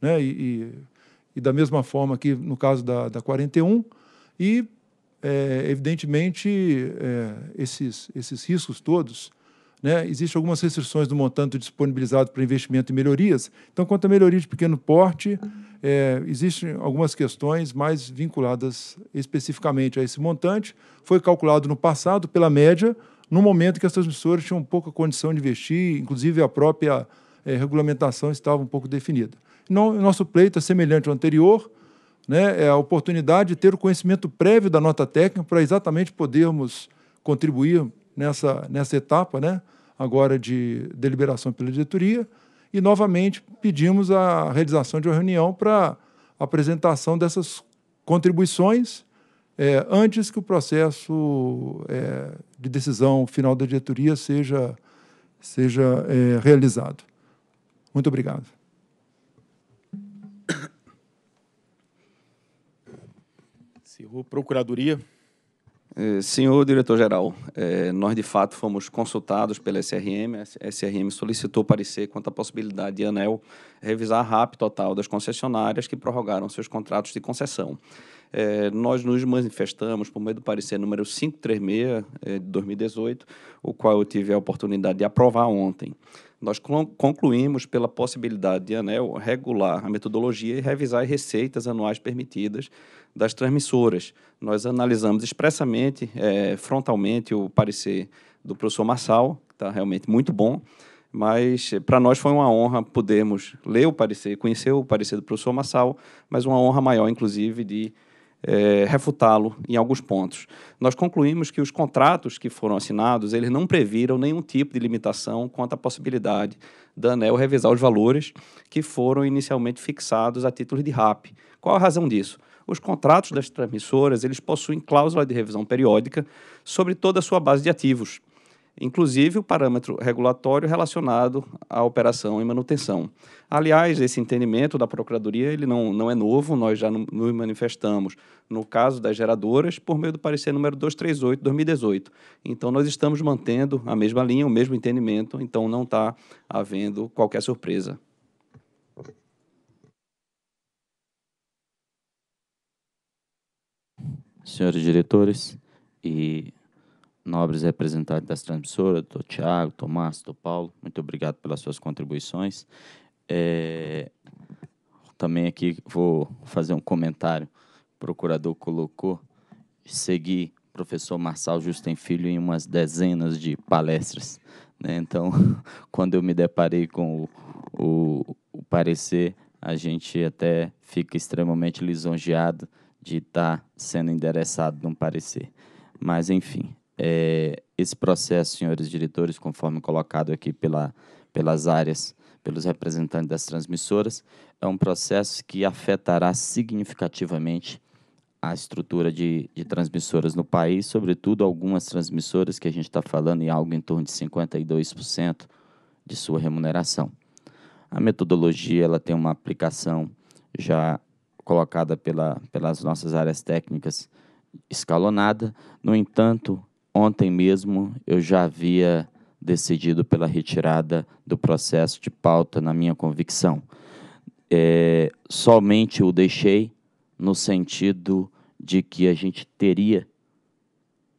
né, e, e, e da mesma forma aqui no caso da, da 41, e é, evidentemente é, esses, esses riscos todos né? Existem algumas restrições do montante disponibilizado para investimento e melhorias. Então, quanto a melhoria de pequeno porte, é, existem algumas questões mais vinculadas especificamente a esse montante. Foi calculado no passado pela média, no momento que as transmissoras tinham pouca condição de investir, inclusive a própria é, regulamentação estava um pouco definida. O nosso pleito é semelhante ao anterior, né? é a oportunidade de ter o conhecimento prévio da nota técnica para exatamente podermos contribuir nessa, nessa etapa, né? agora de deliberação pela diretoria, e novamente pedimos a realização de uma reunião para apresentação dessas contribuições é, antes que o processo é, de decisão final da diretoria seja, seja é, realizado. Muito obrigado. Procuradoria. Eh, senhor diretor-geral, eh, nós de fato fomos consultados pela SRM. A SRM solicitou parecer quanto à possibilidade de ANEL revisar a RAP total das concessionárias que prorrogaram seus contratos de concessão. É, nós nos manifestamos por meio do parecer número 536 é, de 2018, o qual eu tive a oportunidade de aprovar ontem. Nós concluímos pela possibilidade de ANEL regular a metodologia e revisar as receitas anuais permitidas das transmissoras. Nós analisamos expressamente, é, frontalmente, o parecer do professor Massal, que está realmente muito bom, mas para nós foi uma honra podermos ler o parecer, conhecer o parecer do professor Massal, mas uma honra maior, inclusive, de é, refutá-lo em alguns pontos. Nós concluímos que os contratos que foram assinados, eles não previram nenhum tipo de limitação quanto à possibilidade da ANEL revisar os valores que foram inicialmente fixados a título de RAP. Qual a razão disso? Os contratos das transmissoras, eles possuem cláusula de revisão periódica sobre toda a sua base de ativos, inclusive o parâmetro regulatório relacionado à operação e manutenção. Aliás, esse entendimento da Procuradoria ele não, não é novo, nós já nos manifestamos no caso das geradoras por meio do parecer número 238 2018. Então, nós estamos mantendo a mesma linha, o mesmo entendimento, então não está havendo qualquer surpresa. senhores diretores e nobres representantes das transmissoras, do Tiago, Tomás, do Paulo, muito obrigado pelas suas contribuições. É, também aqui vou fazer um comentário. O procurador colocou seguir professor Marçal Justem Filho em umas dezenas de palestras. Né? Então, [laughs] quando eu me deparei com o, o, o parecer, a gente até fica extremamente lisonjeado de estar tá sendo endereçado num parecer. Mas, enfim, é, esse processo, senhores diretores, conforme colocado aqui pela, pelas áreas, pelos representantes das transmissoras, é um processo que afetará significativamente a estrutura de, de transmissoras no país, sobretudo algumas transmissoras que a gente está falando em algo em torno de 52% de sua remuneração. A metodologia ela tem uma aplicação já colocada pela, pelas nossas áreas técnicas escalonada. No entanto, ontem mesmo eu já havia decidido pela retirada do processo de pauta na minha convicção. É, somente o deixei no sentido de que a gente teria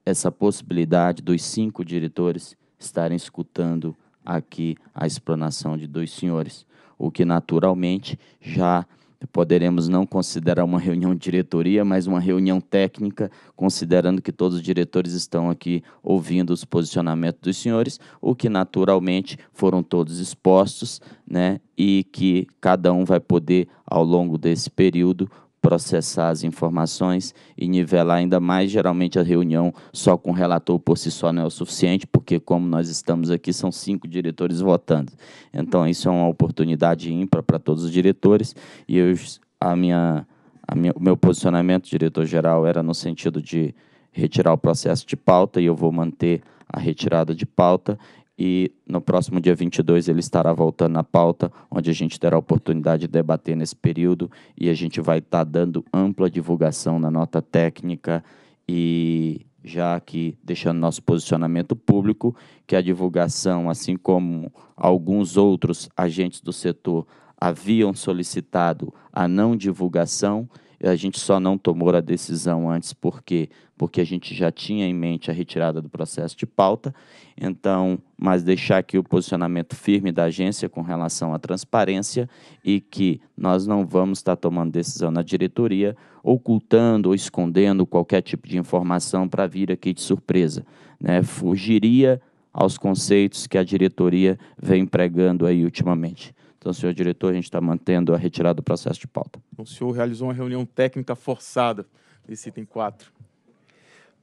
essa possibilidade dos cinco diretores estarem escutando aqui a explanação de dois senhores, o que naturalmente já poderemos não considerar uma reunião de diretoria, mas uma reunião técnica, considerando que todos os diretores estão aqui ouvindo os posicionamentos dos senhores, o que naturalmente foram todos expostos, né? E que cada um vai poder, ao longo desse período, processar as informações e nivelar ainda mais. Geralmente, a reunião só com o relator por si só não é o suficiente, porque, como nós estamos aqui, são cinco diretores votando. Então, isso é uma oportunidade ímpar para todos os diretores e eu, a minha, a minha, o meu posicionamento, diretor-geral, era no sentido de retirar o processo de pauta e eu vou manter a retirada de pauta e no próximo dia 22 ele estará voltando na pauta, onde a gente terá a oportunidade de debater nesse período e a gente vai estar tá dando ampla divulgação na nota técnica e já aqui deixando nosso posicionamento público que a divulgação, assim como alguns outros agentes do setor haviam solicitado a não divulgação, a gente só não tomou a decisão antes porque porque a gente já tinha em mente a retirada do processo de pauta, então, mas deixar aqui o posicionamento firme da agência com relação à transparência e que nós não vamos estar tomando decisão na diretoria, ocultando ou escondendo qualquer tipo de informação para vir aqui de surpresa. Né? Fugiria aos conceitos que a diretoria vem pregando aí ultimamente. Então, senhor diretor, a gente está mantendo a retirada do processo de pauta. Então, o senhor realizou uma reunião técnica forçada desse item 4.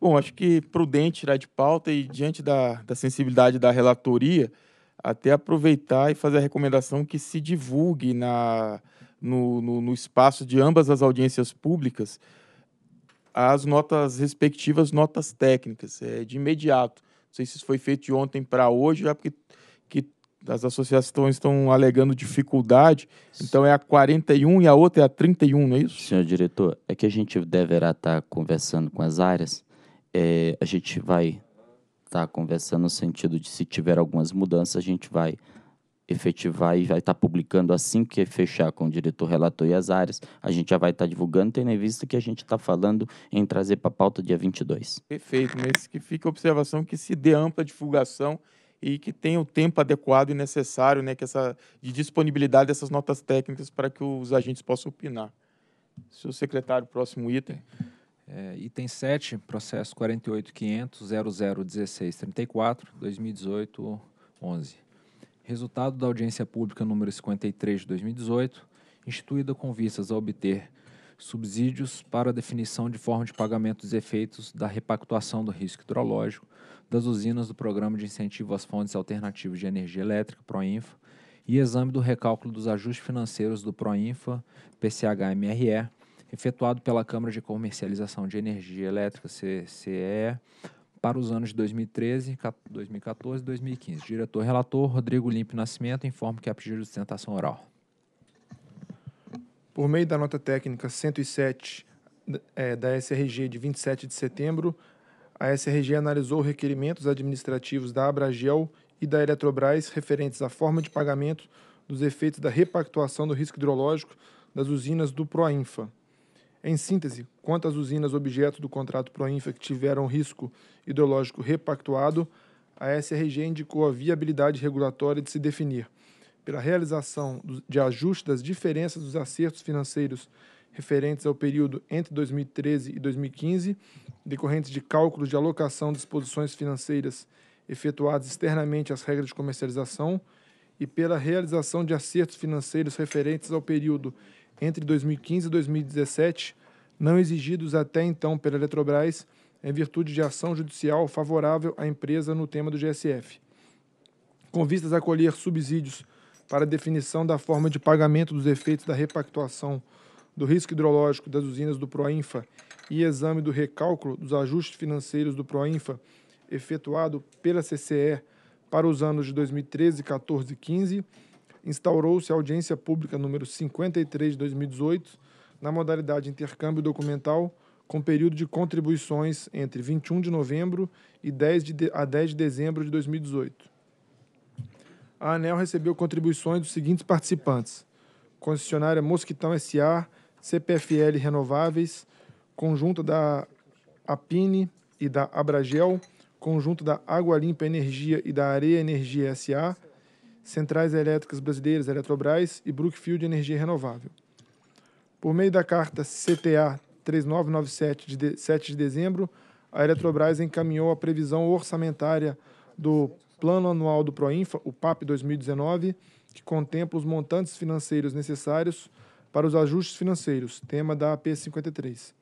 Bom, acho que prudente tirar de pauta e, diante da, da sensibilidade da relatoria, até aproveitar e fazer a recomendação que se divulgue na, no, no, no espaço de ambas as audiências públicas as notas respectivas notas técnicas é, de imediato. Não sei se isso foi feito de ontem para hoje, já é porque que as associações estão alegando dificuldade. Então é a 41 e a outra é a 31, não é isso? Senhor diretor, é que a gente deverá tá estar conversando com as áreas é, a gente vai estar tá conversando no sentido de se tiver algumas mudanças, a gente vai efetivar e vai estar tá publicando assim que fechar com o diretor relator e as áreas. A gente já vai estar tá divulgando, tendo em vista que a gente está falando em trazer para a pauta dia 22. Perfeito, mas que fica a observação que se dê ampla divulgação e que tenha o tempo adequado e necessário né, que essa, de disponibilidade dessas notas técnicas para que os agentes possam opinar. Seu secretário, próximo item. É, item 7, processo 48.500.001634, 2018, 11. Resultado da audiência pública número 53 de 2018, instituída com vistas a obter subsídios para a definição de forma de pagamento dos efeitos da repactuação do risco hidrológico das usinas do Programa de Incentivo às Fontes Alternativas de Energia Elétrica, PROINFA, e exame do recálculo dos ajustes financeiros do PROINFA, PCH-MRE, efetuado pela Câmara de Comercialização de Energia Elétrica, CCE, para os anos de 2013, 2014 e 2015. Diretor-relator Rodrigo Limpe Nascimento informa que há pedido de sustentação oral. Por meio da nota técnica 107 é, da SRG de 27 de setembro, a SRG analisou requerimentos administrativos da Abragel e da Eletrobras referentes à forma de pagamento dos efeitos da repactuação do risco hidrológico das usinas do Proinfa, em síntese, quantas usinas objeto do contrato Proinfa que tiveram risco hidrológico repactuado, a SRG indicou a viabilidade regulatória de se definir pela realização de ajuste das diferenças dos acertos financeiros referentes ao período entre 2013 e 2015, decorrentes de cálculos de alocação de exposições financeiras efetuadas externamente às regras de comercialização, e pela realização de acertos financeiros referentes ao período entre 2015 e 2017, não exigidos até então pela Eletrobras, em virtude de ação judicial favorável à empresa no tema do GSF. Com vistas a colher subsídios para definição da forma de pagamento dos efeitos da repactuação do risco hidrológico das usinas do Proinfa e exame do recálculo dos ajustes financeiros do Proinfa efetuado pela CCE para os anos de 2013, 14 e 15, instaurou-se a audiência pública número 53 de 2018 na modalidade intercâmbio documental com período de contribuições entre 21 de novembro e 10 de, a 10 de dezembro de 2018. A ANEL recebeu contribuições dos seguintes participantes: concessionária Mosquitão SA, CPFL Renováveis, conjunto da Apine e da Abragel, conjunto da Água Limpa Energia e da Areia Energia SA, Centrais Elétricas Brasileiras, Eletrobras e Brookfield Energia Renovável. Por meio da carta CTA 3997 de, 7 de dezembro, a Eletrobras encaminhou a previsão orçamentária do Plano Anual do Proinfa, o PAP 2019, que contempla os montantes financeiros necessários para os ajustes financeiros, tema da AP 53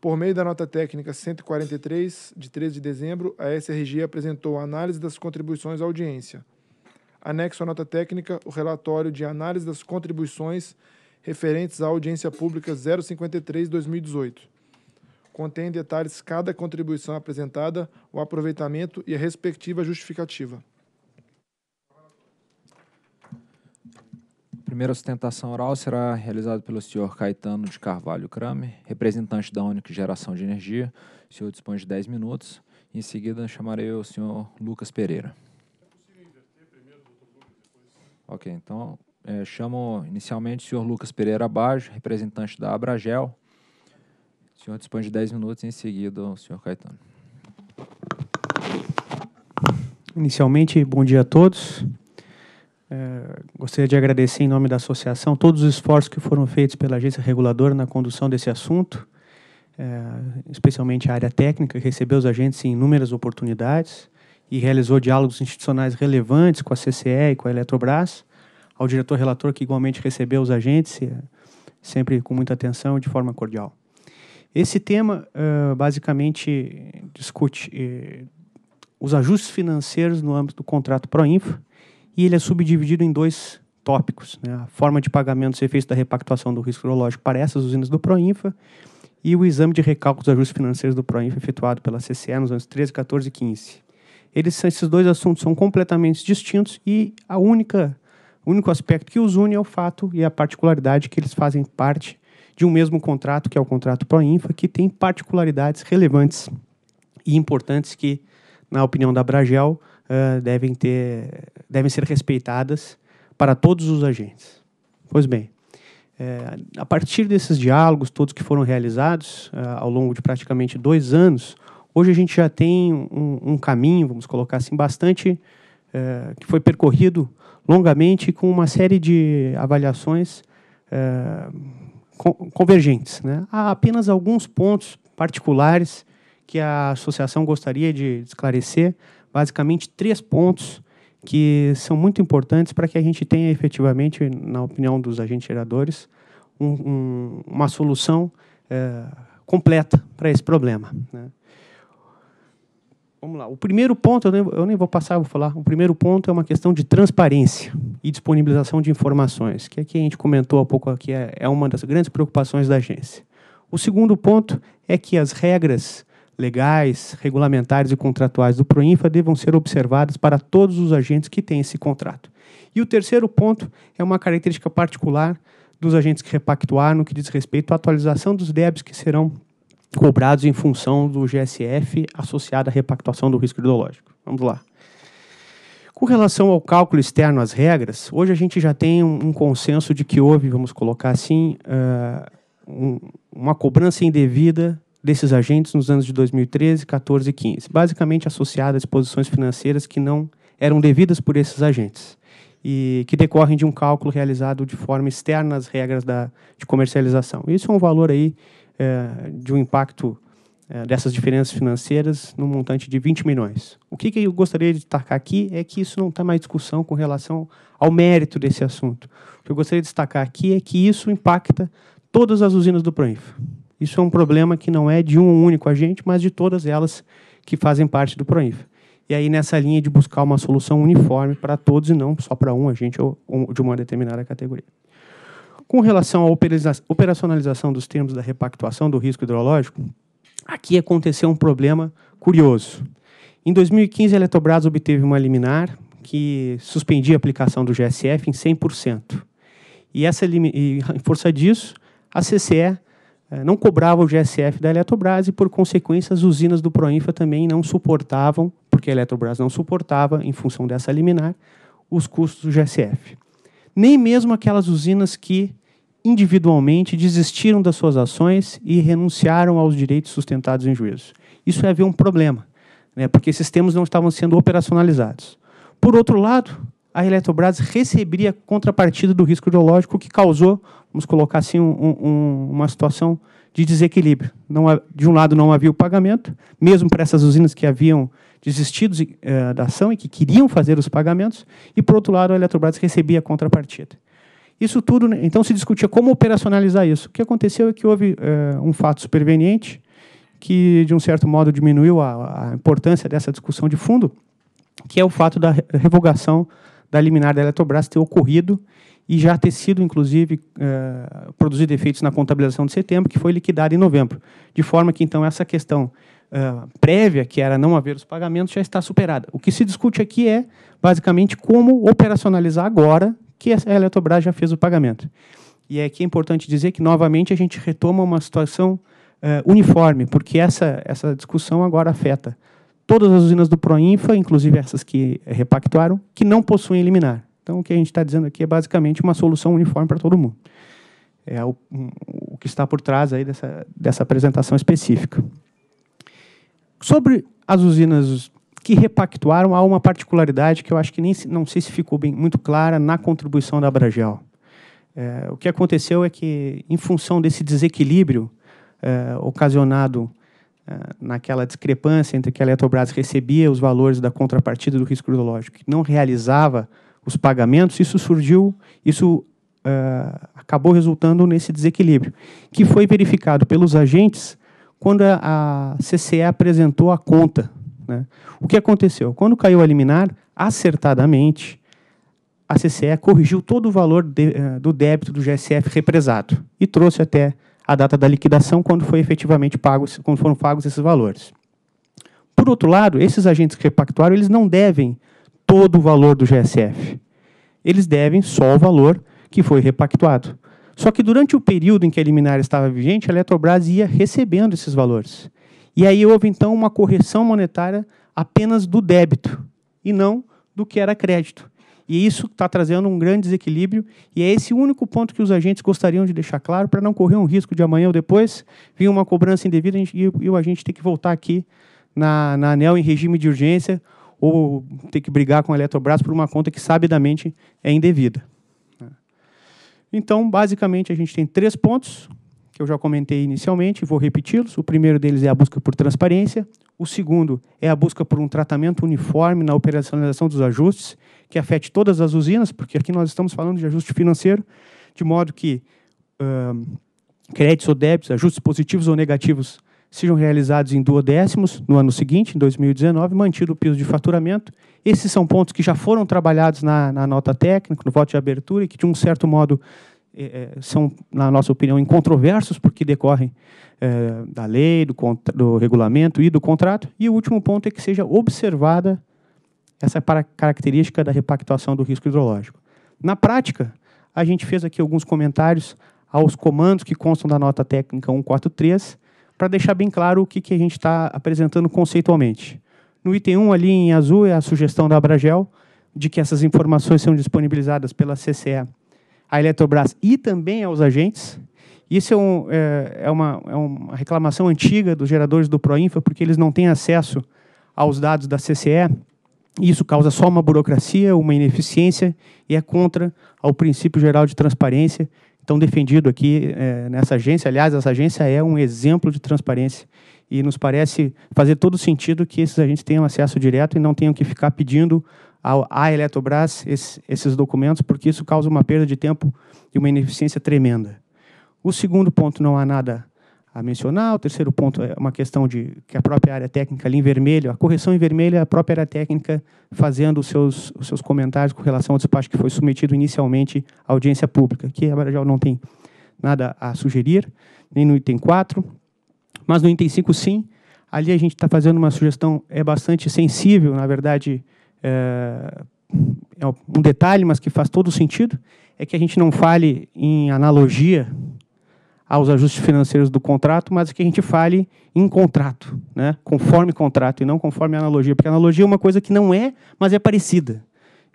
por meio da nota técnica 143, de 13 de dezembro, a SRG apresentou a análise das contribuições à audiência. Anexo à nota técnica, o relatório de análise das contribuições referentes à audiência pública 053-2018. Contém detalhes cada contribuição apresentada, o aproveitamento e a respectiva justificativa. primeira ostentação oral será realizada pelo senhor Caetano de Carvalho Crame, representante da Única Geração de Energia. O senhor dispõe de 10 minutos. Em seguida, chamarei o senhor Lucas Pereira. É primeiro, ok, então é, chamo inicialmente o senhor Lucas Pereira Bajo, representante da Abragel. O senhor dispõe de 10 minutos, em seguida, o senhor Caetano. Inicialmente, bom dia a todos. É, gostaria de agradecer em nome da associação todos os esforços que foram feitos pela agência reguladora na condução desse assunto, é, especialmente a área técnica, que recebeu os agentes em inúmeras oportunidades e realizou diálogos institucionais relevantes com a CCE e com a Eletrobras, ao diretor relator que igualmente recebeu os agentes, é, sempre com muita atenção e de forma cordial. Esse tema uh, basicamente discute uh, os ajustes financeiros no âmbito do contrato Proinfa, e ele é subdividido em dois tópicos. Né? A forma de pagamento ser feito da repactuação do risco urológico para essas usinas do Proinfa e o exame de recálculo dos ajustes financeiros do Proinfa efetuado pela CCE nos anos 13, 14 e 15. Eles, esses dois assuntos são completamente distintos e a única, o único aspecto que os une é o fato e a particularidade que eles fazem parte de um mesmo contrato, que é o contrato Proinfa, que tem particularidades relevantes e importantes que, na opinião da Bragel, ah, devem, ter, devem ser respeitadas para todos os agentes. Pois bem, é, a partir desses diálogos, todos que foram realizados ah, ao longo de praticamente dois anos, hoje a gente já tem um, um caminho, vamos colocar assim, bastante eh, que foi percorrido longamente com uma série de avaliações eh, convergentes. Né? Há apenas alguns pontos particulares que a associação gostaria de esclarecer basicamente três pontos que são muito importantes para que a gente tenha efetivamente, na opinião dos agentes geradores, um, um, uma solução é, completa para esse problema. Né? Vamos lá. O primeiro ponto, eu nem, eu nem vou passar, vou falar. O primeiro ponto é uma questão de transparência e disponibilização de informações, que aqui é a gente comentou há pouco aqui, é, é uma das grandes preocupações da agência. O segundo ponto é que as regras legais, regulamentares e contratuais do Proinfa devam ser observadas para todos os agentes que têm esse contrato. E o terceiro ponto é uma característica particular dos agentes que repactuar no que diz respeito à atualização dos débitos que serão cobrados em função do GSF associado à repactuação do risco hidrológico. Vamos lá. Com relação ao cálculo externo às regras, hoje a gente já tem um, um consenso de que houve, vamos colocar assim, uh, um, uma cobrança indevida desses agentes nos anos de 2013, 14 e 15, basicamente associada a exposições financeiras que não eram devidas por esses agentes e que decorrem de um cálculo realizado de forma externa às regras da, de comercialização. Isso é um valor aí é, de um impacto é, dessas diferenças financeiras no montante de 20 milhões. O que, que eu gostaria de destacar aqui é que isso não está mais discussão com relação ao mérito desse assunto. O que eu gostaria de destacar aqui é que isso impacta todas as usinas do Proinfa. Isso é um problema que não é de um único agente, mas de todas elas que fazem parte do PROINF. E aí, nessa linha de buscar uma solução uniforme para todos e não só para um agente ou de uma determinada categoria. Com relação à operacionalização dos termos da repactuação do risco hidrológico, aqui aconteceu um problema curioso. Em 2015, a Eletrobras obteve uma liminar que suspendia a aplicação do GSF em 100%. E, essa, e em força disso, a CCE é, não cobrava o GSF da Eletrobras e, por consequência, as usinas do Proinfa também não suportavam, porque a Eletrobras não suportava, em função dessa liminar, os custos do GSF. Nem mesmo aquelas usinas que individualmente desistiram das suas ações e renunciaram aos direitos sustentados em juízo. Isso havia um problema, né, porque esses termos não estavam sendo operacionalizados. Por outro lado, a Eletrobras receberia contrapartida do risco geológico que causou, vamos colocar assim, um, um, uma situação de desequilíbrio. Não, de um lado, não havia o pagamento, mesmo para essas usinas que haviam desistido eh, da ação e que queriam fazer os pagamentos, e, por outro lado, a Eletrobras recebia a contrapartida. Isso tudo, né, então, se discutia como operacionalizar isso. O que aconteceu é que houve eh, um fato superveniente que, de um certo modo, diminuiu a, a importância dessa discussão de fundo, que é o fato da revogação da liminar da Eletrobras ter ocorrido e já ter sido, inclusive, eh, produzido produzir defeitos na contabilização de setembro, que foi liquidada em novembro. De forma que, então, essa questão eh, prévia, que era não haver os pagamentos, já está superada. O que se discute aqui é, basicamente, como operacionalizar agora que a Eletrobras já fez o pagamento. E é aqui é importante dizer que, novamente, a gente retoma uma situação eh, uniforme, porque essa, essa discussão agora afeta todas as usinas do Proinfa, inclusive essas que repactuaram, que não possuem eliminar. Então, o que a gente está dizendo aqui é basicamente uma solução uniforme para todo mundo. É o, o, que está por trás aí dessa, dessa apresentação específica. Sobre as usinas que repactuaram, há uma particularidade que eu acho que nem não sei se ficou bem muito clara na contribuição da Abragel. É, o que aconteceu é que, em função desse desequilíbrio é, ocasionado eh, naquela discrepância entre que a Eletrobras recebia os valores da contrapartida do risco hidrológico e não realizava os pagamentos, isso surgiu, isso uh, acabou resultando nesse desequilíbrio, que foi verificado pelos agentes quando a, a CCE apresentou a conta. Né? O que aconteceu? Quando caiu a liminar, acertadamente, a CCE corrigiu todo o valor de, uh, do débito do GSF represado e trouxe até a data da liquidação, quando foi efetivamente pagos, quando foram pagos esses valores. Por outro lado, esses agentes que repactuaram, eles não devem todo o valor do GSF. Eles devem só o valor que foi repactuado. Só que durante o período em que a liminar estava vigente, a Eletrobras ia recebendo esses valores. E aí houve então uma correção monetária apenas do débito e não do que era crédito. E isso está trazendo um grande desequilíbrio, e é esse único ponto que os agentes gostariam de deixar claro para não correr um risco de amanhã ou depois vir uma cobrança indevida e, e o agente ter que voltar aqui na, na ANEL em regime de urgência ou ter que brigar com a Eletrobras por uma conta que sabidamente é indevida. É. Então, basicamente, a gente tem três pontos que eu já comentei inicialmente, vou repeti-los. O primeiro deles é a busca por transparência. O segundo é a busca por um tratamento uniforme na operacionalização dos ajustes, que afete todas as usinas, porque aqui nós estamos falando de ajuste financeiro, de modo que créditos ou débitos, ajustes positivos ou negativos, sejam realizados em duodécimos no ano seguinte, em 2019, mantido o piso de faturamento. Esses são pontos que já foram trabalhados na, na nota técnica, no voto de abertura, e que, de um certo modo, é, é, são, na nossa opinião, incontroversos, porque decorrem é, da lei, do, do, regulamento e do contrato. E o último ponto é que seja observada essa característica da repactuação do risco hidrológico. Na prática, a gente fez aqui alguns comentários aos comandos que constam da nota técnica 143, para deixar bem claro o que, que a gente está apresentando conceitualmente. No item 1, ali em azul, é a sugestão da Abragel de que essas informações são disponibilizadas pela CCE à Eletrobras e também aos agentes. Isso é, um, é, é, uma, é uma reclamação antiga dos geradores do Proinfa, porque eles não têm acesso aos dados da CCE. Isso causa só uma burocracia, uma ineficiência e é contra ao princípio geral de transparência, tão defendido aqui é, nessa agência. Aliás, essa agência é um exemplo de transparência e nos parece fazer todo sentido que esses agentes tenham acesso direto e não tenham que ficar pedindo à Eletrobras esses, esses documentos, porque isso causa uma perda de tempo e uma ineficiência tremenda. O segundo ponto não há nada a mencionar. O terceiro ponto é uma questão de que a própria área técnica ali em vermelho, a correção em vermelho é a própria área técnica fazendo os seus, os seus comentários com relação ao despacho que foi submetido inicialmente à audiência pública, que a Barajal não tem nada a sugerir, nem no item 4, mas no item 5 sim. Ali a gente está fazendo uma sugestão é bastante sensível, na verdade, é, é, um detalhe, mas que faz todo sentido, é que a gente não fale em analogia aos ajustes financeiros do contrato, mas que a gente fale em contrato, né? conforme contrato e não conforme analogia, porque analogia é uma coisa que não é, mas é parecida.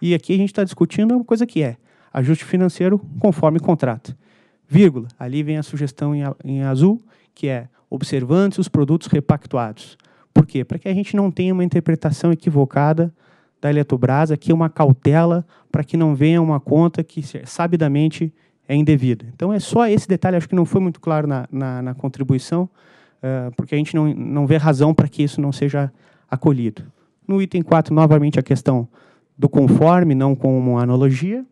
E aqui a gente está discutindo uma coisa que é ajuste financeiro conforme contrato. Vírgula, ali vem a sugestão em, em azul, que é observantes os produtos repactuados. Por quê? Para que a gente não tenha uma interpretação equivocada da Eletrobras, aqui é uma cautela para que não venha uma conta que sabidamente é indevida. Então é só esse detalhe, acho que não foi muito claro na, na, na contribuição, uh, porque a gente não, não vê razão para que isso não seja acolhido. No item 4, novamente a questão do conforme, não como analogia.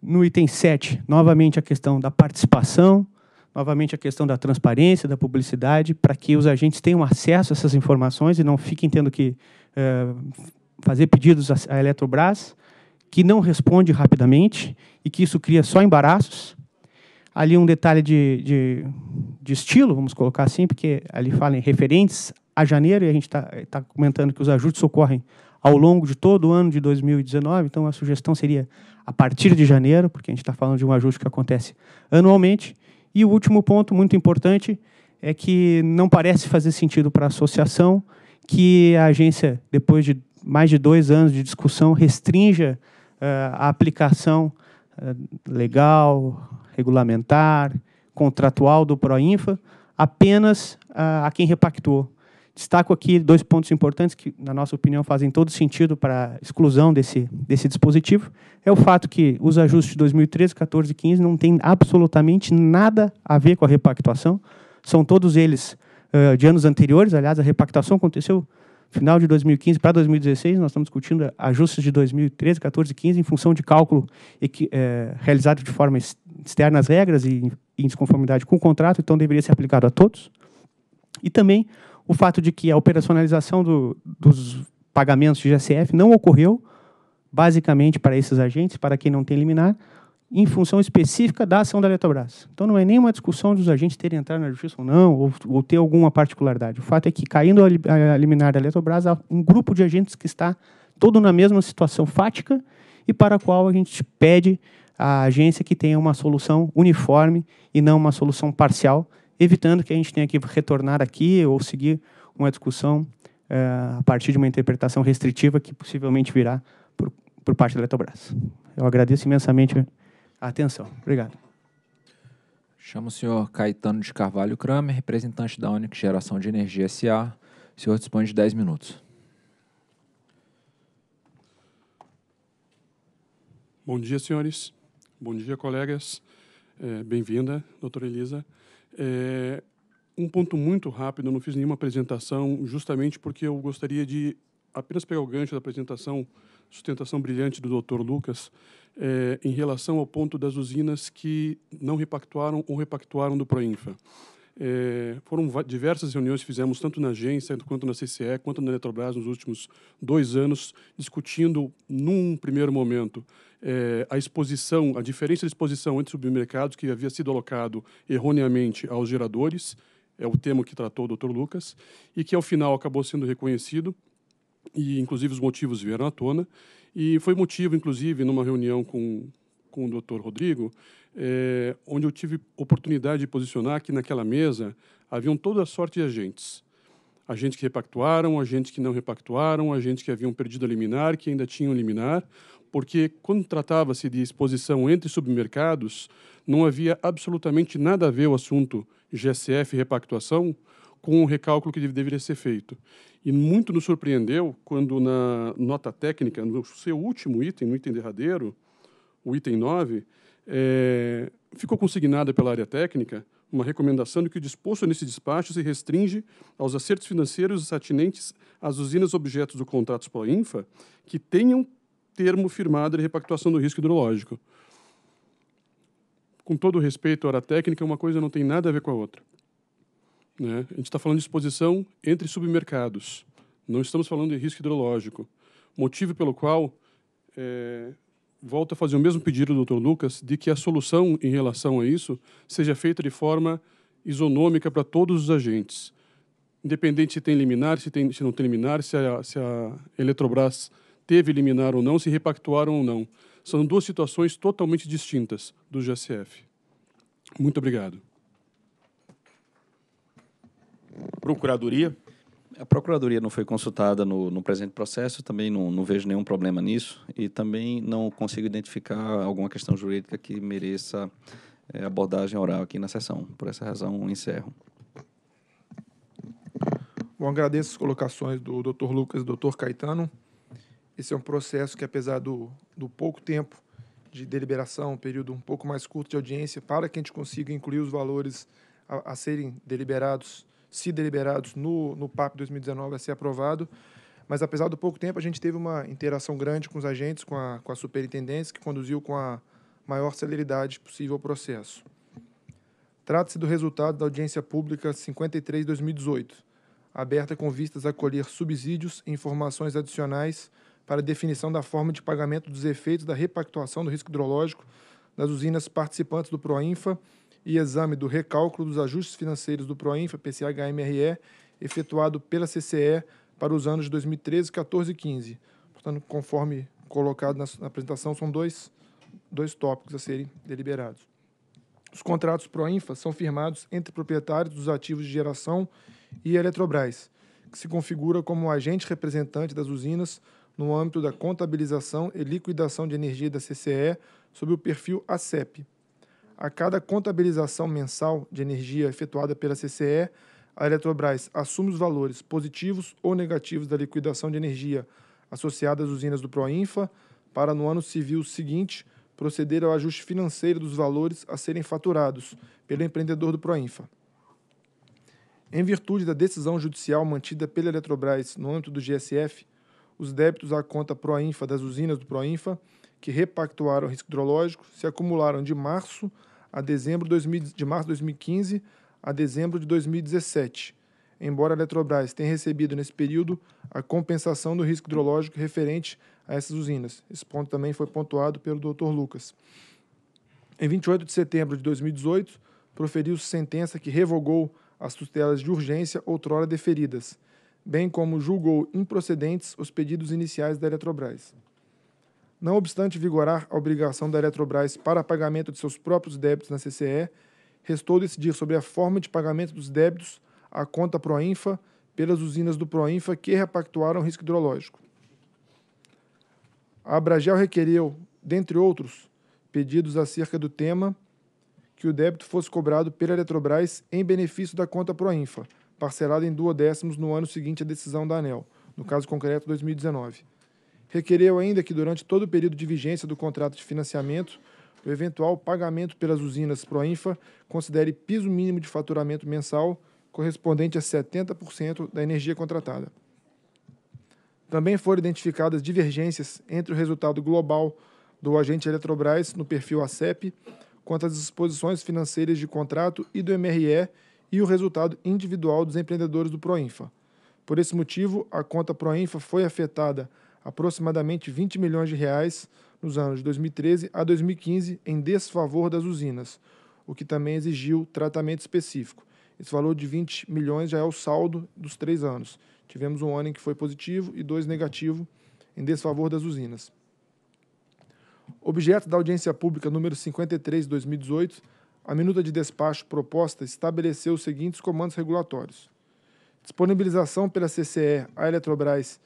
No item 7, novamente a questão da participação, novamente a questão da transparência, da publicidade, para que os agentes tenham acesso a essas informações e não fiquem tendo que é, fazer pedidos à Eletrobras, que não responde rapidamente e que isso cria só embaraços. Ali um detalhe de, de, de estilo, vamos colocar assim, porque ali falam referentes a janeiro e a gente está tá comentando que os ajustes ocorrem ao longo de todo o ano de 2019, então a sugestão seria a partir de janeiro, porque a gente está falando de um ajuste que acontece anualmente. E o último ponto muito importante é que não parece fazer sentido para a associação que a agência, depois de mais de dois anos de discussão, restrinja uh, a aplicação uh, legal, regulamentar, contratual do Proinfa apenas uh, a quem repactuou. Destaco aqui dois pontos importantes que, na nossa opinião, fazem todo sentido para a exclusão desse, desse dispositivo. É o fato que os ajustes de 2013, 14 e 15 não têm absolutamente nada a ver com a repactuação. São todos eles eh, de anos anteriores. Aliás, a repactação aconteceu final de 2015 para 2016. Nós estamos discutindo ajustes de 2013, 14 e 15 em função de cálculo é, realizado de forma externa às regras e em desconformidade com o contrato, então deveria ser aplicado a todos. E também o fato de que a operacionalização do, dos pagamentos de GCF não ocorreu, basicamente para esses agentes, para quem não tem liminar, em função específica da ação da Eletrobras. Então não é nenhuma discussão dos agentes terem entrado na justiça ou não, ou, ou ter alguma particularidade. O fato é que, caindo a, a liminar da Eletrobras, há um grupo de agentes que está todo na mesma situação fática e para a qual a gente pede à agência que tenha uma solução uniforme e não uma solução parcial, evitando que a gente tenha que retornar aqui ou seguir uma discussão eh, a partir de uma interpretação restritiva que possivelmente virá por, por parte da Eletrobras. Eu agradeço imensamente atenção. Obrigado. Chamo o senhor Caetano de Carvalho Kramer, representante da Única Geração de Energia SA. O senhor dispõe de 10 minutos. Bom dia, senhores. Bom dia, colegas. É, Bem-vinda, doutora Elisa. É, um ponto muito rápido, não fiz nenhuma apresentação, justamente porque eu gostaria de apenas pegar o gancho da apresentação Sustentação Brilhante do doutor Lucas é, em relação ao ponto das usinas que não repactuaram ou repactuaram do Proinfa. É, foram diversas reuniões que fizemos, tanto na agência, quanto na CCE, quanto na Eletrobras, nos últimos dois anos, discutindo, num primeiro momento, é, a exposição, a diferença de exposição entre submercados que havia sido alocado erroneamente aos geradores, é o tema que tratou o Dr. Lucas, e que ao final acabou sendo reconhecido, e inclusive os motivos vieram à tona, e foi motivo, inclusive, numa reunião com, com o doutor Rodrigo, é, onde eu tive oportunidade de posicionar que naquela mesa haviam toda a sorte de agentes. Agentes que repactuaram, agentes que não repactuaram, agentes que haviam perdido a liminar, que ainda tinham liminar, porque quando tratava-se de exposição entre submercados, não havia absolutamente nada a ver o assunto GSF repactuação com o recálculo que deveria ser feito. E muito nos surpreendeu quando, na nota técnica, no seu último item, no item derradeiro, o item 9, é, ficou consignada pela área técnica uma recomendação de que o disposto nesse despacho se restringe aos acertos financeiros atinentes às usinas objetos do contrato INFA que tenham termo firmado de repactuação do risco hidrológico. Com todo respeito à área técnica, uma coisa não tem nada a ver com a outra. Né? A gente está falando de exposição entre submercados. Não estamos falando de risco hidrológico. Motivo pelo qual é, volto a fazer o mesmo pedido do Dr. Lucas de que a solução em relação a isso seja feita de forma isonômica para todos os agentes. Independente se tem liminar, se, tem, se não tem liminar, se a, se a Eletrobras teve liminar ou não, se repactuaram ou não. São duas situações totalmente distintas do GSF. Muito obrigado. Procuradoria? A Procuradoria não foi consultada no, no presente processo, também não, não, vejo nenhum problema nisso e também não consigo identificar alguma questão jurídica que mereça é, abordagem oral aqui na sessão. Por essa razão, encerro. Bom, agradeço as colocações do Dr. Lucas e do Dr. Caetano. Esse é um processo que, apesar do, do pouco tempo de deliberação, um período um pouco mais curto de audiência, para que a gente consiga incluir os valores a, a serem deliberados se deliberados no, no PAP 2019 a ser aprovado. Mas, apesar do pouco tempo, a gente teve uma interação grande com os agentes, com a, com a superintendência, que conduziu com a maior celeridade possível o processo. Trata-se do resultado da audiência pública 53-2018, aberta com vistas a colher subsídios e informações adicionais para definição da forma de pagamento dos efeitos da repactuação do risco hidrológico das usinas participantes do Proinfa e exame do recálculo dos ajustes financeiros do Proinfa PCH-MRE efetuado pela CCE para os anos de 2013, 14 e 15. Portanto, conforme colocado na, apresentação, são dois, dois tópicos a serem deliberados. Os contratos Proinfa são firmados entre proprietários dos ativos de geração e a Eletrobras, que se configura como agente representante das usinas no âmbito da contabilização e liquidação de energia da CCE sob o perfil ACEP. A cada contabilização mensal de energia efetuada pela CCE, a Eletrobras assume os valores positivos ou negativos da liquidação de energia associada às usinas do Proinfa, para no ano civil seguinte proceder ao ajuste financeiro dos valores a serem faturados pelo empreendedor do Proinfa. Em virtude da decisão judicial mantida pela Eletrobras no âmbito do GSF, os débitos à conta Proinfa das usinas do Proinfa que repactuaram o risco hidrológico se acumularam de março a dezembro de março de 2015 a dezembro de 2017, embora a Eletrobras tenha recebido nesse período a compensação do risco hidrológico referente a essas usinas. Esse ponto também foi pontuado pelo Dr. Lucas. Em 28 de setembro de 2018, proferiu-se sentença que revogou as tutelas de urgência outrora deferidas, bem como julgou improcedentes os pedidos iniciais da Eletrobras. Não obstante vigorar a obrigação da Eletrobras para pagamento de seus próprios débitos na CCE, restou decidir sobre a forma de pagamento dos débitos à conta Proinfa pelas usinas do Proinfa que repactuaram risco hidrológico. A Abragel requereu, dentre outros, pedidos acerca do tema que o débito fosse cobrado pela Eletrobras em benefício da conta Proinfa, parcelada em duodécimos no ano seguinte à decisão da ANEL, no caso concreto 2019. Requereu ainda que, durante todo o período de vigência do contrato de financiamento, o eventual pagamento pelas usinas Proinfa considere piso mínimo de faturamento mensal correspondente a 70% da energia contratada. Também foram identificadas divergências entre o resultado global do agente Eletrobras no perfil ACEP quanto às disposições financeiras de contrato e do MRE e o resultado individual dos empreendedores do Proinfa. Por esse motivo, a conta Proinfa foi afetada aproximadamente 20 milhões de reais nos anos de 2013 a 2015 em desfavor das usinas, o que também exigiu tratamento específico. Esse valor de 20 milhões já é o saldo dos três anos. Tivemos um ano em que foi positivo e dois negativo em desfavor das usinas. Objeto da audiência pública número 53 de 2018, a minuta de despacho proposta estabeleceu os seguintes comandos regulatórios: disponibilização pela CCE à Eletrobras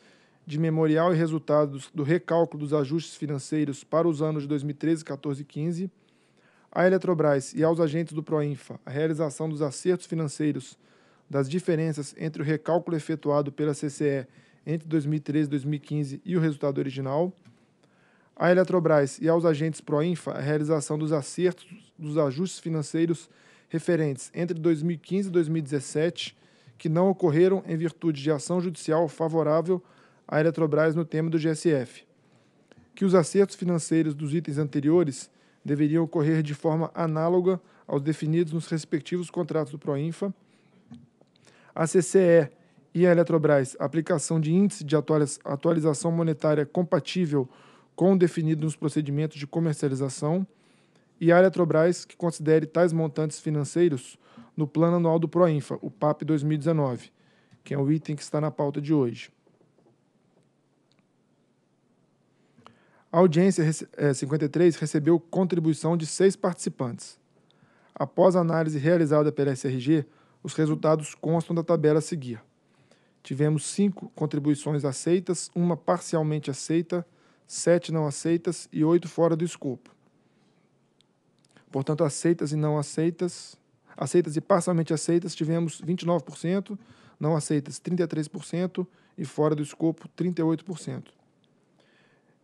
de memorial e resultados do recálculo dos ajustes financeiros para os anos de 2013, 14 e 15, à Eletrobras e aos agentes do Proinfa a realização dos acertos financeiros das diferenças entre o recálculo efetuado pela CCE entre 2013 e 2015 e o resultado original, à Eletrobras e aos agentes Proinfa a realização dos acertos dos ajustes financeiros referentes entre 2015 e 2017 que não ocorreram em virtude de ação judicial favorável à Eletrobras no tema do GSF. Que os acertos financeiros dos itens anteriores deveriam ocorrer de forma análoga aos definidos nos respectivos contratos do Proinfa. A CCE e a Eletrobras, aplicação de índice de atualização monetária compatível com o definido nos procedimentos de comercialização. E a Eletrobras, que considere tais montantes financeiros no Plano Anual do Proinfa, o PAP 2019, que é o item que está na pauta de hoje. A audiência 53 é, recebeu contribuição de seis participantes. Após a análise realizada pela SRG, os resultados constam da tabela a seguir. Tivemos cinco contribuições aceitas, uma parcialmente aceita, sete não aceitas e oito fora do escopo. Portanto, aceitas e não aceitas, aceitas e parcialmente aceitas, tivemos 29%, não aceitas 33% e fora do escopo 38%.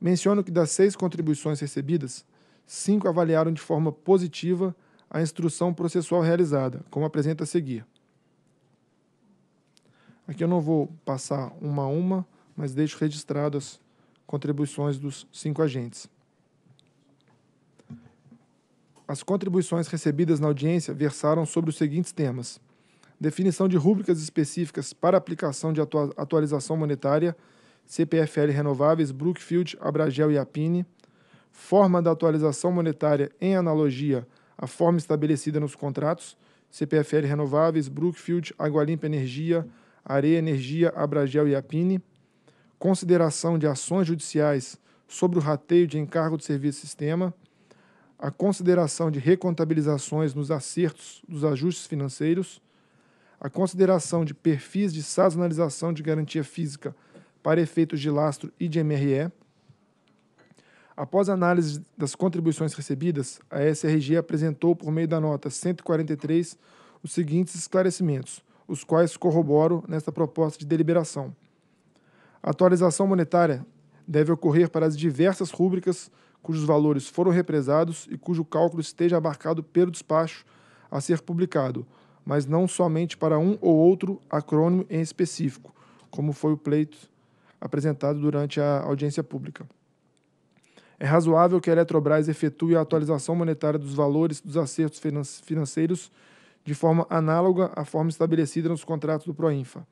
Menciono que das seis contribuições recebidas, cinco avaliaram de forma positiva a instrução processual realizada, como apresenta a seguir. Aqui eu não vou passar uma a uma, mas deixo registradas as contribuições dos cinco agentes. As contribuições recebidas na audiência versaram sobre os seguintes temas: definição de rúbricas específicas para aplicação de atualização monetária CPFL Renováveis, Brookfield, Abragel e Apine. Forma da atualização monetária em analogia à forma estabelecida nos contratos, CPFL Renováveis, Brookfield, Água Limpa Energia, Areia Energia, Abragel e Apine. Consideração de ações judiciais sobre o rateio de encargo de serviço sistema. A consideração de recontabilizações nos acertos dos ajustes financeiros. A consideração de perfis de sazonalização de garantia física para efeitos de lastro e de MRE. Após análise das contribuições recebidas, a SRG apresentou, por meio da nota 143, os seguintes esclarecimentos, os quais corroboro nesta proposta de deliberação. A atualização monetária deve ocorrer para as diversas rúbricas cujos valores foram represados e cujo cálculo esteja abarcado pelo despacho a ser publicado, mas não somente para um ou outro acrônimo em específico, como foi o pleito apresentado durante a audiência pública. É razoável que a Eletrobras efetue a atualização monetária dos valores dos acertos financeiros de forma análoga à forma estabelecida nos contratos do Proinfa.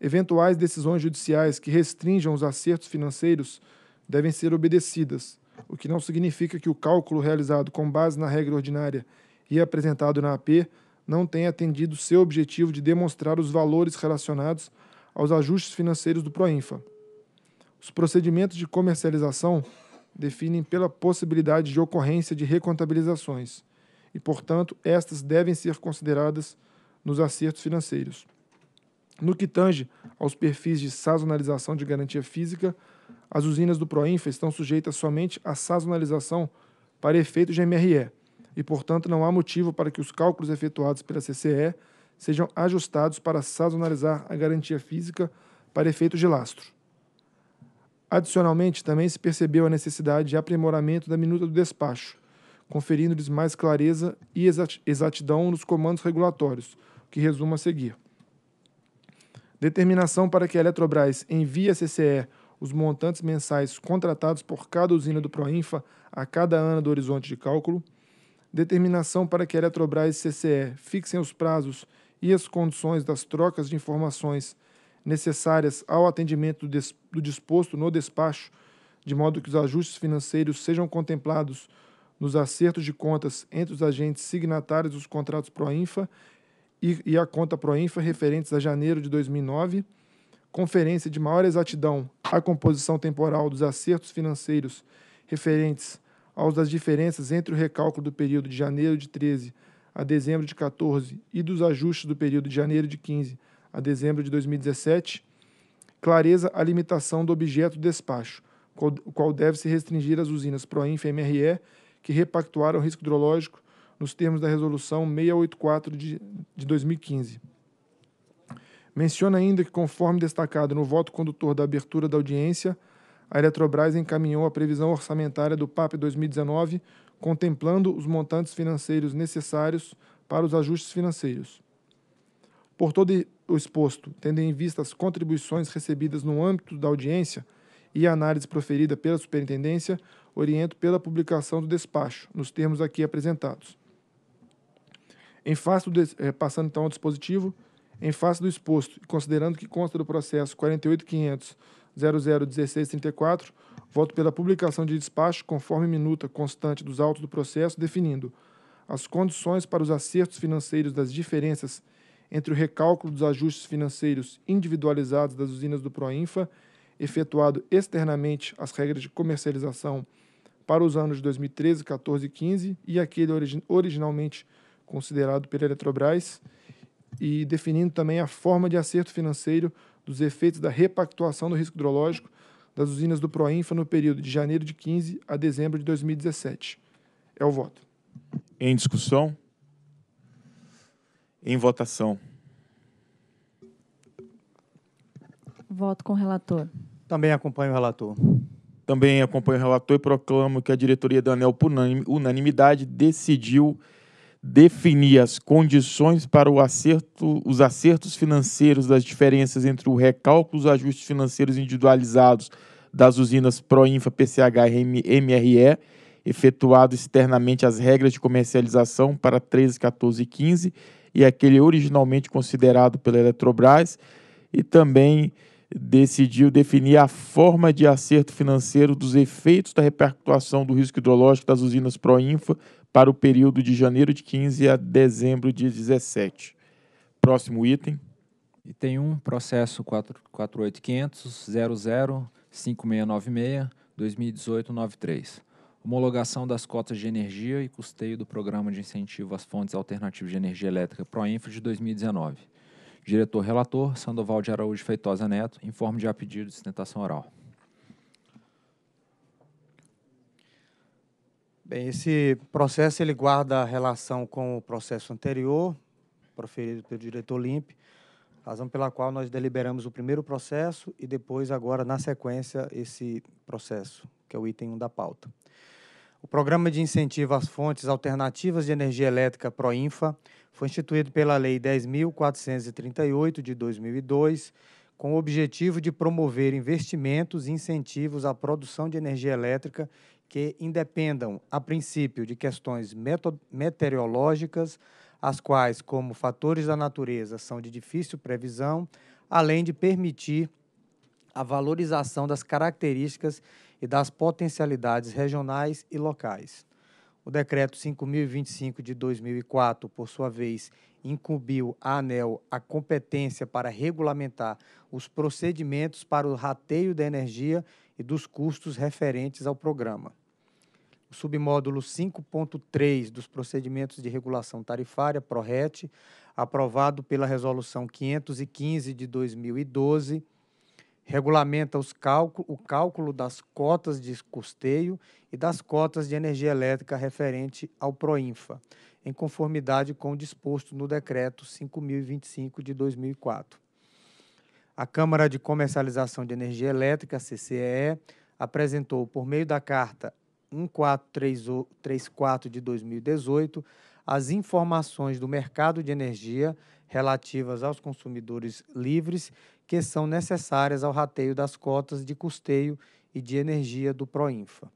Eventuais decisões judiciais que restringam os acertos financeiros devem ser obedecidas, o que não significa que o cálculo realizado com base na regra ordinária e apresentado na AP não tenha atendido seu objetivo de demonstrar os valores relacionados aos ajustes financeiros do Proinfa. Os procedimentos de comercialização definem pela possibilidade de ocorrência de recontabilizações e, portanto, estas devem ser consideradas nos acertos financeiros. No que tange aos perfis de sazonalização de garantia física, as usinas do Proinfa estão sujeitas somente à sazonalização para efeitos de MRE e, portanto, não há motivo para que os cálculos efetuados pela CCE sejam ajustados para sazonalizar a garantia física para efeito de lastro. Adicionalmente, também se percebeu a necessidade de aprimoramento da minuta do despacho, conferindo-lhes mais clareza e exatidão nos comandos regulatórios, que resumo a seguir. Determinação para que a Eletrobras envie à CCE os montantes mensais contratados por cada usina do Proinfa a cada ano do horizonte de cálculo. Determinação para que a Eletrobras e CCE fixem os prazos e as condições das trocas de informações necessárias ao atendimento do disposto no despacho, de modo que os ajustes financeiros sejam contemplados nos acertos de contas entre os agentes signatários dos contratos Proinfa e, e a conta Proinfa referentes a janeiro de 2009, conferência de maior exatidão à composição temporal dos acertos financeiros referentes aos das diferenças entre o recálculo do período de janeiro de 13 a dezembro de 14 e dos ajustes do período de janeiro de 15 a dezembro de 2017, clareza à limitação do objeto do despacho, o qual deve se restringir às usinas Proinf e MRE que repactuaram o risco hidrológico nos termos da Resolução 684 de, de 2015. Menciona ainda que, conforme destacado no voto condutor da abertura da audiência, a Eletrobras encaminhou a previsão orçamentária do PAP 2019 contemplando os montantes financeiros necessários para os ajustes financeiros. Por todo o exposto, tendo em vista as contribuições recebidas no âmbito da audiência e a análise proferida pela Superintendência, oriento pela publicação do despacho, nos termos aqui apresentados. Em face do, eh, passando então ao dispositivo, em face do exposto, considerando que consta do processo 48500 Voto pela publicação de despacho conforme minuta constante dos autos do processo, definindo as condições para os acertos financeiros das diferenças entre o recálculo dos ajustes financeiros individualizados das usinas do Proinfa, efetuado externamente às regras de comercialização para os anos de 2013, 14 e 15 e aquele origi originalmente considerado pela Eletrobras, e definindo também a forma de acerto financeiro dos efeitos da repactuação do risco hidrológico das usinas do Proinfa no período de janeiro de 15 a dezembro de 2017. É o voto. Em discussão? Em votação. Voto com o relator. Também acompanho o relator. Também acompanho o relator e proclamo que a diretoria da ANEL, por unanimidade, decidiu definir as condições para acerto, os acertos financeiros das diferenças entre o recálculo dos ajustes financeiros individualizados das usinas Proinfa, PCH e MRE, efetuado externamente às regras de comercialização para 13, 14 e 15, e aquele originalmente considerado pela Eletrobras, e também decidiu definir a forma de acerto financeiro dos efeitos da repercussão do risco hidrológico das usinas Proinfa, para o período de janeiro de 15 a dezembro de 17. Próximo item. E tem um processo 48500-005696-2018-93. Homologação das cotas de energia e custeio do Programa de Incentivo às Fontes Alternativas de Energia Elétrica Proinfra de 2019. Diretor-relator, Sandoval de Araújo Feitosa Neto, informe de a pedido de sustentação oral. Bem, esse processo ele guarda relação com o processo anterior, proferido pelo diretor Limp, razão pela qual nós deliberamos o primeiro processo e depois, agora, na sequência, esse processo, que é o item 1 da pauta. O Programa de Incentivo às Fontes Alternativas de Energia Elétrica Proinfa foi instituído pela Lei 10.438 de 2002, com o objetivo de promover investimentos e incentivos à produção de energia elétrica que independam, a princípio, de questões meteorológicas, as quais, como fatores da natureza, são de difícil previsão, além de permitir a valorização das características e das potencialidades regionais e locais. O decreto 5025 de 2004, por sua vez, incumbiu à ANEL a competência para regulamentar os procedimentos para o rateio da energia e dos custos referentes ao programa o submódulo 5.3 dos procedimentos de regulação tarifária, PRORET, aprovado pela Resolução 515 de 2012, regulamenta os cálculo, o cálculo das cotas de custeio e das cotas de energia elétrica referente ao PROINFA, em conformidade com o disposto no Decreto 5025 de 2004. A Câmara de Comercialização de Energia Elétrica, CCEE, apresentou, por meio da carta 1434 de 2018 as informações do mercado de energia relativas aos consumidores livres que são necessárias ao rateio das cotas de custeio e de energia do Proinfa.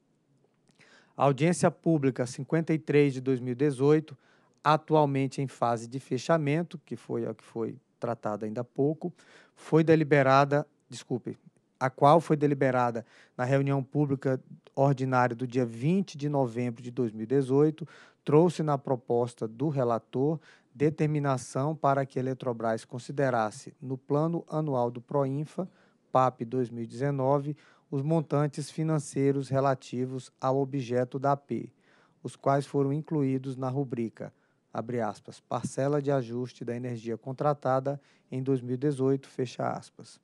A audiência pública 53 de 2018, atualmente em fase de fechamento, que foi a que foi tratada ainda há pouco, foi deliberada, desculpe, a qual foi deliberada na reunião pública ordinária do dia 20 de novembro de 2018, trouxe na proposta do relator determinação para que a Eletrobras considerasse no plano anual do Proinfa, PAP 2019, os montantes financeiros relativos ao objeto da AP, os quais foram incluídos na rubrica abre aspas, parcela de ajuste da energia contratada em 2018, fecha aspas.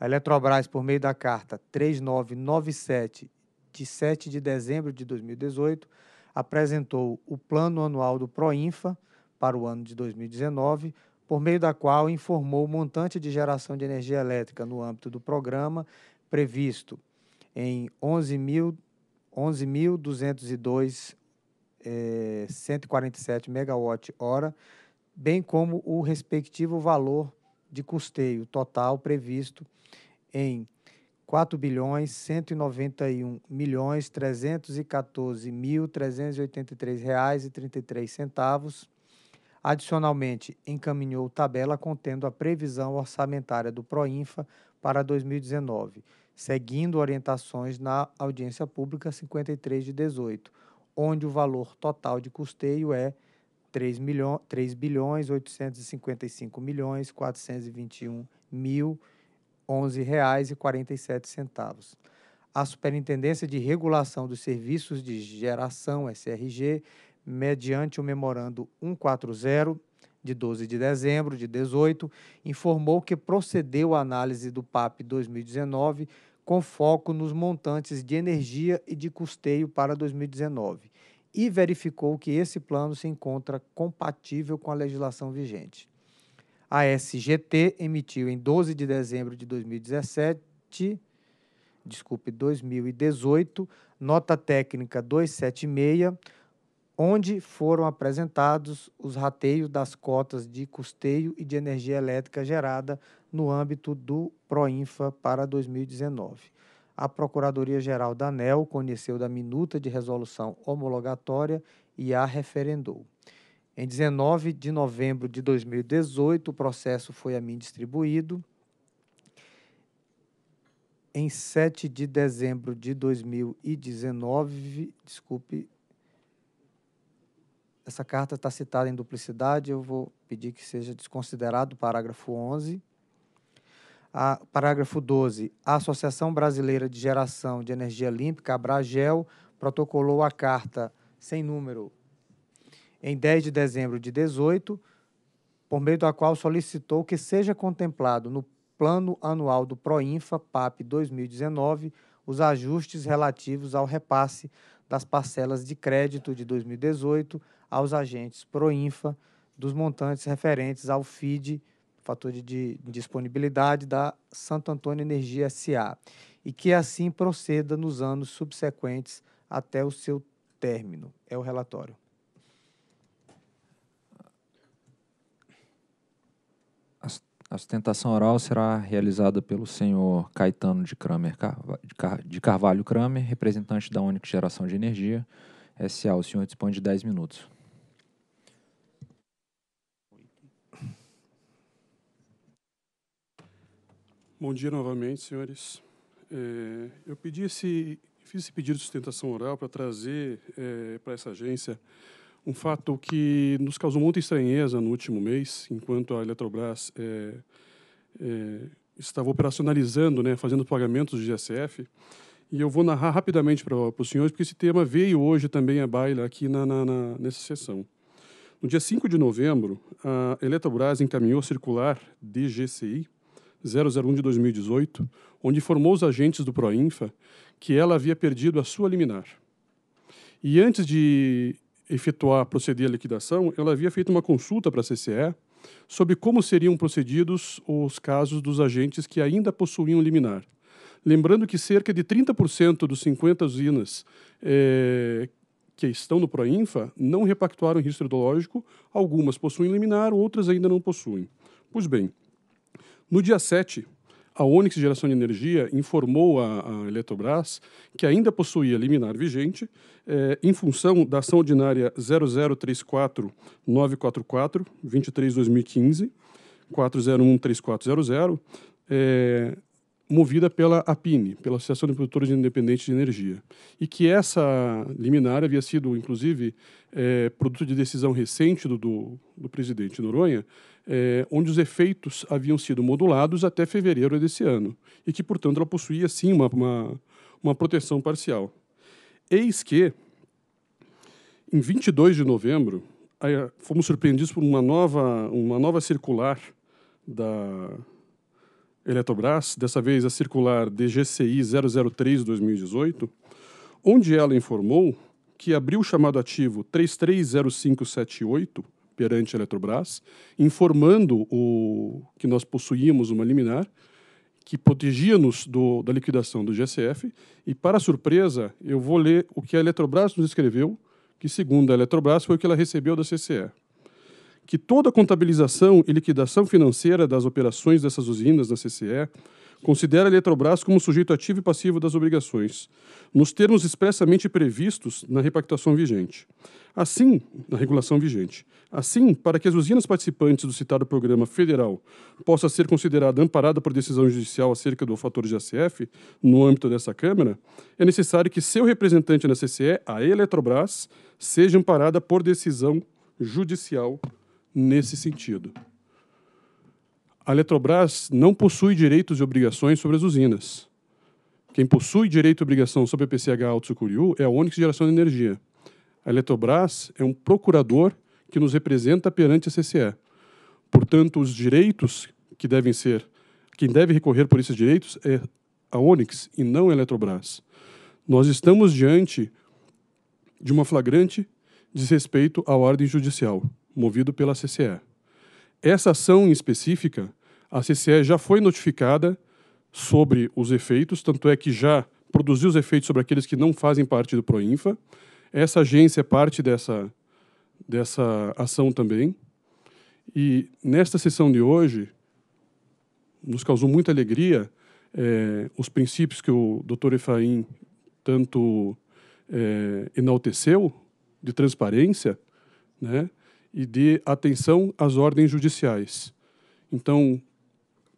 A Eletrobras, por meio da carta 3997, de 7 de dezembro de 2018, apresentou o plano anual do Proinfa para o ano de 2019, por meio da qual informou o montante de geração de energia elétrica no âmbito do programa previsto em 11.202.147 MWh, eh, megawatt-hora, bem como o respectivo valor de custeio total previsto em quatro bilhões milhões mil reais e centavos. Adicionalmente, encaminhou tabela contendo a previsão orçamentária do Proinfa para 2019, seguindo orientações na audiência pública 53 de 18, onde o valor total de custeio é 3, milho, 3 bilhões 855 milhões 421 mil R$ reais e 47 centavos. A Superintendência de Regulação dos Serviços de Geração SRG, mediante o memorando 140 de 12 de dezembro de 18, informou que procedeu à análise do PAP 2019 com foco nos montantes de energia e de custeio para 2019 e verificou que esse plano se encontra compatível com a legislação vigente. A SGT emitiu em 12 de dezembro de 2017, desculpe, 2018, nota técnica 276, onde foram apresentados os rateios das cotas de custeio e de energia elétrica gerada no âmbito do Proinfa para 2019 a Procuradoria-Geral da ANEL conheceu da minuta de resolução homologatória e a referendou. Em 19 de novembro de 2018, o processo foi a mim distribuído. Em 7 de dezembro de 2019, desculpe, essa carta está citada em duplicidade, eu vou pedir que seja desconsiderado o parágrafo 11 a, parágrafo 12, a Associação Brasileira de Geração de Energia a Abragel, protocolou a carta sem número em 10 de dezembro de 18, por meio da qual solicitou que seja contemplado no Plano Anual do Proinfa PAP 2019 os ajustes relativos ao repasse das parcelas de crédito de 2018 aos agentes Proinfa dos montantes referentes ao FID fator de disponibilidade da Santo Antônio Energia SA, e que assim proceda nos anos subsequentes até o seu término. É o relatório. A sustentação oral será realizada pelo senhor Caetano de, Kramer, de Carvalho Kramer, representante da Única Geração de Energia, SA. O senhor dispõe de 10 minutos. Bom dia novamente, senhores. É, eu pedi esse, fiz esse pedido de sustentação oral para trazer é, para essa agência um fato que nos causou muita estranheza no último mês, enquanto a Eletrobras é, é estava operacionalizando, né, fazendo pagamentos de GSF. E eu vou narrar rapidamente para os senhores, porque esse tema veio hoje também à baila aqui na, na, na, nessa sessão. No dia 5 de novembro, a Eletrobras encaminhou circular DGCI 001 de 2018, onde informou os agentes do Proinfa que ela havia perdido a sua liminar. E antes de efetuar, proceder à liquidação, ela havia feito uma consulta para a CCE sobre como seriam procedidos os casos dos agentes que ainda possuíam liminar. Lembrando que cerca de 30% dos 50 usinas é, que estão no Proinfa não repactuaram risco hidrológico, algumas possuem liminar, outras ainda não possuem. Pois bem, no dia 7, a Onyx Geração de Energia informou a, a Eletrobras que ainda possuía liminar vigente eh, em função da ação ordinária 0034944 23-2015, eh, movida pela APINE, pela Associação de Produtores Independentes de Energia, e que essa liminar havia sido, inclusive, eh, produto de decisão recente do, do, do presidente Noronha, é, onde os efeitos haviam sido modulados até fevereiro desse ano, e que, portanto, ela possuía sim uma, uma, uma proteção parcial. Eis que, em 22 de novembro, fomos surpreendidos por uma nova, uma nova circular da Eletrobras, dessa vez a circular DGCI 003-2018, onde ela informou que abriu o chamado ativo 330578 perante a Eletrobras, informando o que nós possuíamos uma liminar que protegia-nos da liquidação do GCF. E, para surpresa, eu vou ler o que a Eletrobras nos escreveu, que, segundo a Eletrobras, foi o que ela recebeu da CCE. Que toda a contabilização e liquidação financeira das operações dessas usinas da CCE Considera a Eletrobras como sujeito ativo e passivo das obrigações, nos termos expressamente previstos na repactação vigente. Assim, na regulação vigente. Assim, para que as usinas participantes do citado programa federal possa ser considerada amparada por decisão judicial acerca do fator de ACF, no âmbito dessa Câmara, é necessário que seu representante na CCE, a Eletrobras, seja amparada por decisão judicial nesse sentido a Eletrobras não possui direitos e obrigações sobre as usinas. Quem possui direito e obrigação sobre a PCH Alto Sucuriú é a Onix Geração de Energia. A Eletrobras é um procurador que nos representa perante a CCE. Portanto, os direitos que devem ser, quem deve recorrer por esses direitos é a Onix e não a Eletrobras. Nós estamos diante de uma flagrante desrespeito à ordem judicial, movido pela CCE. Essa ação em específica, a CCE já foi notificada sobre os efeitos, tanto é que já produziu os efeitos sobre aqueles que não fazem parte do Proinfa. Essa agência é parte dessa, dessa ação também. E nesta sessão de hoje, nos causou muita alegria é, os princípios que o Dr. Efraim tanto é, enalteceu de transparência, né? e dê atenção às ordens judiciais. Então,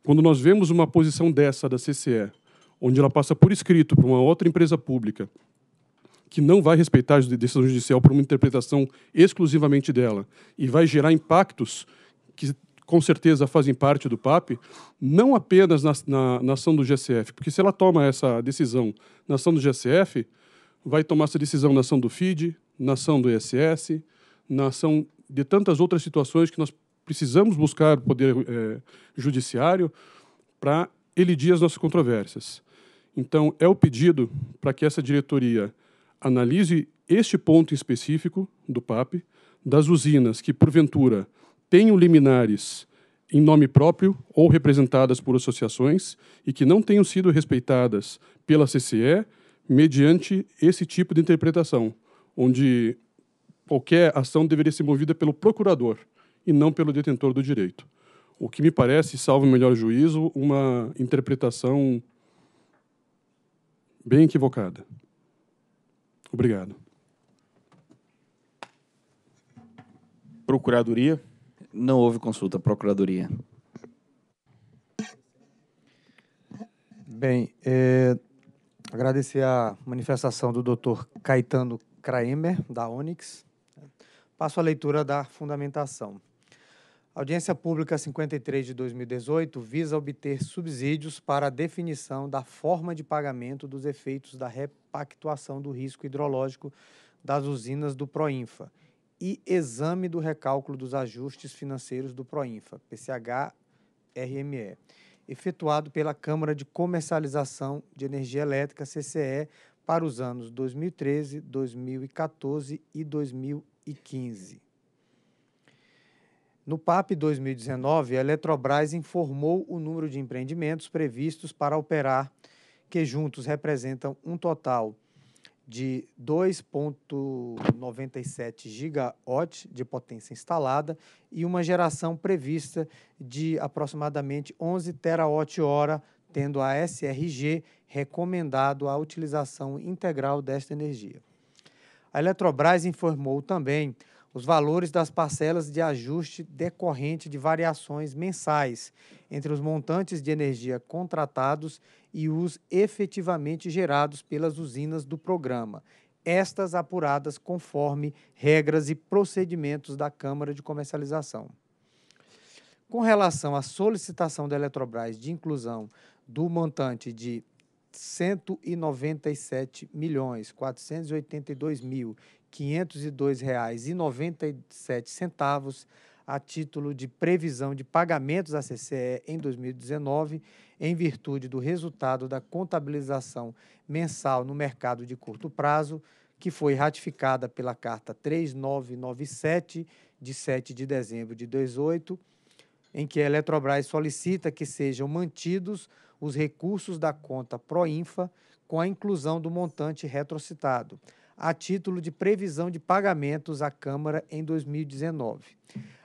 quando nós vemos uma posição dessa da CCE, onde ela passa por escrito para uma outra empresa pública que não vai respeitar a decisão judicial por uma interpretação exclusivamente dela e vai gerar impactos que com certeza fazem parte do PAP, não apenas na, na, na ação do GCF, porque se ela toma essa decisão na ação do GCF, vai tomar essa decisão na ação do FID, na ação do ISS, na ação de tantas outras situações que nós precisamos buscar o poder é, judiciário para elidir as nossas controvérsias. Então, é o pedido para que essa diretoria analise este ponto específico do PAP, das usinas que, porventura, tenham liminares em nome próprio ou representadas por associações e que não tenham sido respeitadas pela CCE mediante esse tipo de interpretação, onde qualquer ação deveria ser movida pelo procurador e não pelo detentor do direito. O que me parece, salvo o melhor juízo, uma interpretação bem equivocada. Obrigado. Procuradoria? Não houve consulta, Procuradoria. Bem, é, agradecer a manifestação do Dr. Caetano Kraemer, da Onix, Passo à leitura da fundamentação. A audiência Pública 53 de 2018 visa obter subsídios para a definição da forma de pagamento dos efeitos da repactuação do risco hidrológico das usinas do Proinfa e exame do recálculo dos ajustes financeiros do Proinfa, PCH-RME, efetuado pela Câmara de Comercialização de Energia Elétrica, CCE, para os anos 2013, 2014 e 2015 2015. No PAP 2019, a Eletrobras informou o número de empreendimentos previstos para operar, que juntos representam um total de 2,97 gigawatt de potência instalada e uma geração prevista de aproximadamente 11 terawatt-hora, tendo a SRG recomendado a utilização integral desta energia. A Eletrobras informou também os valores das parcelas de ajuste decorrente de variações mensais entre os montantes de energia contratados e os efetivamente gerados pelas usinas do programa, estas apuradas conforme regras e procedimentos da Câmara de Comercialização. Com relação à solicitação da Eletrobras de inclusão do montante de 197 milhões 482 mil 502 reais e 97 centavos a título de previsão de pagamentos à CCE em 2019, em virtude do resultado da contabilização mensal no mercado de curto prazo, que foi ratificada pela Carta 3997, de 7 de dezembro de 2018, em que a Eletrobras solicita que sejam mantidos os recursos da conta Proinfa com a inclusão do montante retrocitado, a título de previsão de pagamentos à Câmara em 2019.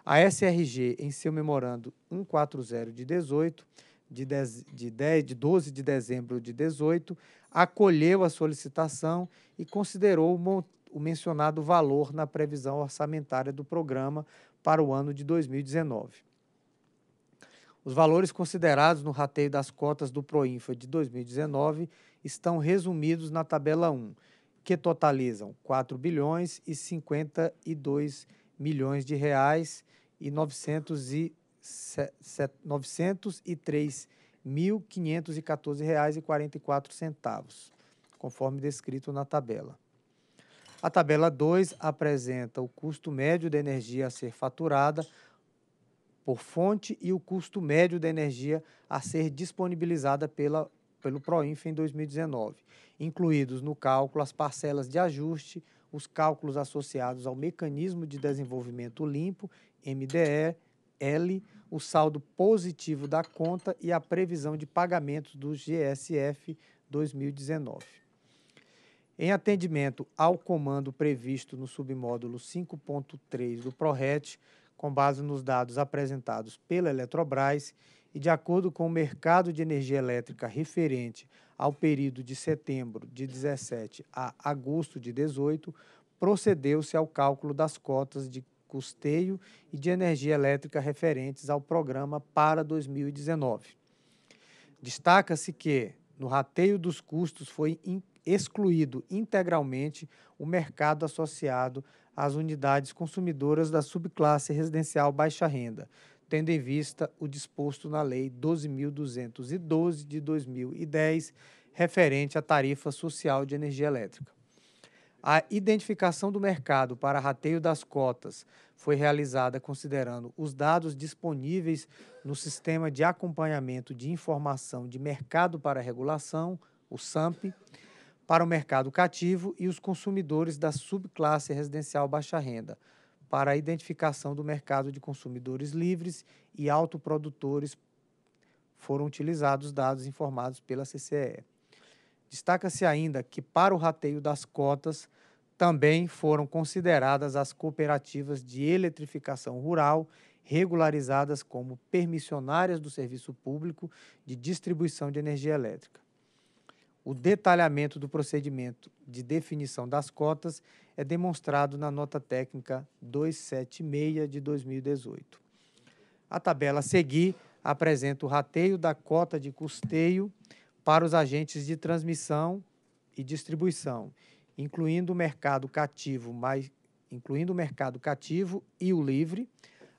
A SRG, em seu memorando 140 de 18, de, 10, de, 10, de 12 de dezembro de 18, acolheu a solicitação e considerou o, o mencionado valor na previsão orçamentária do programa para o ano de 2019. Os valores considerados no rateio das cotas do Proinfa de 2019 estão resumidos na tabela 1, que totalizam 4 bilhões e 52 milhões de reais e 903 mil quinhentos e reais e quarenta e quatro centavos, conforme descrito na tabela. A tabela 2 apresenta o custo médio da energia a ser faturada por fonte e o custo médio da energia a ser disponibilizada pela, pelo PROINF em 2019, incluídos no cálculo as parcelas de ajuste, os cálculos associados ao Mecanismo de Desenvolvimento Limpo, MDE, L, o saldo positivo da conta e a previsão de pagamentos do GSF 2019. Em atendimento ao comando previsto no submódulo 5.3 do PRORET, com base nos dados apresentados pela Eletrobras e de acordo com o mercado de energia elétrica referente ao período de setembro de 17 a agosto de 18, procedeu-se ao cálculo das cotas de custeio e de energia elétrica referentes ao programa para 2019. Destaca-se que, no rateio dos custos, foi excluído integralmente o mercado associado às unidades consumidoras da subclasse residencial baixa renda, tendo em vista o disposto na Lei 12.212 de 2010, referente à tarifa social de energia elétrica. A identificação do mercado para rateio das cotas foi realizada considerando os dados disponíveis no Sistema de Acompanhamento de Informação de Mercado para Regulação, o SAMP, para o mercado cativo e os consumidores da subclasse residencial baixa renda, para a identificação do mercado de consumidores livres e autoprodutores foram utilizados dados informados pela CCE. Destaca-se ainda que para o rateio das cotas também foram consideradas as cooperativas de eletrificação rural regularizadas como permissionárias do serviço público de distribuição de energia elétrica. O detalhamento do procedimento de definição das cotas é demonstrado na nota técnica 276 de 2018. A tabela a seguir apresenta o rateio da cota de custeio para os agentes de transmissão e distribuição, incluindo o mercado cativo, mais, incluindo o mercado cativo e o livre,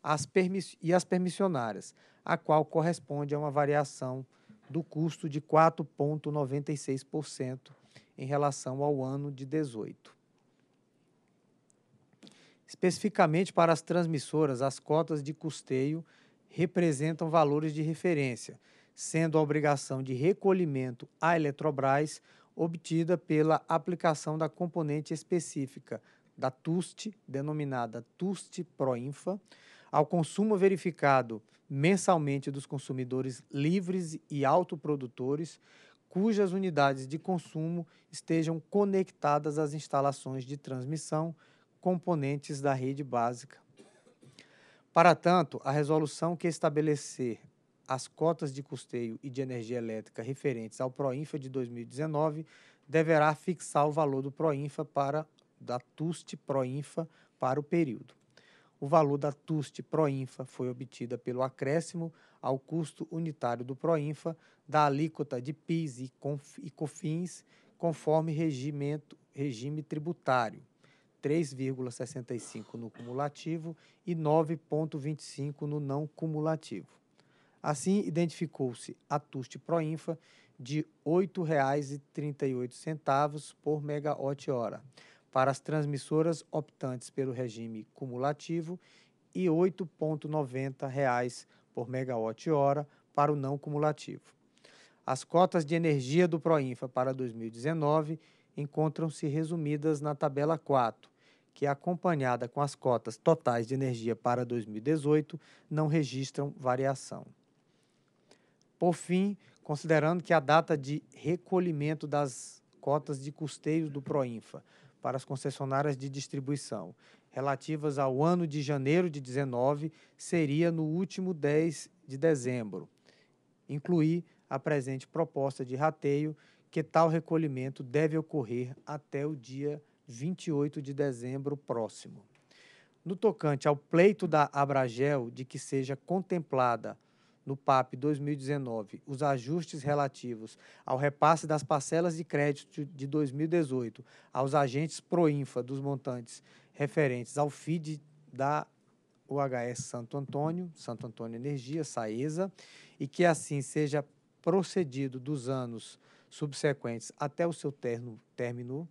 as e as permissionárias, a qual corresponde a uma variação do custo de 4,96% em relação ao ano de 2018. Especificamente para as transmissoras, as cotas de custeio representam valores de referência, sendo a obrigação de recolhimento à Eletrobras obtida pela aplicação da componente específica da TUST, denominada TUST Proinfa, ao consumo verificado mensalmente dos consumidores livres e autoprodutores, cujas unidades de consumo estejam conectadas às instalações de transmissão componentes da rede básica. Para tanto, a resolução que estabelecer as cotas de custeio e de energia elétrica referentes ao Proinfa de 2019 deverá fixar o valor do Proinfa para da TUST Proinfa para o período o valor da TUST Proinfa foi obtida pelo acréscimo ao custo unitário do Proinfa da alíquota de PIS e, Conf, e COFINS conforme regimento, regime tributário, 3,65 no cumulativo e 9,25 no não cumulativo. Assim, identificou-se a TUST Proinfa de R$ 8,38 por megawatt-hora para as transmissoras optantes pelo regime cumulativo e R$ 8,90 por megawatt-hora para o não cumulativo. As cotas de energia do Proinfa para 2019 encontram-se resumidas na tabela 4, que, acompanhada com as cotas totais de energia para 2018, não registram variação. Por fim, considerando que a data de recolhimento das cotas de custeios do Proinfa para as concessionárias de distribuição, relativas ao ano de janeiro de 19, seria no último 10 de dezembro. Incluir a presente proposta de rateio que tal recolhimento deve ocorrer até o dia 28 de dezembro próximo. No tocante ao pleito da Abragel de que seja contemplada no PAP 2019 os ajustes relativos ao repasse das parcelas de crédito de 2018 aos agentes Proinfa dos montantes referentes ao FID da UHS Santo Antônio, Santo Antônio Energia, Saesa, e que assim seja procedido dos anos subsequentes até o seu termo, término,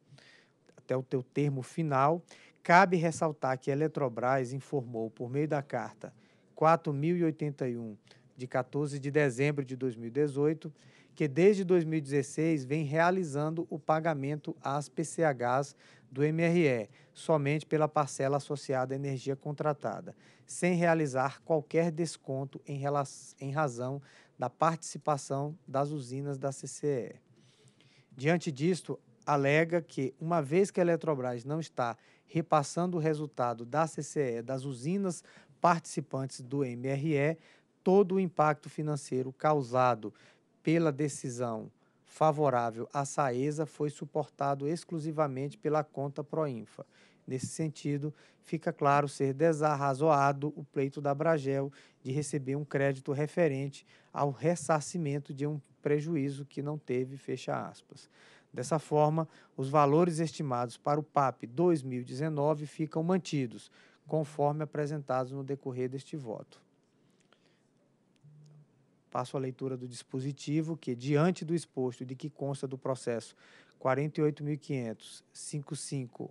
até o teu termo final, cabe ressaltar que a Eletrobras informou por meio da carta 4081 de 14 de dezembro de 2018, que desde 2016 vem realizando o pagamento às PCHs do MRE, somente pela parcela associada à energia contratada, sem realizar qualquer desconto em, relação, em razão da participação das usinas da CCE. Diante disto, alega que, uma vez que a Eletrobras não está repassando o resultado da CCE das usinas participantes do MRE, todo o impacto financeiro causado pela decisão favorável à Saesa foi suportado exclusivamente pela conta Proinfa. Nesse sentido, fica claro ser desarrazoado o pleito da Bragel de receber um crédito referente ao ressarcimento de um prejuízo que não teve, fecha aspas. Dessa forma, os valores estimados para o PAP 2019 ficam mantidos, conforme apresentados no decorrer deste voto. Passo a leitura do dispositivo que, diante do exposto de que consta do processo 48.500.55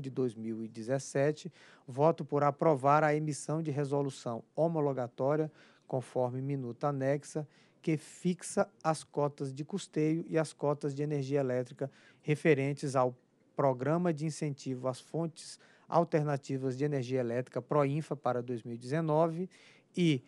de 2017, voto por aprovar a emissão de resolução homologatória, conforme minuta anexa, que fixa as cotas de custeio e as cotas de energia elétrica referentes ao Programa de Incentivo às Fontes alternativas de energia elétrica Proinfa para 2019 e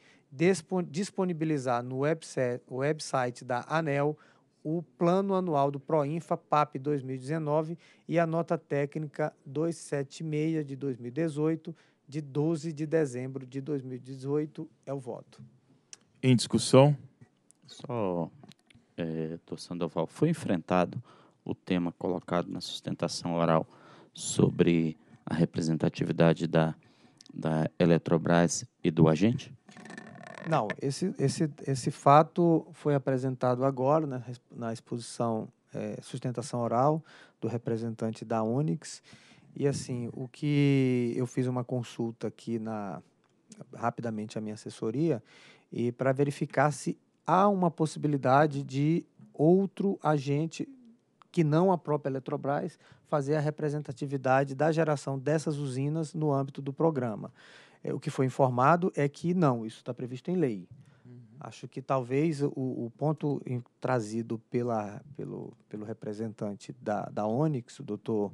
disponibilizar no website da ANEL o plano anual do Proinfa PAP 2019 e a nota técnica 276 de 2018, de 12 de dezembro de 2018, é o voto. Em discussão? Só, é, Sandoval, foi enfrentado o tema colocado na sustentação oral sobre a representatividade da, da Eletrobras e do agente? Não, esse, esse, esse fato foi apresentado agora na né, na exposição é, sustentação oral do representante da Unix. E assim, o que eu fiz uma consulta aqui na rapidamente a minha assessoria e para verificar se há uma possibilidade de outro agente que não a própria Eletrobras, fazer a representatividade da geração dessas usinas no âmbito do programa. É, o que foi informado é que não, isso está previsto em lei. Uhum. Acho que talvez o, o ponto em, trazido pela, pelo, pelo representante da, da Onix, o doutor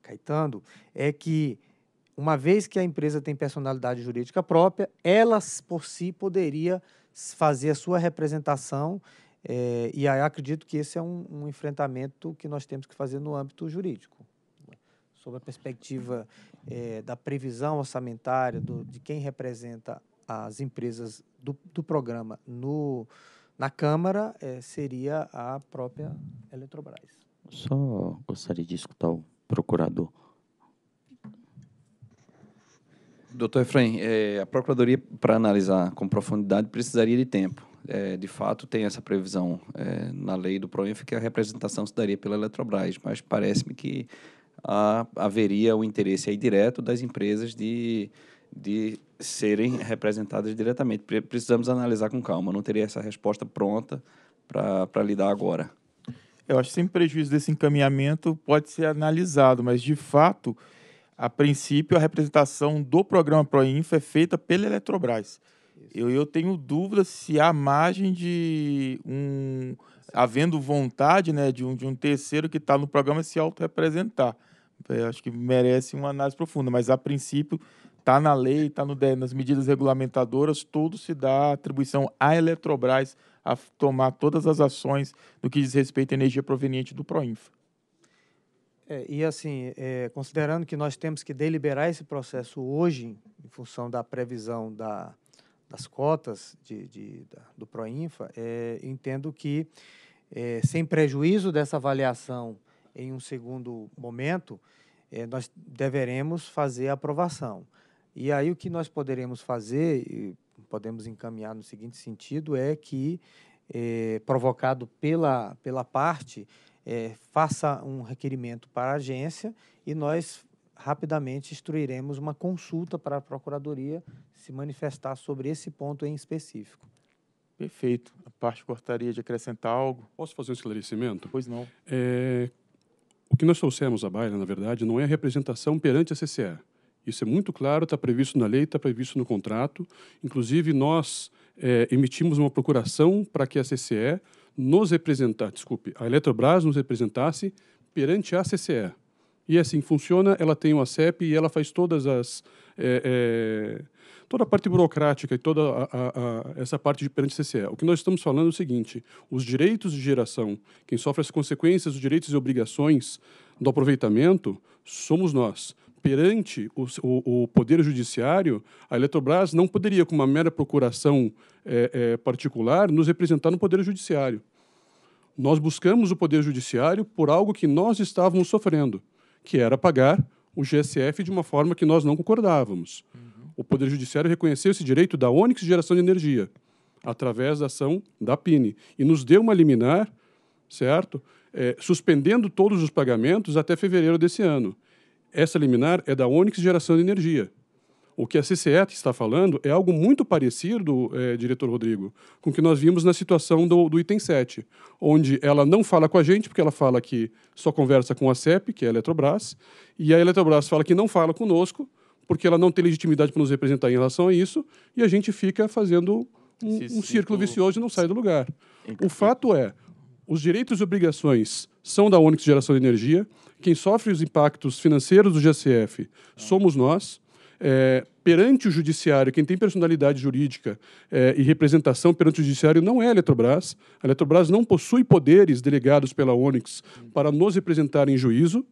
Caetano, é que uma vez que a empresa tem personalidade jurídica própria, ela por si poderia fazer a sua representação é, e aí acredito que esse é um, um, enfrentamento que nós temos que fazer no âmbito jurídico, né? sobre a perspectiva é, da previsão orçamentária, do, de quem representa as empresas do, do programa no, na Câmara, é, seria a própria Eletrobras. Só gostaria de escutar o procurador. Doutor Efraim, é, a Procuradoria, para analisar com profundidade, precisaria de tempo é, de fato, tem essa previsão é, na lei do PROINF que a representação se daria pela Eletrobras, mas parece-me que há, haveria o interesse aí direto das empresas de, de serem representadas diretamente. Precisamos analisar com calma, não teria essa resposta pronta para lidar agora. Eu acho que sem prejuízo desse encaminhamento pode ser analisado, mas de fato, a princípio, a representação do programa Proinfa é feita pela Eletrobras eu, eu tenho dúvidas se há margem de um. havendo vontade né, de, um, de um terceiro que está no programa se autorrepresentar. Eu é, acho que merece uma análise profunda, mas a princípio está na lei, está nas medidas regulamentadoras, tudo se dá atribuição à Eletrobras a tomar todas as ações no que diz respeito à energia proveniente do Proinfa. É, e assim, é, considerando que nós temos que deliberar esse processo hoje, em função da previsão da, das cotas de, de da, do Proinfa, é, entendo que, é, sem prejuízo dessa avaliação em um segundo momento, é, nós deveremos fazer a aprovação. E aí o que nós poderemos fazer, e podemos encaminhar no seguinte sentido, é que, é, provocado pela, pela parte, é, faça um requerimento para a agência e nós rapidamente instruiremos uma consulta para a Procuradoria se manifestar sobre esse ponto em específico. Perfeito. A parte gostaria de acrescentar algo. Posso fazer um esclarecimento? Pois não. É, o que nós trouxemos à baila, na verdade, não é a representação perante a CCE. Isso é muito claro, está previsto na lei, está previsto no contrato. Inclusive, nós é, emitimos uma procuração para que a CCE nos representasse, desculpe, a Eletrobras nos representasse perante a CCE. E é assim funciona, ela tem uma CEP e ela faz todas as... É, é, toda a parte burocrática e toda a, a, a, essa parte de perante CCE. O que nós estamos falando é o seguinte, os direitos de geração, quem sofre as consequências, os direitos e obrigações do aproveitamento, somos nós perante o, o, o, Poder Judiciário, a Eletrobras não poderia, com uma mera procuração é, é, particular, nos representar no Poder Judiciário. Nós buscamos o Poder Judiciário por algo que nós estávamos sofrendo que era pagar o GSF de uma forma que nós não concordávamos. Uhum. O Poder Judiciário reconheceu esse direito da Onix Geração de Energia, através da ação da PINE, e nos deu uma liminar, certo? É, suspendendo todos os pagamentos até fevereiro desse ano. Essa liminar é da Onix Geração de Energia. O que a CCE está falando é algo muito parecido, é, diretor Rodrigo, com o que nós vimos na situação do, do, item 7, onde ela não fala com a gente, porque ela fala que só conversa com a CEP, que é a Eletrobras, e a Eletrobras fala que não fala conosco, porque ela não tem legitimidade para nos representar em relação a isso, e a gente fica fazendo um, um círculo vicioso e não sai do lugar. O fato é, os direitos e obrigações são da Onix Geração de Energia, quem sofre os impactos financeiros do GCF ah. somos nós, é, perante o judiciário, quem tem personalidade jurídica é, e representação perante o judiciário não é a Eletrobras. A Eletrobras não possui poderes delegados pela Onix para nos representar em juízo,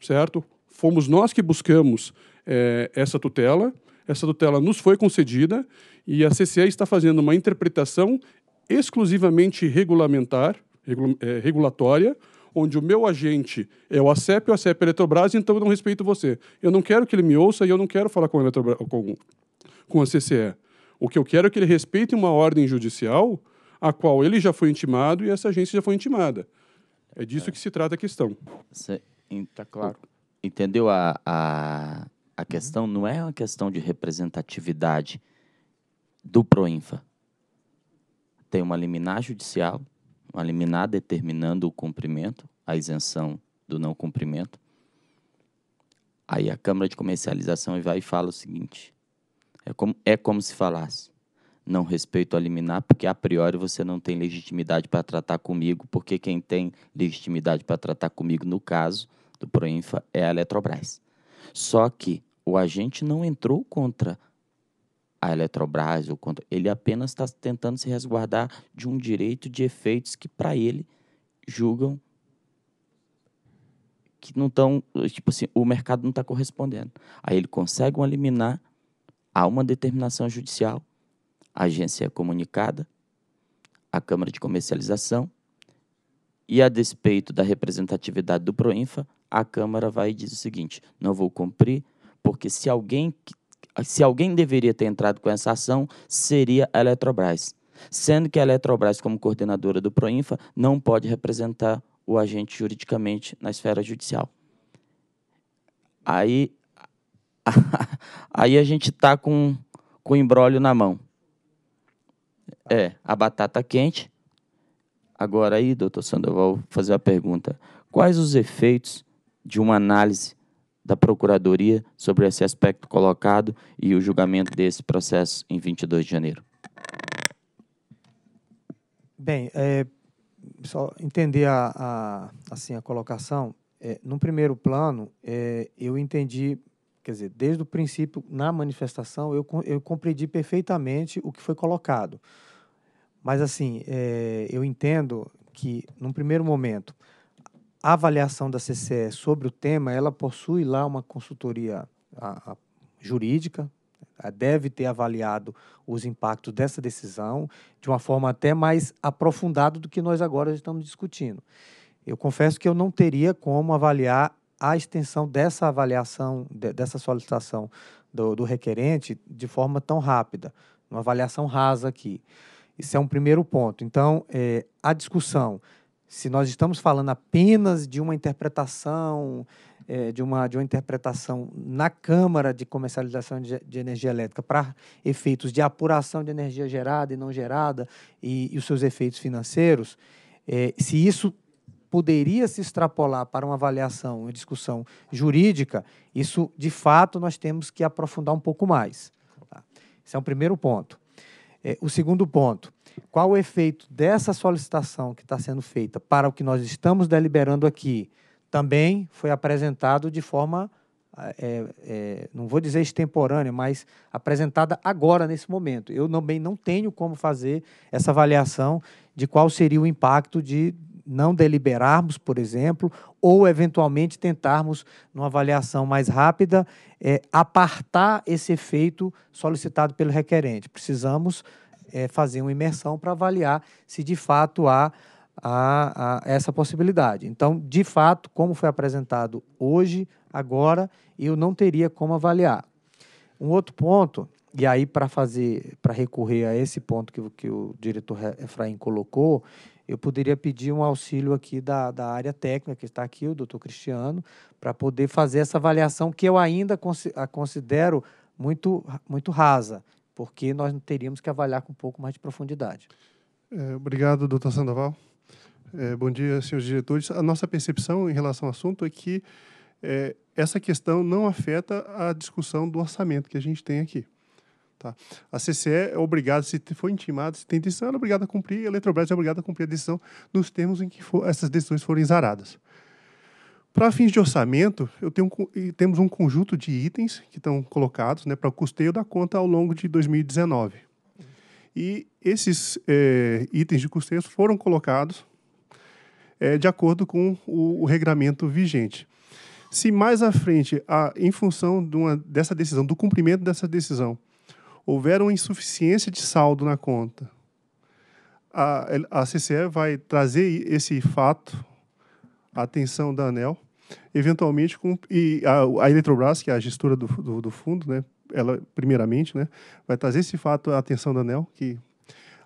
certo? Fomos nós que buscamos é, essa tutela. Essa tutela nos foi concedida e a CCE está fazendo uma interpretação exclusivamente regulamentar, é, regulatória, onde o meu agente é o ACEP, o ACEP é a Eletrobras, então eu não respeito você. Eu não quero que ele me ouça e eu não quero falar com a, Eletrobras, com, com a CCE. O que eu quero é que ele respeite uma ordem judicial a qual ele já foi intimado e essa agência já foi intimada. É disso é. que se trata a questão. Está claro. entendeu a, a, a questão? Uhum. Não é uma questão de representatividade do Proinfa. Tem uma liminar judicial uma liminar determinando o cumprimento, a isenção do não cumprimento. Aí a Câmara de Comercialização vai e fala o seguinte: é como, é como se falasse, não respeito a liminar, porque a priori você não tem legitimidade para tratar comigo, porque quem tem legitimidade para tratar comigo, no caso do Proinfa, é a Eletrobras. Só que o agente não entrou contra a Eletrobras, ou contra, ele apenas está tentando se resguardar de um direito de efeitos que para ele julgam que não estão, tipo assim, o mercado não está correspondendo. Aí ele consegue um eliminar, há uma determinação judicial, a agência é comunicada, a Câmara de Comercialização, e a despeito da representatividade do Proinfa, a Câmara vai e diz o seguinte: não vou cumprir, porque se alguém que se alguém deveria ter entrado com essa ação, seria a Eletrobras. Sendo que a Eletrobras, como coordenadora do Proinfa, não pode representar o agente juridicamente na esfera judicial. Aí, [laughs] aí a gente está com, com o embrólio na mão. É, a batata quente. Agora aí, doutor Sandoval, vou fazer a pergunta. Quais os efeitos de uma análise da Procuradoria sobre esse aspecto colocado e o julgamento desse processo em 22 de janeiro. Bem, é, só entender a, a, assim, a colocação. É, no primeiro plano, é, eu entendi, quer dizer, desde o princípio, na manifestação, eu, eu compreendi perfeitamente o que foi colocado. Mas, assim, é, eu entendo que, num primeiro momento, a avaliação da CCE sobre o tema, ela possui lá uma consultoria a, a jurídica, né? deve ter avaliado os impactos dessa decisão de uma forma até mais aprofundada do que nós agora estamos discutindo. Eu confesso que eu não teria como avaliar a extensão dessa avaliação, de, dessa solicitação do, do, requerente de forma tão rápida, uma avaliação rasa aqui. Isso é um primeiro ponto. Então, é, a discussão se nós estamos falando apenas de uma interpretação é, de, uma, de uma interpretação na Câmara de Comercialização de, de Energia Elétrica para efeitos de apuração de energia gerada e não gerada e, e os seus efeitos financeiros, é, se isso poderia se extrapolar para uma avaliação, uma discussão jurídica, isso de fato nós temos que aprofundar um pouco mais. Tá? Esse é o primeiro ponto. É, o segundo ponto, qual o efeito dessa solicitação que está sendo feita para o que nós estamos deliberando aqui? Também foi apresentado de forma, é, é, não vou dizer extemporânea, mas apresentada agora, nesse momento. Eu também não tenho como fazer essa avaliação de qual seria o impacto de não deliberarmos, por exemplo, ou eventualmente tentarmos, numa avaliação mais rápida, é, apartar esse efeito solicitado pelo requerente. Precisamos é, fazer uma imersão para avaliar se de fato há, há, há essa possibilidade. Então, de fato, como foi apresentado hoje, agora, eu não teria como avaliar. Um outro ponto, e aí para fazer, para recorrer a esse ponto que, que o diretor Efraim colocou, eu poderia pedir um auxílio aqui da, da área técnica que está aqui, o doutor Cristiano, para poder fazer essa avaliação que eu ainda considero muito, muito rasa porque nós teríamos que avaliar com um pouco mais de profundidade. É, obrigado, doutor Sandoval. É, bom dia, senhores diretores. A nossa percepção em relação ao assunto é que é, essa questão não afeta a discussão do orçamento que a gente tem aqui. Tá? A CCE é obrigada, se foi intimada, se tem decisão, ela é obrigada a cumprir, a Eletrobras é obrigada a cumprir a decisão nos termos em que for, essas decisões forem zaradas. Para fins de orçamento, eu tenho, temos um conjunto de itens que estão colocados né, para o custeio da conta ao longo de 2019. E esses é, itens de custeio foram colocados é, de acordo com o, o regulamento vigente. Se mais à frente, a, em função de uma, dessa decisão, do cumprimento dessa decisão, houver uma insuficiência de saldo na conta, a, a CCE vai trazer esse fato a atenção da ANEL, eventualmente com, e a, a Eletrobras, que é a gestora do, do, do, fundo, né, ela primeiramente, né, vai trazer esse fato à atenção da ANEL, que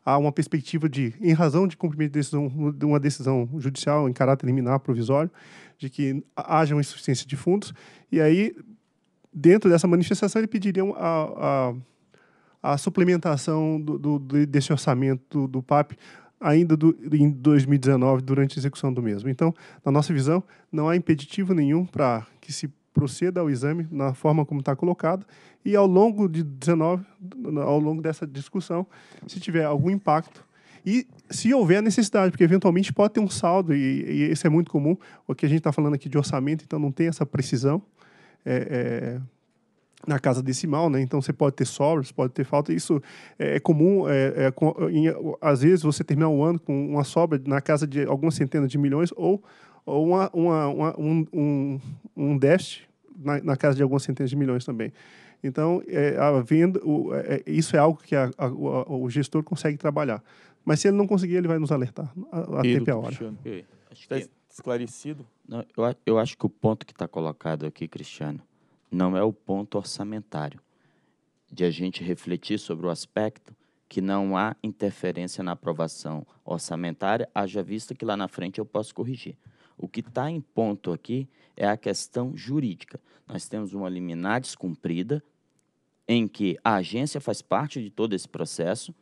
há uma perspectiva de, em razão de cumprimento de, decisão, de uma decisão judicial em caráter liminar provisório, de que haja uma insuficiência de fundos, e aí, dentro dessa manifestação, ele pediria a, a a suplementação do, do, desse orçamento do, do PAP ainda do, em 2019, durante a execução do mesmo. Então, na nossa visão, não há impeditivo nenhum para que se proceda ao exame na forma como está colocado e ao longo de 19, ao longo dessa discussão, se tiver algum impacto e se houver necessidade, porque eventualmente pode ter um saldo e, e esse é muito comum, o que a gente está falando aqui de orçamento, então não tem essa precisão, é, é, na casa decimal, né? Então você pode ter sobras, pode ter falta. Isso é, é comum. É, é, com, em, às vezes você terminar um ano com uma sobra na casa de algumas centenas de milhões ou, ou uma, uma, uma, um, um, um déficit na, na, casa de algumas centenas de milhões também. Então, é, a venda, o, é, é isso é algo que a, a, o, o, gestor consegue trabalhar. Mas se ele não conseguir, ele vai nos alertar a, a tempo e a hora. Está é esclarecido? Não, eu, eu acho que o ponto que está colocado aqui, Cristiano, não é o ponto orçamentário, de a gente refletir sobre o aspecto que não há interferência na aprovação orçamentária, haja vista que lá na frente eu posso corrigir. O que está em ponto aqui é a questão jurídica. Nós temos uma liminar descumprida, em que a agência faz parte de todo esse processo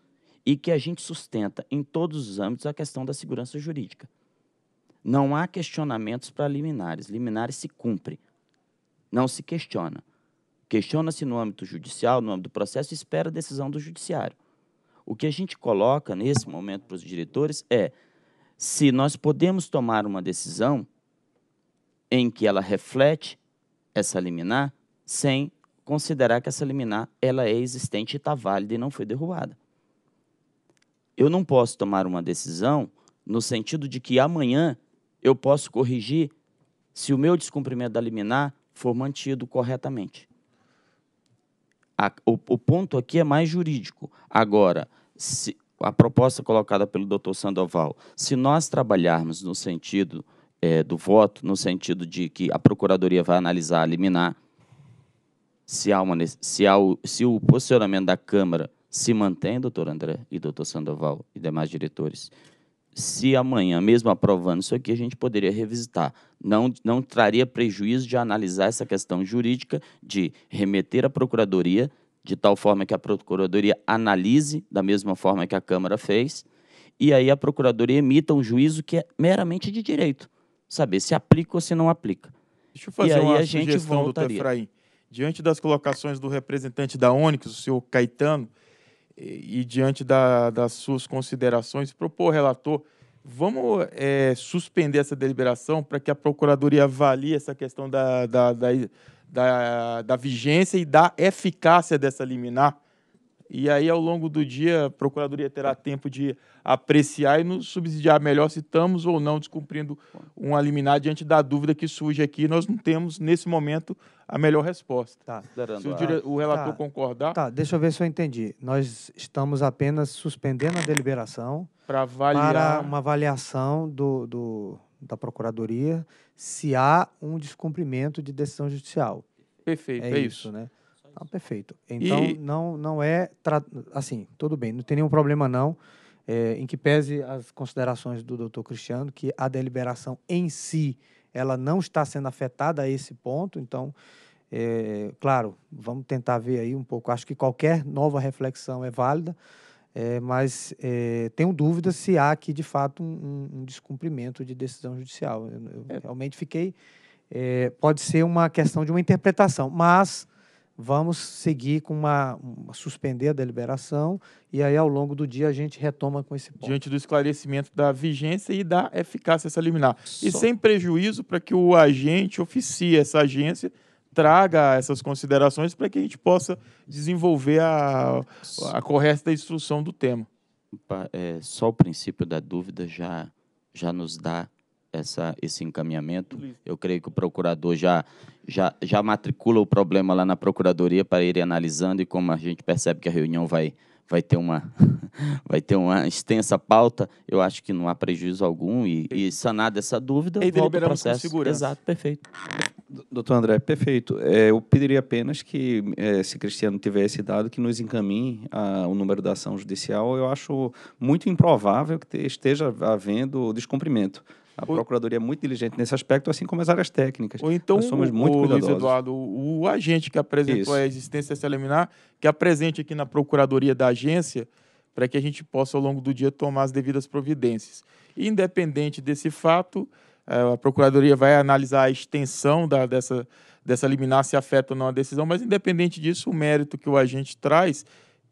e que a gente sustenta em todos os âmbitos a questão da segurança jurídica. Não há questionamentos para liminares, liminares se cumprem. Não se questiona. Questiona-se no âmbito judicial, no âmbito do processo, e espera a decisão do judiciário. O que a gente coloca nesse momento para os diretores é se nós podemos tomar uma decisão em que ela reflete essa liminar sem considerar que essa liminar ela é existente e está válida e não foi derrubada. Eu não posso tomar uma decisão no sentido de que amanhã eu posso corrigir se o meu descumprimento da liminar for mantido corretamente. A, o, o, ponto aqui é mais jurídico. Agora, se, a proposta colocada pelo doutor Sandoval, se nós trabalharmos no sentido é, do voto, no sentido de que a Procuradoria vai analisar, eliminar, se, há uma, se, há o, se o posicionamento da Câmara se mantém, doutor André e doutor Sandoval e demais diretores, se amanhã, mesmo aprovando isso aqui, a gente poderia revisitar. Não, não traria prejuízo de analisar essa questão jurídica de remeter à Procuradoria, de tal forma que a Procuradoria analise da mesma forma que a Câmara fez, e aí a Procuradoria emita um juízo que é meramente de direito, saber se aplica ou se não aplica. Deixa eu fazer uma a sugestão, doutor Efraim. Diante das colocações do representante da Onyx, o senhor Caetano, e, diante da, das suas considerações, propor relator, vamos é, suspender essa deliberação para que a Procuradoria avalie essa questão da, da, da, da, da vigência e da eficácia dessa liminar. E aí, ao longo do dia, a Procuradoria terá tempo de apreciar e nos subsidiar melhor se estamos ou não descumprindo uma liminar diante da dúvida que surge aqui. Nós não temos, nesse momento, a melhor resposta. Tá. Se o, dire... Ah, o relator tá. concordar. Tá, deixa eu ver se eu entendi. Nós estamos apenas suspendendo a deliberação avaliar... para uma avaliação do, do, da Procuradoria se há um descumprimento de decisão judicial. Perfeito, é, é isso. isso, né? Ah, perfeito. Então, e... não, não é. Tra... Assim, tudo bem, não tem nenhum problema, não. É, em que pese as considerações do doutor Cristiano, que a deliberação em si ela não está sendo afetada a esse ponto. Então, é, claro, vamos tentar ver aí um pouco. Acho que qualquer nova reflexão é válida, é, mas é, tenho dúvida se há aqui de fato um, um descumprimento de decisão judicial. Eu, eu é. realmente fiquei. É, pode ser uma questão de uma interpretação, mas vamos seguir com uma, uma, suspender a deliberação e aí ao longo do dia a gente retoma com esse ponto. Diante do esclarecimento da vigência e da eficácia essa liminar. Só... E sem prejuízo para que o agente oficie essa agência traga essas considerações para que a gente possa desenvolver a, a correta instrução do tema. É, só o princípio da dúvida já, já nos dá essa, esse encaminhamento. Eu creio que o procurador já, já, já matricula o problema lá na procuradoria para ir analisando e como a gente percebe que a reunião vai, vai, ter, uma, [laughs] vai ter uma extensa pauta, eu acho que não há prejuízo algum e, e sanada essa dúvida, e volta o processo. Exato, perfeito. Doutor André, perfeito. É, eu pediria apenas que, é, se Cristiano tivesse dado, que nos encaminhe a, ah, o número da ação judicial. Eu acho muito improvável que esteja havendo descumprimento. A Procuradoria é muito diligente nesse aspecto, assim como as áreas técnicas. Ou então, Nós somos muito o, cuidadosos. Luiz Eduardo, o, o agente que apresentou Isso. a existência dessa liminar, que apresente aqui na Procuradoria da agência, para que a gente possa, ao longo do dia, tomar as devidas providências. Independente desse fato, é, a Procuradoria vai analisar a extensão da, dessa, dessa liminar, se afeta ou não a decisão, mas, independente disso, o mérito que o agente traz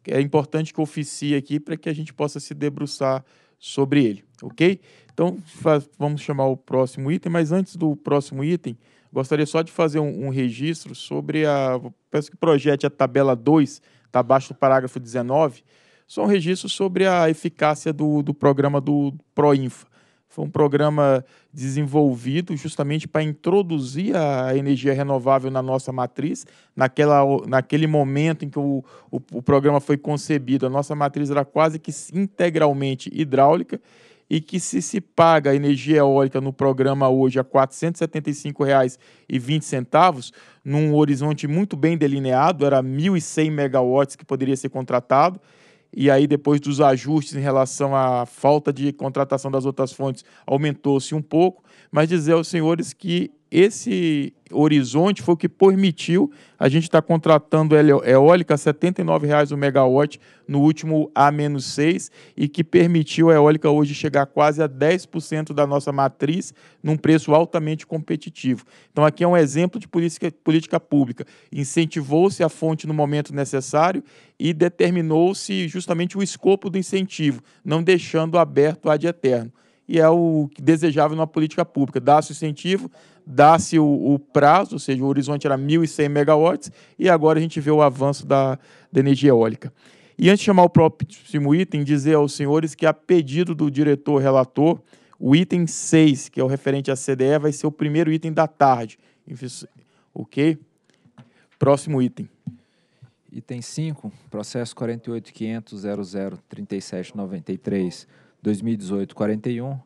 é importante que oficie aqui para que a gente possa se debruçar sobre ele, ok? Então, faz, vamos chamar o próximo item, mas antes do próximo item, gostaria só de fazer um, um registro sobre a. Peço que projete a é tabela 2, está abaixo do parágrafo 19, só um registro sobre a eficácia do, do programa do ProInfa. Foi um programa desenvolvido justamente para introduzir a energia renovável na nossa matriz. Naquela, naquele momento em que o, o, o programa foi concebido, a nossa matriz era quase que integralmente hidráulica e que se se paga a energia eólica no programa hoje a R$ 475,20, num horizonte muito bem delineado, era 1.100 megawatts que poderia ser contratado, e aí depois dos ajustes em relação à falta de contratação das outras fontes, aumentou-se um pouco, mas dizer aos senhores que esse horizonte foi o que permitiu a gente estar tá contratando eólica a R$ 79,00 o megawatt no último A-6 e que permitiu a eólica hoje chegar quase a 10% da nossa matriz num preço altamente competitivo. Então aqui é um exemplo de política, política pública. Incentivou-se a fonte no momento necessário e determinou-se justamente o escopo do incentivo, não deixando aberto ad eterno e é o que desejava numa política pública. Dá-se incentivo, dá-se o, o, prazo, ou seja, o horizonte era 1.100 megawatts, e agora a gente vê o avanço da, da energia eólica. E antes de chamar o próximo item, dizer aos senhores que, a pedido do diretor relator, o item 6, que é o referente à CDE, vai ser o primeiro item da tarde. Ok? Próximo item. Item 5, processo 48.500.003793, 2018-41,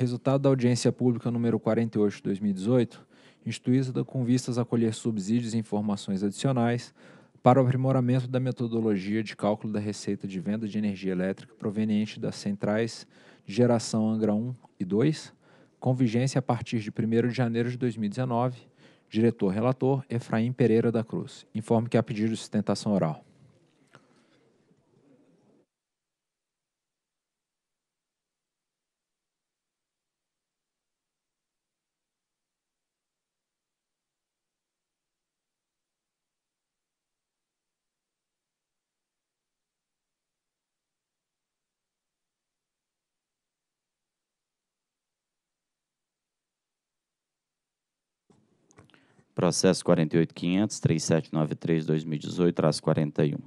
Resultado da audiência pública número 48 de 2018, instituída com vistas a colher subsídios e informações adicionais para o aprimoramento da metodologia de cálculo da receita de venda de energia elétrica proveniente das centrais de geração Angra 1 e 2, com vigência a partir de 1 de janeiro de 2019. Diretor-relator Efraim Pereira da Cruz. Informe que há pedido de sustentação oral. Processo 48.500.3793-2018-41.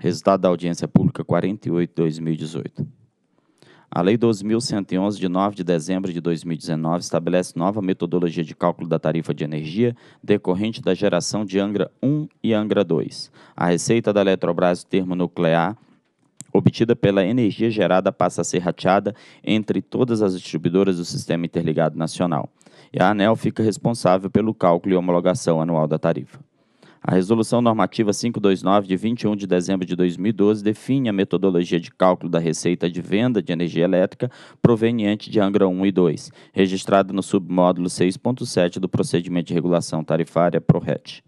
Resultado da audiência pública 48.2018. A Lei 12.111, de 9 de dezembro de 2019, estabelece nova metodologia de cálculo da tarifa de energia decorrente da geração de Angra 1 e Angra 2. A receita da Eletrobras termonuclear obtida pela energia gerada passa a ser rateada entre todas as distribuidoras do Sistema Interligado Nacional e a ANEL fica responsável pelo cálculo e homologação anual da tarifa. A Resolução Normativa 529, de 21 de dezembro de 2012, define a metodologia de cálculo da receita de venda de energia elétrica proveniente de Angra 1 e 2, registrada no submódulo 6.7 do Procedimento de Regulação Tarifária PRORET.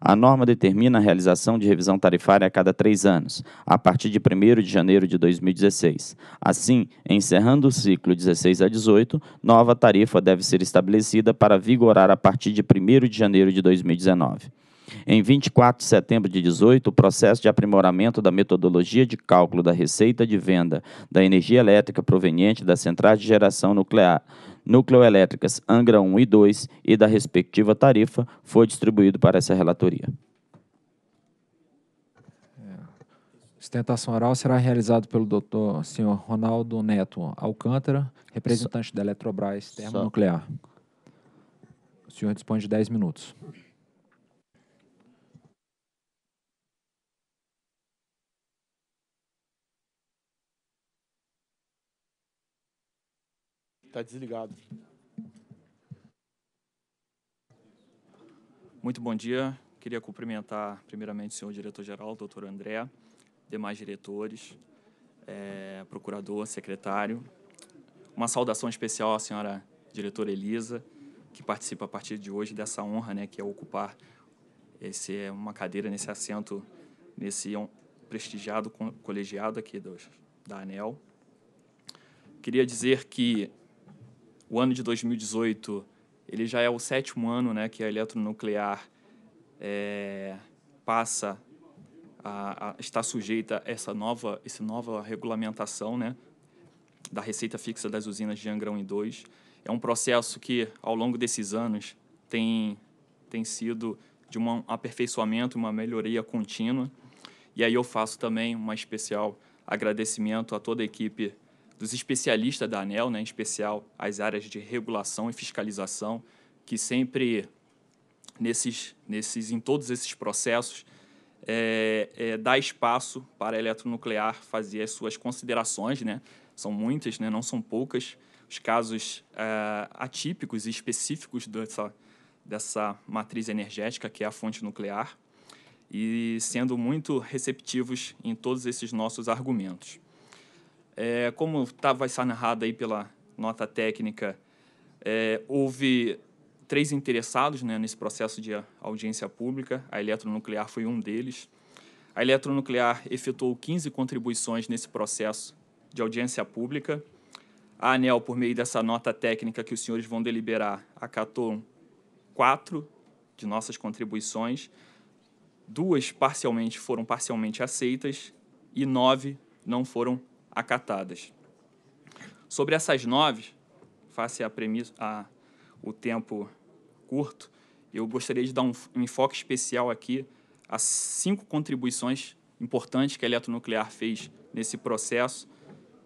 A norma determina a realização de revisão tarifária a cada três anos, a partir de 1 de janeiro de 2016. Assim, encerrando o ciclo 16 a 18, nova tarifa deve ser estabelecida para vigorar a partir de 1 de janeiro de 2019. Em 24 de setembro de 18, o processo de aprimoramento da metodologia de cálculo da receita de venda da energia elétrica proveniente das centrais de geração nuclear Nucleoelétricas Angra 1 e 2 e da respectiva tarifa foi distribuído para essa relatoria. É. Sustentação oral será realizada pelo doutor senhor Ronaldo Neto Alcântara, representante só, da Eletrobras Termonuclear. Nuclear. O senhor dispõe de 10 minutos. Está desligado. Muito bom dia. Queria cumprimentar primeiramente o senhor diretor-geral, doutor André, demais diretores, é, procurador, secretário. Uma saudação especial à senhora diretora Elisa, que participa a partir de hoje dessa honra, né, que é ocupar esse é, uma cadeira nesse assento nesse prestigiado colegiado aqui do da ANEL. Queria dizer que o ano de 2018 ele já é o sétimo ano né, que a eletronuclear é, passa a, a sujeita a essa nova, essa nova regulamentação né, da receita fixa das usinas de Angrão e 2. É um processo que, ao longo desses anos, tem, tem sido de um aperfeiçoamento, uma melhoria contínua. E aí eu faço também um especial agradecimento a toda a equipe dos especialistas da ANEL, né, em especial as áreas de regulação e fiscalização, que sempre nesses, nesses em todos esses processos é, é, dá espaço para a eletronuclear fazer as suas considerações, né? São muitas, né? Não são poucas os casos é, atípicos e específicos dessa dessa matriz energética que é a fonte nuclear e sendo muito receptivos em todos esses nossos argumentos. É, como tá, vai estar narrado aí pela nota técnica, é, houve três interessados né, nesse processo de audiência pública. A Eletronuclear foi um deles. A Eletronuclear efetuou 15 contribuições nesse processo de audiência pública. A ANEL, por meio dessa nota técnica que os senhores vão deliberar, acatou quatro de nossas contribuições. Duas parcialmente foram parcialmente aceitas e nove não foram acatadas. Sobre essas nove, face ao premissa, a, o tempo curto, eu gostaria de dar um, um enfoque especial aqui a cinco contribuições importantes que a Eletronuclear fez nesse processo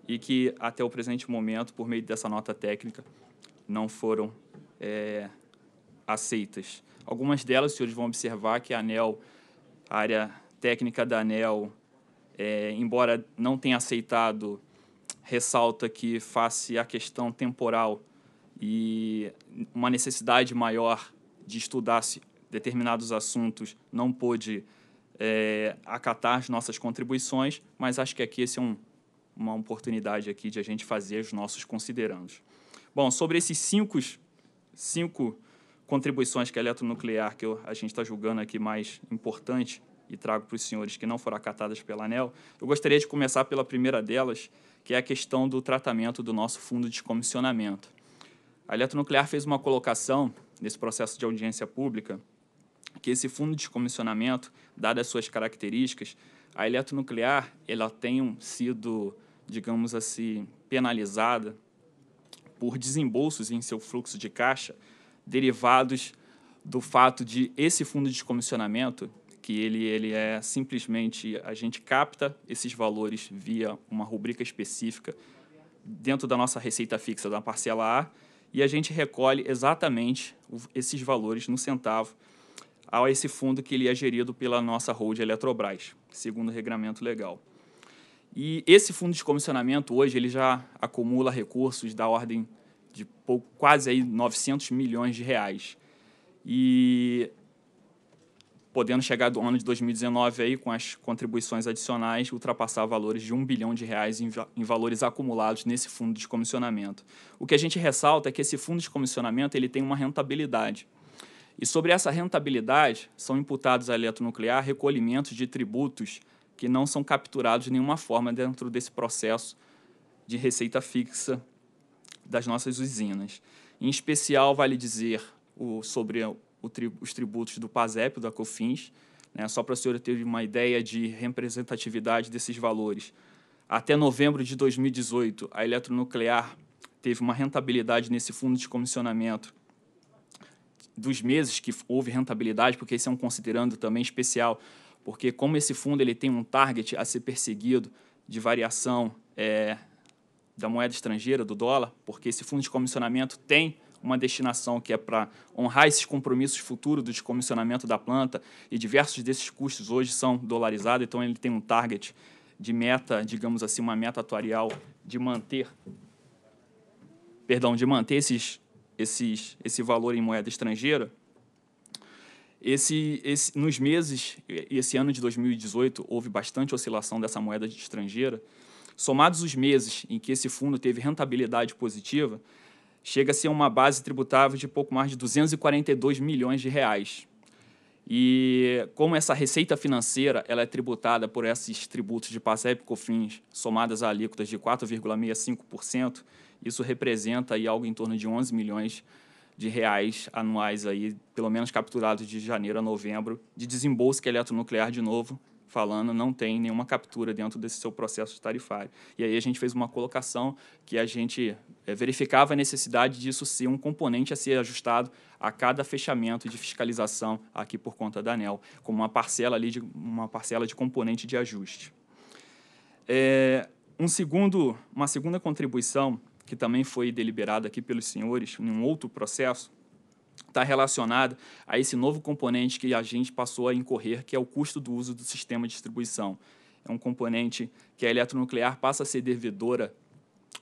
e que, até o presente momento, por meio dessa nota técnica, não foram é, aceitas. Algumas delas, os senhores vão observar que a ANEL, a área técnica da ANEL, é, embora não tenha aceitado, ressalta que face à questão temporal e uma necessidade maior de estudar determinados assuntos, não pôde é, acatar as nossas contribuições, mas acho que aqui esse é um, uma oportunidade aqui de a gente fazer os nossos considerandos. Bom, sobre esses cinco, cinco contribuições que a eletronuclear, que eu, a gente está julgando aqui mais importante, e trago para os senhores que não foram acatadas pela ANEL, eu gostaria de começar pela primeira delas, que é a questão do tratamento do nosso fundo de comissionamento. A Eletronuclear fez uma colocação nesse processo de audiência pública que esse fundo de comissionamento, dadas suas características, a Eletronuclear ela tem sido, digamos assim, penalizada por desembolsos em seu fluxo de caixa derivados do fato de esse fundo de comissionamento que ele, ele é simplesmente a gente capta esses valores via uma rubrica específica dentro da nossa receita fixa da parcela A e a gente recolhe exatamente esses valores no centavo a esse fundo que ele é gerido pela nossa hold Eletrobras, segundo o regramento legal. E esse fundo de comissionamento hoje ele já acumula recursos da ordem de pouco, quase aí 900 milhões de reais. E podendo chegar do ano de 2019 aí com as contribuições adicionais ultrapassar valores de um bilhão de reais em, em, valores acumulados nesse fundo de comissionamento. O que a gente ressalta é que esse fundo de comissionamento ele tem uma rentabilidade. E sobre essa rentabilidade são imputados à eletronuclear recolhimentos de tributos que não são capturados de nenhuma forma dentro desse processo de receita fixa das nossas usinas. Em especial, vale dizer o, sobre tri, os tributos do PASEP, da COFINS, né? só para a senhora ter uma ideia de representatividade desses valores. Até novembro de 2018, a Eletronuclear teve uma rentabilidade nesse fundo de comissionamento dos meses que houve rentabilidade, porque esse é um considerando também especial, porque como esse fundo ele tem um target a ser perseguido de variação é, da moeda estrangeira, do dólar, porque esse fundo de comissionamento tem uma destinação que é para honrar esses compromissos futuros do descomissionamento da planta, e diversos desses custos hoje são dolarizados, então ele tem um target de meta, digamos assim, uma meta atuarial de manter, perdão, de manter esses, esses, esse valor em moeda estrangeira. Esse, esse, nos meses, esse ano de 2018, houve bastante oscilação dessa moeda estrangeira. Somados os meses em que esse fundo teve rentabilidade positiva, chega-se a uma base tributável de pouco mais de 242 milhões de reais. E como essa receita financeira ela é tributada por esses tributos de PASEP e COFINS somadas a alíquotas de 4,65%, isso representa aí algo em torno de 11 milhões de reais anuais aí, pelo menos capturados de janeiro a novembro, de desembolso que é eletronuclear de novo, falando não tem nenhuma captura dentro desse seu processo tarifário. E aí a gente fez uma colocação que a gente é, verificava a necessidade disso ser um componente a ser ajustado a cada fechamento de fiscalização aqui por conta da ANEL, como uma parcela ali de uma parcela de componente de ajuste. É, um segundo, uma segunda contribuição que também foi deliberada aqui pelos senhores em um outro processo está relacionada a esse novo componente que a gente passou a incorrer, que é o custo do uso do sistema de distribuição. É um componente que a eletronuclear passa a ser devedora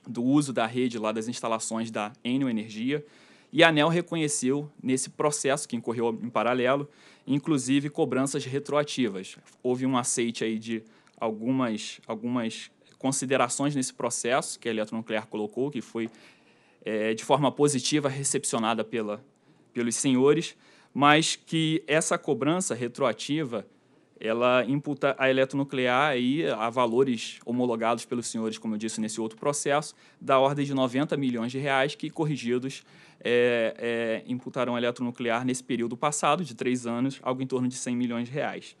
do uso da rede lá das instalações da Enel Energia, e a ANEL reconheceu nesse processo que incorreu em paralelo, inclusive cobranças retroativas. Houve um aceite aí de algumas, algumas considerações nesse processo que a Eletronuclear colocou, que foi é, de forma positiva recepcionada pela pelos senhores, mas que essa cobrança retroativa ela imputa a eletronuclear aí a valores homologados pelos senhores, como eu disse nesse outro processo, da ordem de 90 milhões de reais que, corrigidos, é, é, imputarão a eletronuclear nesse período passado, de três anos, algo em torno de 100 milhões de reais.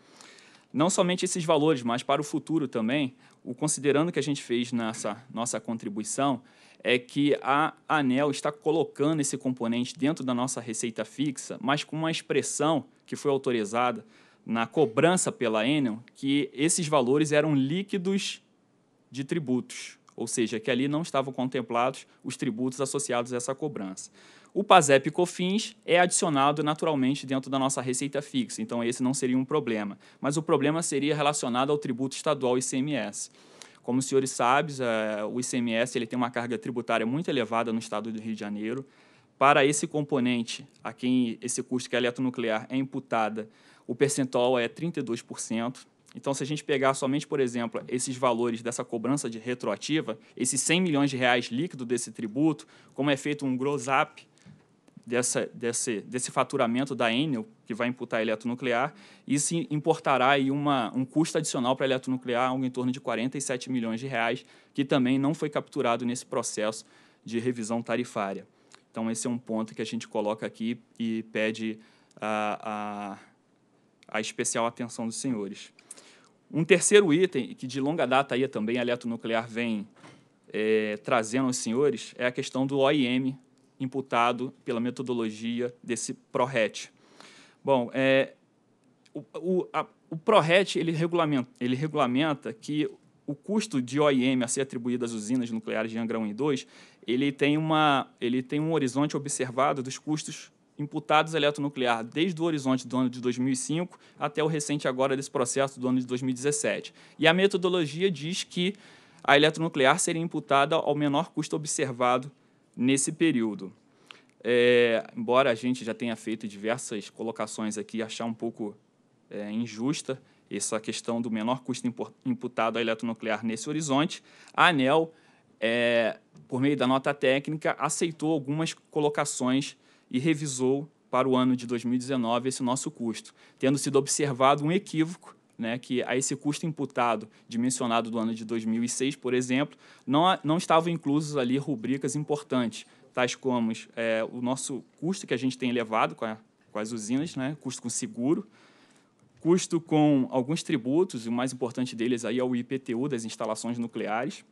Não somente esses valores, mas para o futuro também, o considerando que a gente fez nessa nossa contribuição, é que a ANEL está colocando esse componente dentro da nossa receita fixa, mas com uma expressão que foi autorizada na cobrança pela Enel, que esses valores eram líquidos de tributos, ou seja, que ali não estavam contemplados os tributos associados a essa cobrança. O PASEP COFINS é adicionado naturalmente dentro da nossa receita fixa, então esse não seria um problema, mas o problema seria relacionado ao tributo estadual ICMS. Como os senhores sabem, é, o ICMS ele tem uma carga tributária muito elevada no estado do Rio de Janeiro. Para esse componente, a quem esse custo que é eletronuclear é imputada, o percentual é 32%. Então, se a gente pegar somente, por exemplo, esses valores dessa cobrança de retroativa, esses 100 milhões de reais líquido desse tributo, como é feito um gross up dessa, desse, desse faturamento da Enel, que vai imputar a eletronuclear, isso importará aí uma, um custo adicional para a eletronuclear, algo em torno de 47 milhões de reais, que também não foi capturado nesse processo de revisão tarifária. Então, esse é um ponto que a gente coloca aqui e pede a, a, a especial atenção dos senhores. Um terceiro item, que de longa data aí também a eletronuclear vem é, trazendo aos senhores, é a questão do OIM imputado pela metodologia desse PRO-RET. Bom, é, o, o, a, ele regulamenta, ele regulamenta que o custo de OIM a ser atribuído às usinas nucleares de Angra 1 e 2, ele tem, uma, ele tem um horizonte observado dos custos imputados à eletronuclear desde o horizonte do ano de 2005 até o recente agora desse processo do ano de 2017. E a metodologia diz que a eletronuclear seria imputada ao menor custo observado nesse período. É, embora a gente já tenha feito diversas colocações aqui, achar um pouco é, injusta essa questão do menor custo imputado à eletronuclear nesse horizonte, a ANEL, é, por meio da nota técnica, aceitou algumas colocações e revisou para o ano de 2019 esse nosso custo, tendo sido observado um equívoco né, que a esse custo imputado dimensionado do ano de 2006, por exemplo, não, não estavam inclusos ali rubricas importantes, tais como é, o nosso custo que a gente tem elevado com, a, com as usinas, né, custo com seguro, custo com alguns tributos, e o mais importante deles aí é o IPTU das instalações nucleares,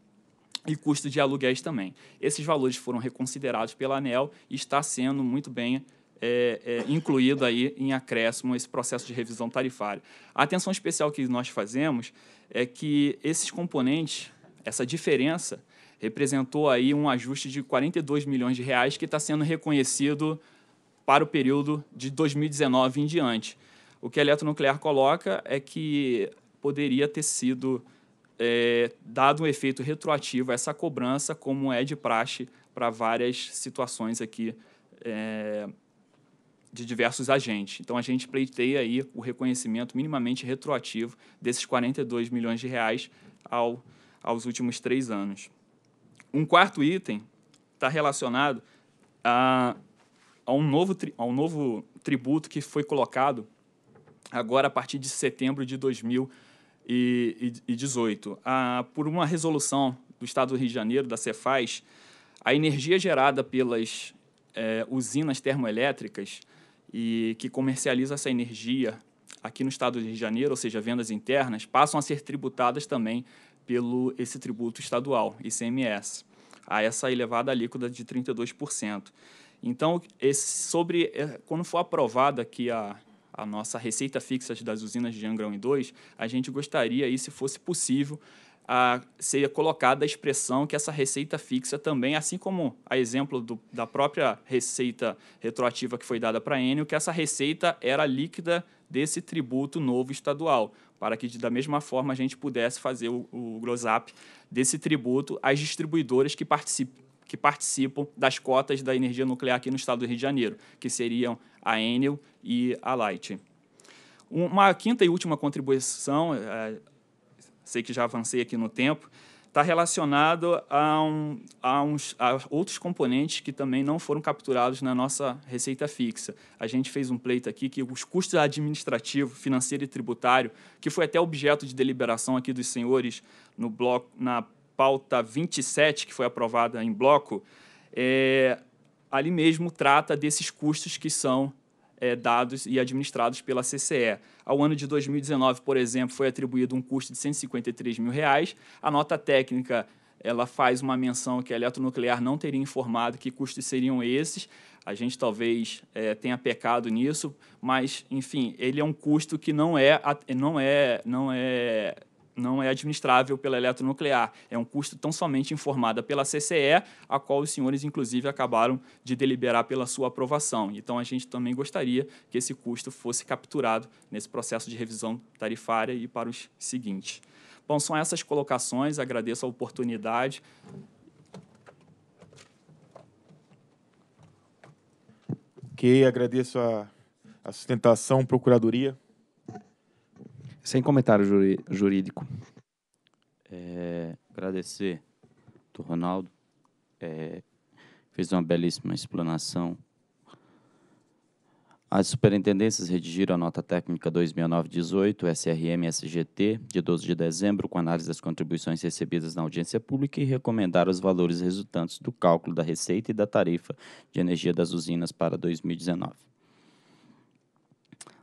e custo de aluguéis também. Esses valores foram reconsiderados pela ANEL e está sendo muito bem é, é, incluído aí em acréscimo esse processo de revisão tarifária. A atenção especial que nós fazemos é que esses componentes, essa diferença, representou aí um ajuste de 42 milhões de reais que está sendo reconhecido para o período de 2019 em diante. O que a Eletronuclear coloca é que poderia ter sido é, dado um efeito retroativo a essa cobrança, como é de praxe para várias situações aqui é, de diversos agentes. Então a gente pleiteia aí o reconhecimento minimamente retroativo desses 42 milhões de reais ao, aos últimos três anos. Um quarto item está relacionado a, a, um novo tri, a um novo tributo que foi colocado agora a partir de setembro de 2018. por uma resolução do Estado do Rio de Janeiro, da Cefaz, a energia gerada pelas eh, usinas termoelétricas e que comercializa essa energia aqui no estado do Rio de Janeiro, ou seja, vendas internas, passam a ser tributadas também pelo esse tributo estadual, ICMS, a essa elevada alíquota de 32%. Então, esse, sobre é, quando for aprovada aqui a, a nossa receita fixa das usinas de 1 e 2, a gente gostaria, aí, se fosse possível, a, seria colocada a expressão que essa receita fixa também, assim como a exemplo do, da própria receita retroativa que foi dada para a Enio, que essa receita era líquida desse tributo novo estadual, para que da mesma forma a gente pudesse fazer o, o gross-up desse tributo às distribuidoras que participam que participam das cotas da energia nuclear aqui no estado do Rio de Janeiro, que seriam a Enel e a Light. Uma quinta e última contribuição, é, sei que já avancei aqui no tempo, está relacionado a, um, a, uns, a outros componentes que também não foram capturados na nossa receita fixa. A gente fez um pleito aqui que os custos administrativos, financeiro e tributário, que foi até objeto de deliberação aqui dos senhores no bloco, na pauta 27, que foi aprovada em bloco, é, ali mesmo trata desses custos que são é, dados e administrados pela CCE. Ao ano de 2019, por exemplo, foi atribuído um custo de 153 mil reais. A nota técnica ela faz uma menção que a eletronuclear não teria informado que custos seriam esses. A gente talvez é, tenha pecado nisso, mas, enfim, ele é um custo que não é, não é, não é não é administrável pela eletronuclear. É um custo tão somente informada pela CCE, a qual os senhores, inclusive, acabaram de deliberar pela sua aprovação. Então, a gente também gostaria que esse custo fosse capturado nesse processo de revisão tarifária e para os seguintes. Bom, são essas colocações, agradeço a oportunidade. Ok, agradeço a, a sustentação, procuradoria. Sem comentário jurídico. É, agradecer do Ronaldo. É, fez uma belíssima explanação. As superintendências redigiram a nota técnica 2019 18 SRM-SGT, de 12 de dezembro, com análise das contribuições recebidas na audiência pública e recomendaram os valores resultantes do cálculo da receita e da tarifa de energia das usinas para 2019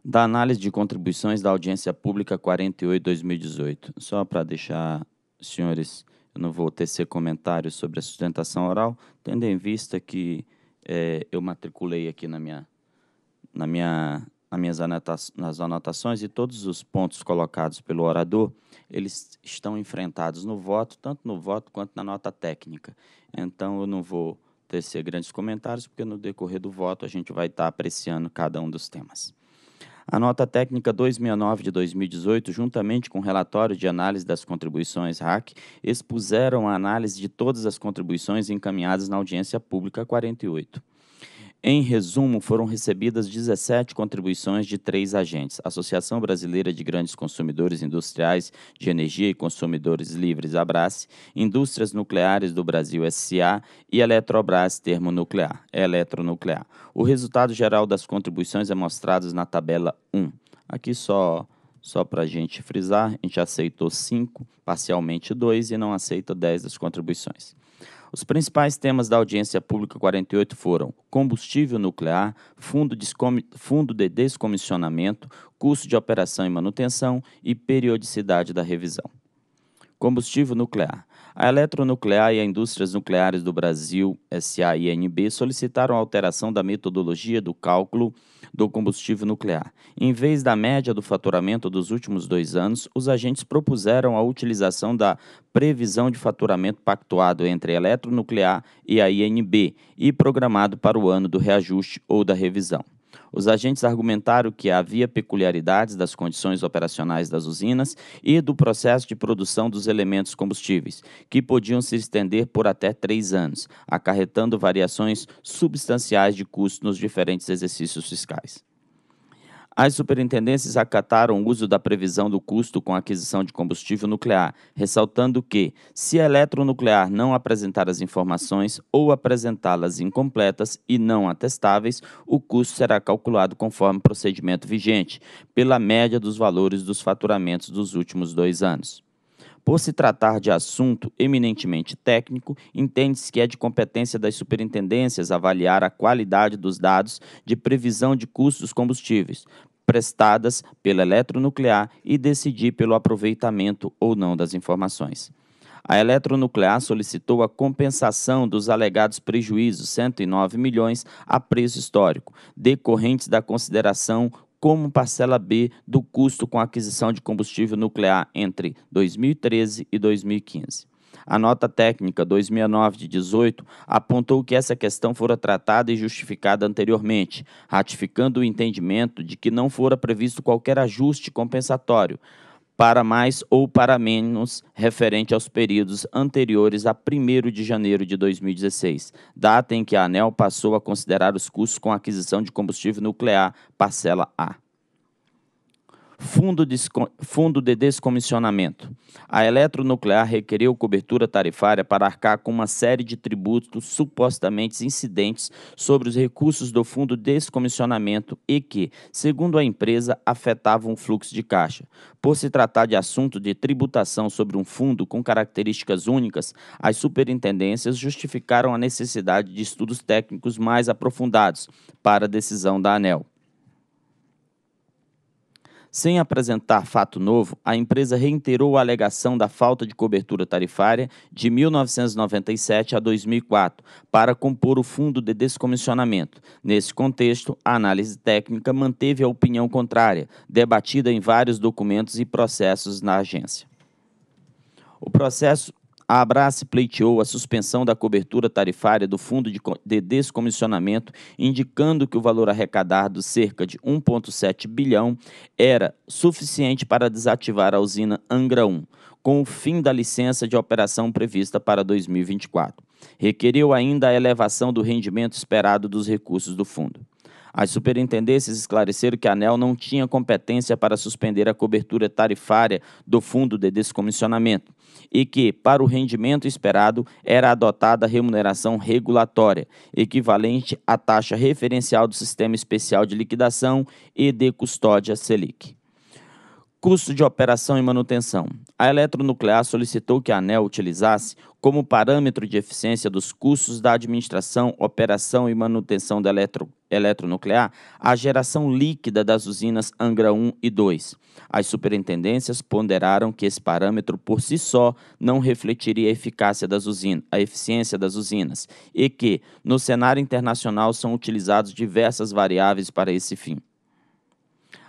da análise de contribuições da audiência pública 48-2018. Só para deixar, senhores, eu não vou tecer comentários sobre a sustentação oral, tendo em vista que é, eu matriculei aqui na minha, na minha, nas minhas nas anotações e todos os pontos colocados pelo orador, eles estão enfrentados no voto, tanto no voto quanto na nota técnica. Então, eu não vou tecer grandes comentários, porque no decorrer do voto a gente vai estar apreciando cada um dos temas. A nota técnica 269 de 2018, juntamente com o relatório de análise das contribuições RAC, expuseram a análise de todas as contribuições encaminhadas na audiência pública 48. Em resumo, foram recebidas 17 contribuições de três agentes: Associação Brasileira de Grandes Consumidores Industriais de Energia e Consumidores Livres, Abrace, Indústrias Nucleares do Brasil SA e Eletrobras Termonuclear, Eletronuclear. O resultado geral das contribuições é mostrado na tabela 1. Aqui só só para a gente frisar, a gente aceitou 5, parcialmente 2 e não aceita 10 das contribuições. Os principais temas da audiência pública 48 foram combustível nuclear, fundo, fundo de descomissionamento, custo de operação e manutenção e periodicidade da revisão. Combustível nuclear. A Eletronuclear e a Indústrias Nucleares do Brasil, SA e INB, solicitaram alteração da metodologia do cálculo do combustível nuclear. Em vez da média do faturamento dos últimos dois anos, os agentes propuseram a utilização da previsão de faturamento pactuado entre a Eletronuclear e a INB e programado para o ano do reajuste ou da revisão. Os agentes argumentaram que havia peculiaridades das condições operacionais das usinas e do processo de produção dos elementos combustíveis, que podiam se estender por até três anos, acarretando variações substanciais de custo nos diferentes exercícios fiscais. As superintendências acataram o uso da previsão do custo com aquisição de combustível nuclear, ressaltando que, se a eletronuclear não apresentar as informações ou apresentá-las incompletas e não atestáveis, o custo será calculado conforme o procedimento vigente, pela média dos valores dos faturamentos dos últimos dois anos. Por se tratar de assunto eminentemente técnico, entende-se que é de competência das superintendências avaliar a qualidade dos dados de previsão de custos combustíveis, prestadas pela eletronuclear e decidir pelo aproveitamento ou não das informações. A eletronuclear solicitou a compensação dos alegados prejuízos 109 milhões a preço histórico, decorrentes da consideração como parcela B do custo com aquisição de combustível nuclear entre 2013 e 2015. A nota técnica 2009 de 18 apontou que essa questão fora tratada e justificada anteriormente, ratificando o entendimento de que não fora previsto qualquer ajuste compensatório, para mais ou para menos referente aos períodos anteriores a 1 de janeiro de 2016, data em que a ANEL passou a considerar os custos com aquisição de combustível nuclear, parcela A. Fundo de, fundo de descomissionamento. A eletronuclear requeriu cobertura tarifária para arcar com uma série de tributos supostamente incidentes sobre os recursos do fundo de descomissionamento e que, segundo a empresa, afetavam o fluxo de caixa. Por se tratar de assunto de tributação sobre um fundo com características únicas, as superintendências justificaram a necessidade de estudos técnicos mais aprofundados para a decisão da ANEL. Sem apresentar fato novo, a empresa reiterou a alegação da falta de cobertura tarifária de 1997 a 2004 para compor o fundo de descomissionamento. Nesse contexto, a análise técnica manteve a opinião contrária, debatida em vários documentos e processos na agência. O processo a Abrace pleiteou a suspensão da cobertura tarifária do Fundo de Descomissionamento, indicando que o valor arrecadado, cerca de 1,7 bilhão, era suficiente para desativar a usina Angra 1, com o fim da licença de operação prevista para 2024. Requeriu ainda a elevação do rendimento esperado dos recursos do fundo. As superintendências esclareceram que a ANEL não tinha competência para suspender a cobertura tarifária do fundo de descomissionamento e que, para o rendimento esperado, era adotada a remuneração regulatória, equivalente à taxa referencial do Sistema Especial de Liquidação e de Custódia Selic. Custo de operação e manutenção. A Eletronuclear solicitou que a ANEL utilizasse como parâmetro de eficiência dos custos da administração, operação e manutenção da eletro eletronuclear à geração líquida das usinas Angra 1 e 2. As superintendências ponderaram que esse parâmetro por si só não refletiria a eficácia das usinas, a eficiência das usinas, e que, no cenário internacional, são utilizados diversas variáveis para esse fim.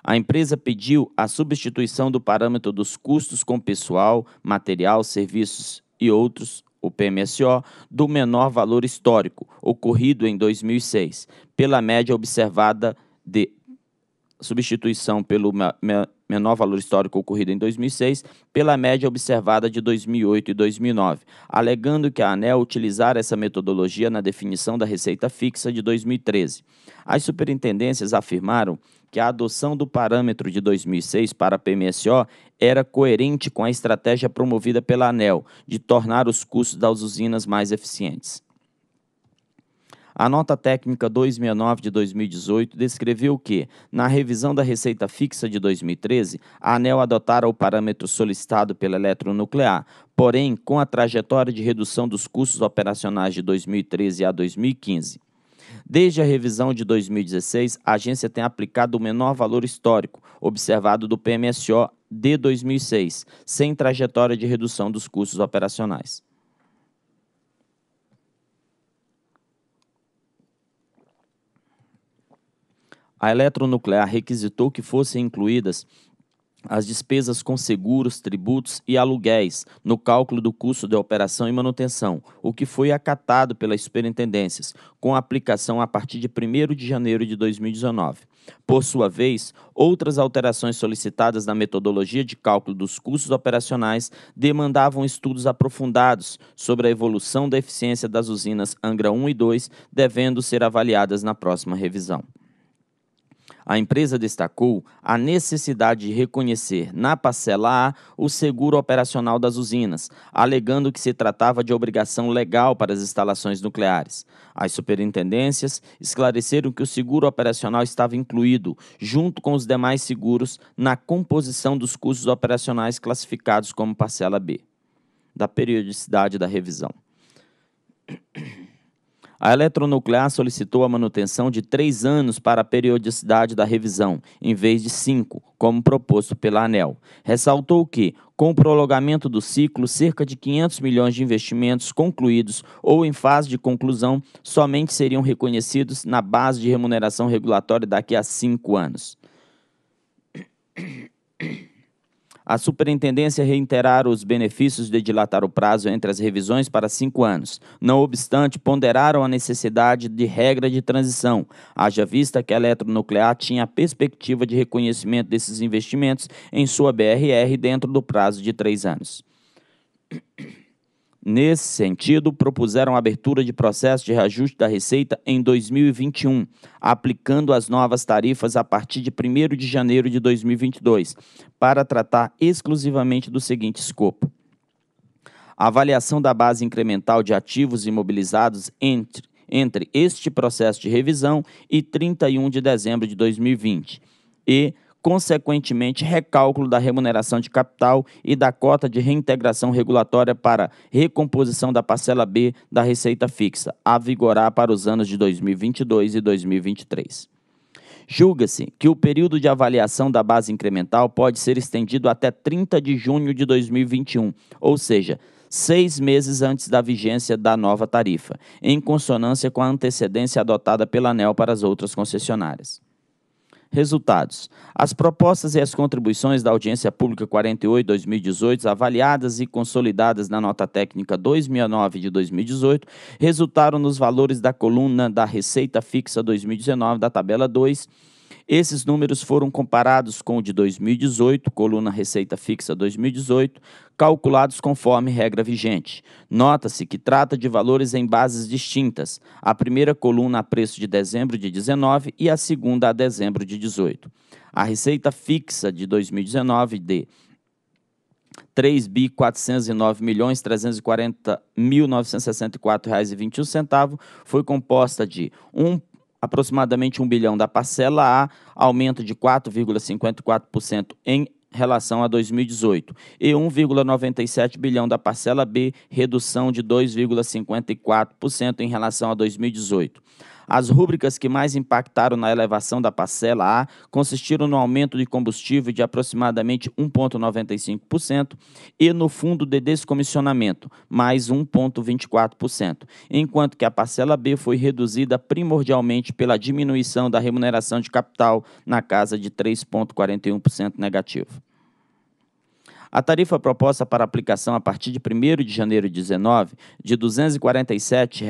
A empresa pediu a substituição do parâmetro dos custos com pessoal, material, serviços e outros o PMSO, do menor valor histórico, ocorrido em 2006, pela média observada de substituição pelo menor valor histórico ocorrido em 2006 pela média observada de 2008 e 2009, alegando que a ANEL utilizara essa metodologia na definição da receita fixa de 2013. As superintendências afirmaram que a adoção do parâmetro de 2006 para a PMSO era coerente com a estratégia promovida pela ANEL de tornar os custos das usinas mais eficientes. A nota técnica 269 de 2018 descreveu que, na revisão da receita fixa de 2013, a ANEL adotara o parâmetro solicitado pela Eletronuclear, porém com a trajetória de redução dos custos operacionais de 2013 a 2015. Desde a revisão de 2016, a agência tem aplicado o menor valor histórico, observado do PMSO de 2006, sem trajetória de redução dos custos operacionais. a Eletronuclear requisitou que fossem incluídas as despesas com seguros, tributos e aluguéis no cálculo do custo de operação e manutenção, o que foi acatado pelas superintendências, com aplicação a partir de 1 de janeiro de 2019. Por sua vez, outras alterações solicitadas na metodologia de cálculo dos custos operacionais demandavam estudos aprofundados sobre a evolução da eficiência das usinas Angra 1 e 2, devendo ser avaliadas na próxima revisão. A empresa destacou a necessidade de reconhecer na parcela A o seguro operacional das usinas, alegando que se tratava de obrigação legal para as instalações nucleares. As superintendências esclareceram que o seguro operacional estava incluído, junto com os demais seguros, na composição dos custos operacionais classificados como parcela B, da periodicidade da revisão. A Eletronuclear solicitou a manutenção de três anos para a periodicidade da revisão, em vez de cinco, como proposto pela ANEL. Ressaltou que, com o prolongamento do ciclo, cerca de 500 milhões de investimentos concluídos ou em fase de conclusão somente seriam reconhecidos na base de remuneração regulatória daqui a cinco anos. A superintendência reiterar os benefícios de dilatar o prazo entre as revisões para cinco anos. Não obstante, ponderaram a necessidade de regra de transição, haja vista que a eletronuclear tinha a perspectiva de reconhecimento desses investimentos em sua BRR dentro do prazo de três anos. Nesse sentido, propuseram a abertura de processo de reajuste da receita em 2021, aplicando as novas tarifas a partir de 1 de janeiro de 2022, para tratar exclusivamente do seguinte escopo: avaliação da base incremental de ativos imobilizados entre, entre este processo de revisão e 31 de dezembro de 2020 e consequentemente, recálculo da remuneração de capital e da cota de reintegração regulatória para recomposição da parcela B da receita fixa, a vigorar para os anos de 2022 e 2023. Julga-se que o período de avaliação da base incremental pode ser estendido até 30 de junho de 2021, ou seja, seis meses antes da vigência da nova tarifa, em consonância com a antecedência adotada pela ANEL para as outras concessionárias. Resultados: As propostas e as contribuições da Audiência Pública 48/2018, avaliadas e consolidadas na nota técnica 2009 de 2018, resultaram nos valores da coluna da Receita Fixa 2019 da tabela 2 esses números foram comparados com o de 2018, coluna Receita Fixa 2018, calculados conforme regra vigente. Nota-se que trata de valores em bases distintas, a primeira coluna a preço de dezembro de 19 e a segunda a dezembro de 18. A receita fixa de 2019 de R$ bi foi composta de 1 aproximadamente 1 bilhão da parcela A, aumento de 4,54% em relação a 2018, e 1,97 bilhão da parcela B, redução de 2,54% em relação a 2018. As rúbricas que mais impactaram na elevação da parcela A consistiram no aumento de combustível de aproximadamente 1,95% e no fundo de descomissionamento, mais 1,24%, enquanto que a parcela B foi reduzida primordialmente pela diminuição da remuneração de capital na casa de 3,41% negativo. A tarifa proposta para aplicação a partir de 1 de janeiro de 19 de R$ 247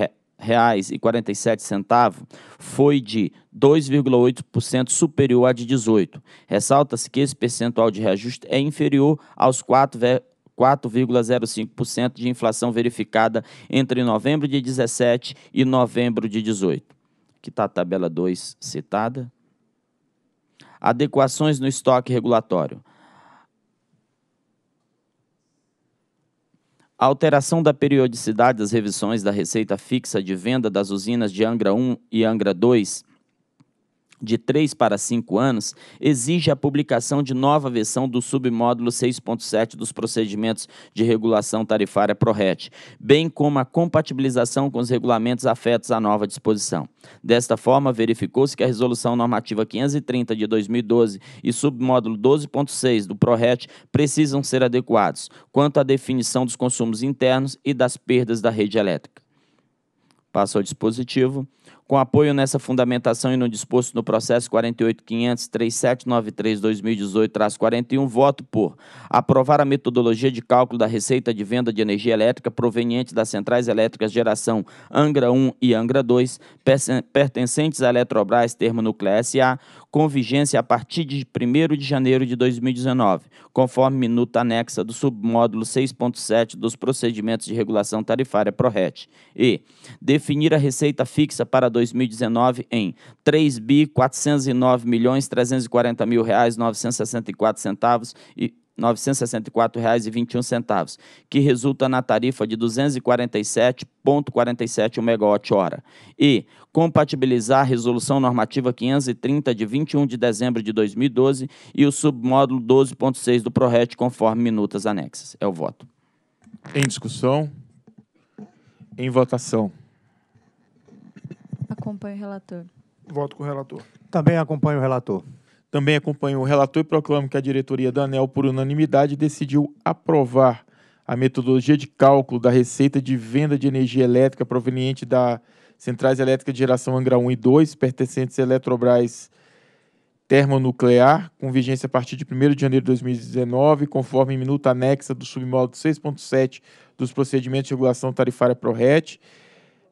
R$ 2,47 foi de 2,8% superior à de 18. Ressalta-se que esse percentual de reajuste é inferior aos 4,05% de inflação verificada entre novembro de 17 e novembro de 18. Aqui está a tabela 2 citada. Adequações no estoque regulatório. A alteração da periodicidade das revisões da receita fixa de venda das usinas de Angra 1 e Angra 2 de 3 para 5 anos, exige a publicação de nova versão do submódulo 6.7 dos procedimentos de regulação tarifária ProRet, bem como a compatibilização com os regulamentos afetos à nova disposição. Desta forma, verificou-se que a Resolução Normativa 530 de 2012 e submódulo 12.6 do ProRet precisam ser adequados quanto à definição dos consumos internos e das perdas da rede elétrica. Passo ao dispositivo com apoio nessa fundamentação e no disposto no processo 48.500.3793-2018-41, voto por aprovar a metodologia de cálculo da receita de venda de energia elétrica proveniente das centrais elétricas geração Angra 1 e Angra 2, pertencentes à Eletrobras Termonuclear S.A., com vigência a partir de 1 de janeiro de 2019, conforme minuta anexa do submódulo 6.7 dos procedimentos de regulação tarifária PRORET. E definir a receita fixa para 2019 em R$ 3.409.340.964,00 e R$ 964,21, que resulta na tarifa de 247,47 megawatt-hora. E compatibilizar a Resolução Normativa 530 de 21 de dezembro de 2012 e o submódulo 12.6 do PRORET, conforme minutas anexas. É o voto. Em discussão. Em votação. Acompanho o relator. Voto com o relator. Também acompanho o relator. Também acompanhou o relator e proclama que a diretoria da ANEL, por unanimidade, decidiu aprovar a metodologia de cálculo da receita de venda de energia elétrica proveniente da centrais elétricas de geração Angra 1 e 2, pertencentes à Eletrobras Termonuclear, com vigência a partir de 1 de janeiro de 2019, conforme minuta anexa do submódulo 6.7 dos procedimentos de regulação tarifária ProRet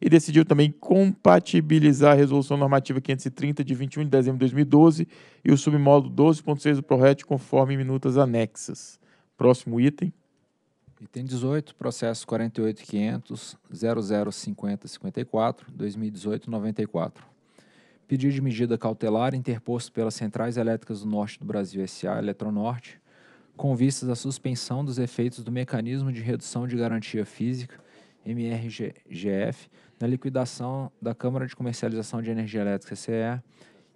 e decidiu também compatibilizar a Resolução Normativa 530, de 21 de dezembro de 2012, e o submódulo 12.6 do PRORET, conforme minutas anexas. Próximo item. Item 18, processo 48.500.005054-2018-94. Pedido de medida cautelar interposto pelas Centrais Elétricas do Norte do Brasil S.A. Eletronorte, com vistas à suspensão dos efeitos do Mecanismo de Redução de Garantia Física, MRGF, na liquidação da Câmara de Comercialização de Energia Elétrica, CE,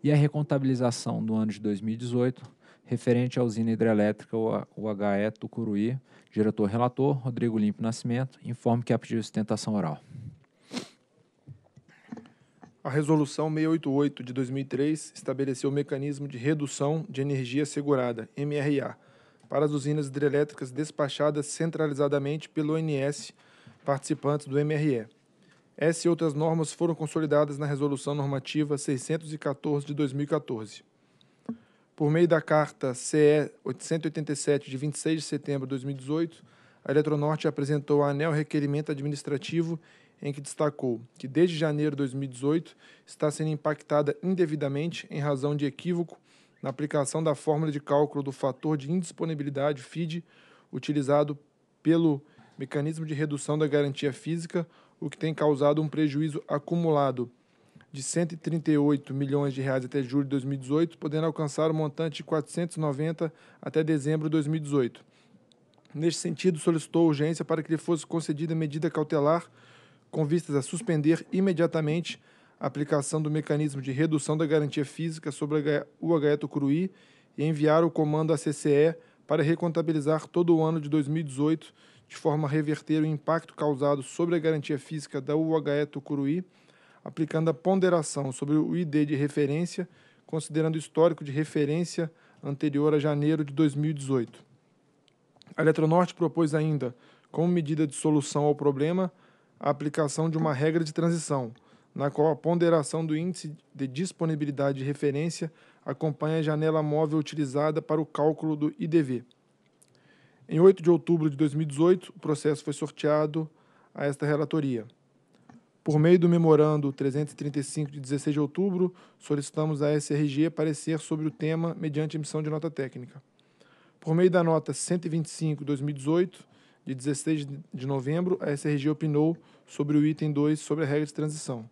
e a recontabilização do ano de 2018 referente à usina hidrelétrica UHE Tucuruí. Diretor-relator, Rodrigo Limpo Nascimento, informe que há é pedido sustentação oral. A Resolução 688 de 2003 estabeleceu o mecanismo de redução de energia segurada, MRA, para as usinas hidrelétricas despachadas centralizadamente pelo ONS, participantes do MRE. Essa e outras normas foram consolidadas na Resolução Normativa 614 de 2014. Por meio da Carta CE 887, de 26 de setembro de 2018, a Eletronorte apresentou a ANEL requerimento administrativo em que destacou que, desde janeiro de 2018, está sendo impactada indevidamente em razão de equívoco na aplicação da fórmula de cálculo do fator de indisponibilidade FID utilizado pelo Mecanismo de Redução da Garantia Física, o que tem causado um prejuízo acumulado de 138 milhões de reais até julho de 2018, podendo alcançar o um montante de 490 até dezembro de 2018. Neste sentido, solicitou urgência para que lhe fosse concedida medida cautelar com vistas a suspender imediatamente a aplicação do mecanismo de redução da garantia física sobre o HE Curuí e enviar o comando à CCE para recontabilizar todo o ano de 2018 de forma a reverter o impacto causado sobre a garantia física da UHE Tucuruí, aplicando a ponderação sobre o ID de referência, considerando o histórico de referência anterior a janeiro de 2018. A Eletronorte propôs ainda, como medida de solução ao problema, a aplicação de uma regra de transição, na qual a ponderação do índice de disponibilidade de referência acompanha a janela móvel utilizada para o cálculo do IDV. Em 8 de outubro de 2018, o processo foi sorteado a esta relatoria. Por meio do memorando 335 de 16 de outubro, solicitamos à SRG parecer sobre o tema mediante emissão de nota técnica. Por meio da nota 125/2018 de 16 de novembro, a SRG opinou sobre o item 2 sobre a regra de transição.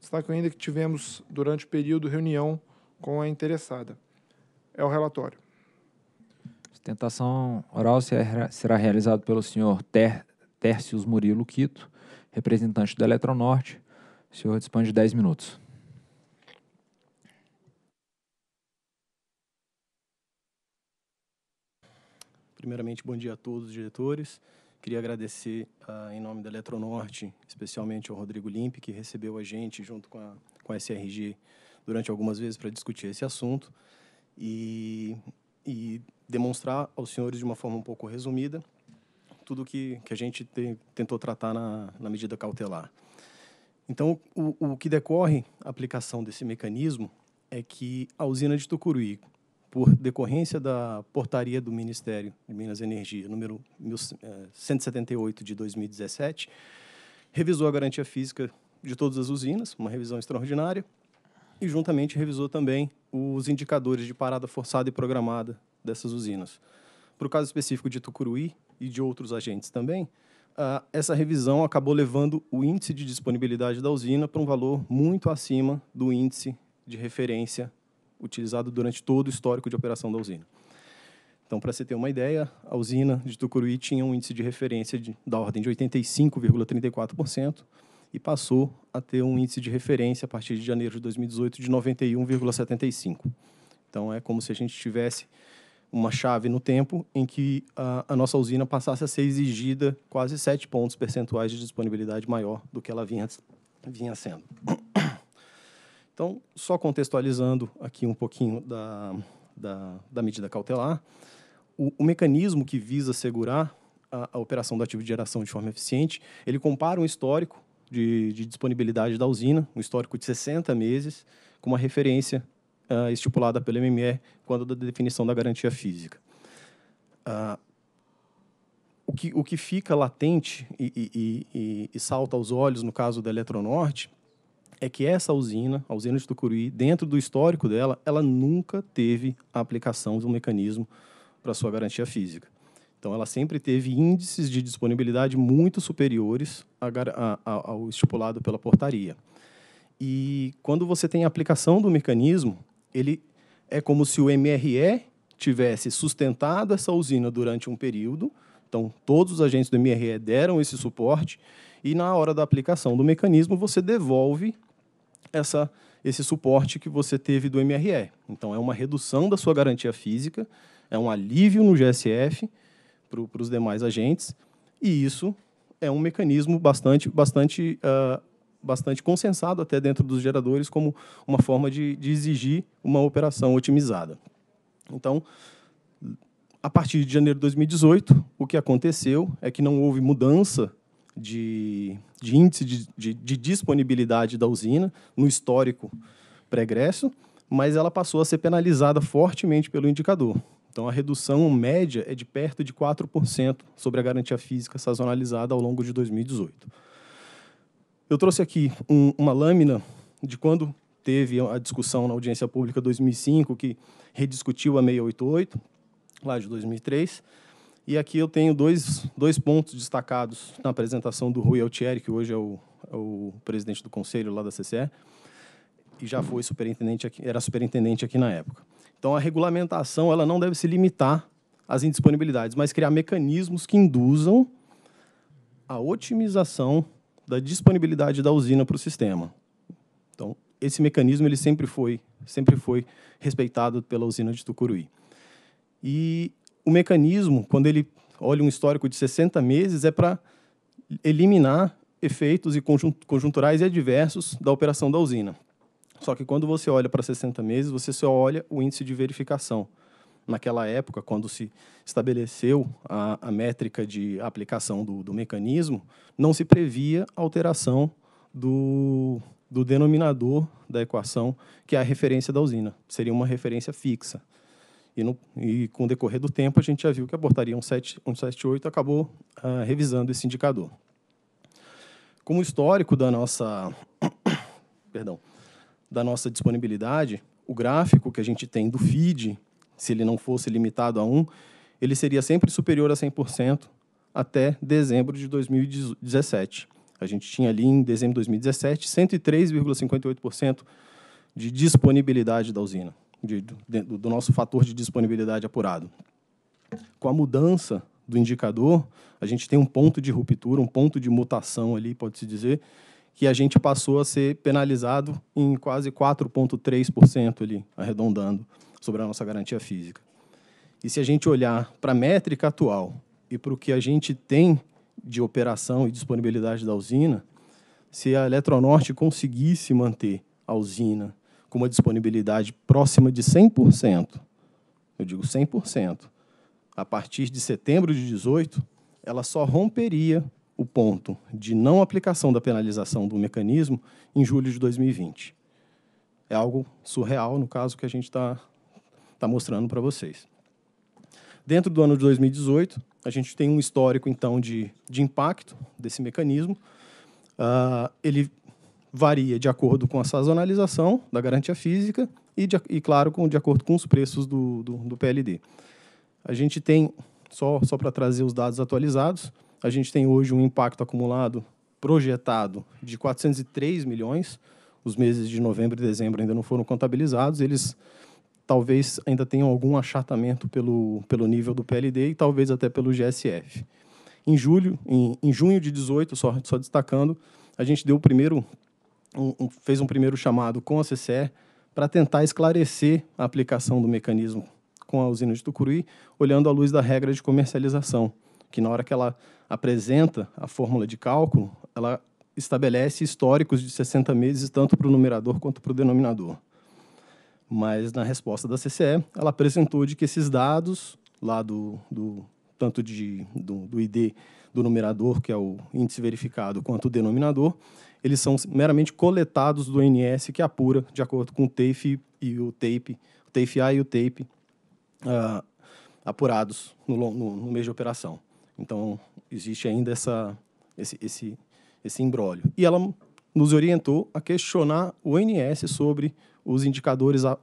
Destaco ainda que tivemos durante o período reunião com a interessada. É o relatório. Tentação oral é será realizado pelo senhor Ter, Tércius Murilo Quito, representante da Eletronorte. O senhor dispõe de 10 minutos. Primeiramente, bom dia a todos os diretores. Queria agradecer, uh, em nome da Eletronorte, especialmente ao Rodrigo Limpe, que recebeu a gente junto com a, com a SRG durante algumas vezes para discutir esse assunto. E, e demonstrar aos senhores de uma forma um pouco resumida tudo que, que a gente te, tentou tratar na, na medida cautelar. Então, o, o que decorre a aplicação desse mecanismo é que a usina de Tucuruí, por decorrência da portaria do Ministério de Minas e Energia, número 178 é, de 2017, revisou a garantia física de todas as usinas, uma revisão extraordinária, e juntamente revisou também os indicadores de parada forçada e programada dessas usinas. Para o caso específico de Tucuruí e de outros agentes também, uh, essa revisão acabou levando o índice de disponibilidade da usina para um valor muito acima do índice de referência utilizado durante todo o histórico de operação da usina. Então, para você ter uma ideia, a usina de Tucuruí tinha um índice de referência de, da ordem de 85,34% e passou a ter um índice de referência a partir de janeiro de 2018 de 91,75%. Então, é como se a gente tivesse uma chave no tempo em que a, a, nossa usina passasse a ser exigida quase sete pontos percentuais de disponibilidade maior do que ela vinha, vinha sendo. [coughs] Então, só contextualizando aqui um pouquinho da, da, da medida cautelar, o, o, mecanismo que visa assegurar a, a, operação do ativo de geração de forma eficiente, ele compara um histórico de, de disponibilidade da usina, um histórico de 60 meses, com uma referência uh, estipulada pelo MME quando da definição da garantia física. Uh, o, que, o que fica latente e, e, e, e salta aos olhos no caso da Eletronorte é que essa usina, a usina de Tucuruí, dentro do histórico dela, ela nunca teve a aplicação de um mecanismo para sua garantia física. Então, ela sempre teve índices de disponibilidade muito superiores ao estipulado pela portaria. E quando você tem a aplicação do mecanismo, ele é como se o MRE tivesse sustentado essa usina durante um período. Então, todos os agentes do MRE deram esse suporte e na hora da aplicação do mecanismo você devolve essa esse suporte que você teve do MRE. Então, é uma redução da sua garantia física, é um alívio no GSF para os demais agentes, e isso é um mecanismo bastante, bastante uh, bastante consensado até dentro dos geradores como uma forma de, de exigir uma operação otimizada. Então, a partir de janeiro de 2018, o que aconteceu é que não houve mudança de, de índice de, de, de disponibilidade da usina no histórico pregresso, mas ela passou a ser penalizada fortemente pelo indicador. Então, a redução média é de perto de 4% sobre a garantia física sazonalizada ao longo de 2018. Eu trouxe aqui um, uma lâmina de quando teve a discussão na audiência pública 2005, que rediscutiu a 688, lá de 2003. E aqui eu tenho dois, dois pontos destacados na apresentação do Rui Altieri, que hoje é o, é o presidente do conselho lá da CCE, e já foi superintendente aqui, era superintendente aqui na época. Então, a regulamentação ela não deve se limitar às indisponibilidades, mas criar mecanismos que induzam a otimização da disponibilidade da usina para o sistema. Então, esse mecanismo ele sempre foi, sempre foi respeitado pela usina de Tucuruí. E o mecanismo, quando ele olha um histórico de 60 meses, é para eliminar efeitos e conjunturais e adversos da operação da usina. Só que quando você olha para 60 meses, você só olha o índice de verificação naquela época, quando se estabeleceu a, a métrica de aplicação do, do, mecanismo, não se previa alteração do, do denominador da equação, que é a referência da usina. Seria uma referência fixa. E, no, e, com o decorrer do tempo, a gente já viu que a portaria 178 acabou ah, revisando esse indicador. Como histórico da nossa, [coughs] perdão, da nossa disponibilidade, o gráfico que a gente tem do feed se ele não fosse limitado a um, ele seria sempre superior a 100% até dezembro de 2017. A gente tinha ali em dezembro de 2017 103,58% de disponibilidade da usina, de, do, do nosso fator de disponibilidade apurado. Com a mudança do indicador, a gente tem um ponto de ruptura, um ponto de mutação ali, pode-se dizer, que a gente passou a ser penalizado em quase 4,3% ali, arredondando sobre a nossa garantia física. E se a gente olhar para a métrica atual e para o que a gente tem de operação e disponibilidade da usina, se a Eletronorte conseguisse manter a usina com uma disponibilidade próxima de 100%, eu digo 100%, a partir de setembro de 18, ela só romperia o ponto de não aplicação da penalização do mecanismo em julho de 2020. É algo surreal no caso que a gente está está mostrando para vocês. Dentro do ano de 2018, a gente tem um histórico, então, de, de impacto desse mecanismo. Uh, ele varia de acordo com a sazonalização da garantia física e, de, e claro, com, de acordo com os preços do, do, do PLD. A gente tem, só, só para trazer os dados atualizados, a gente tem hoje um impacto acumulado projetado de 403 milhões. Os meses de novembro e dezembro ainda não foram contabilizados. Eles talvez ainda tenham algum achatamento pelo, pelo nível do PLD e talvez até pelo GSF. Em julho, em, em junho de 18, só, só destacando, a gente deu o primeiro, um, um, fez um primeiro chamado com a CCE para tentar esclarecer a aplicação do mecanismo com a usina de Tucuruí, olhando à luz da regra de comercialização, que na hora que ela apresenta a fórmula de cálculo, ela estabelece históricos de 60 meses tanto para o numerador quanto para o denominador. Mas na resposta da CCE, ela apresentou de que esses dados lá do, do tanto de, do, do ID do numerador, que é o índice verificado, quanto o denominador, eles são meramente coletados do NS que apura de acordo com o TAFE e o TAPE, o TAFE-A e o TAPE uh, ah, apurados no, no, no, mês de operação. Então, existe ainda essa, esse, esse, esse embrólio E ela nos orientou a questionar o NS sobre os indicadores a,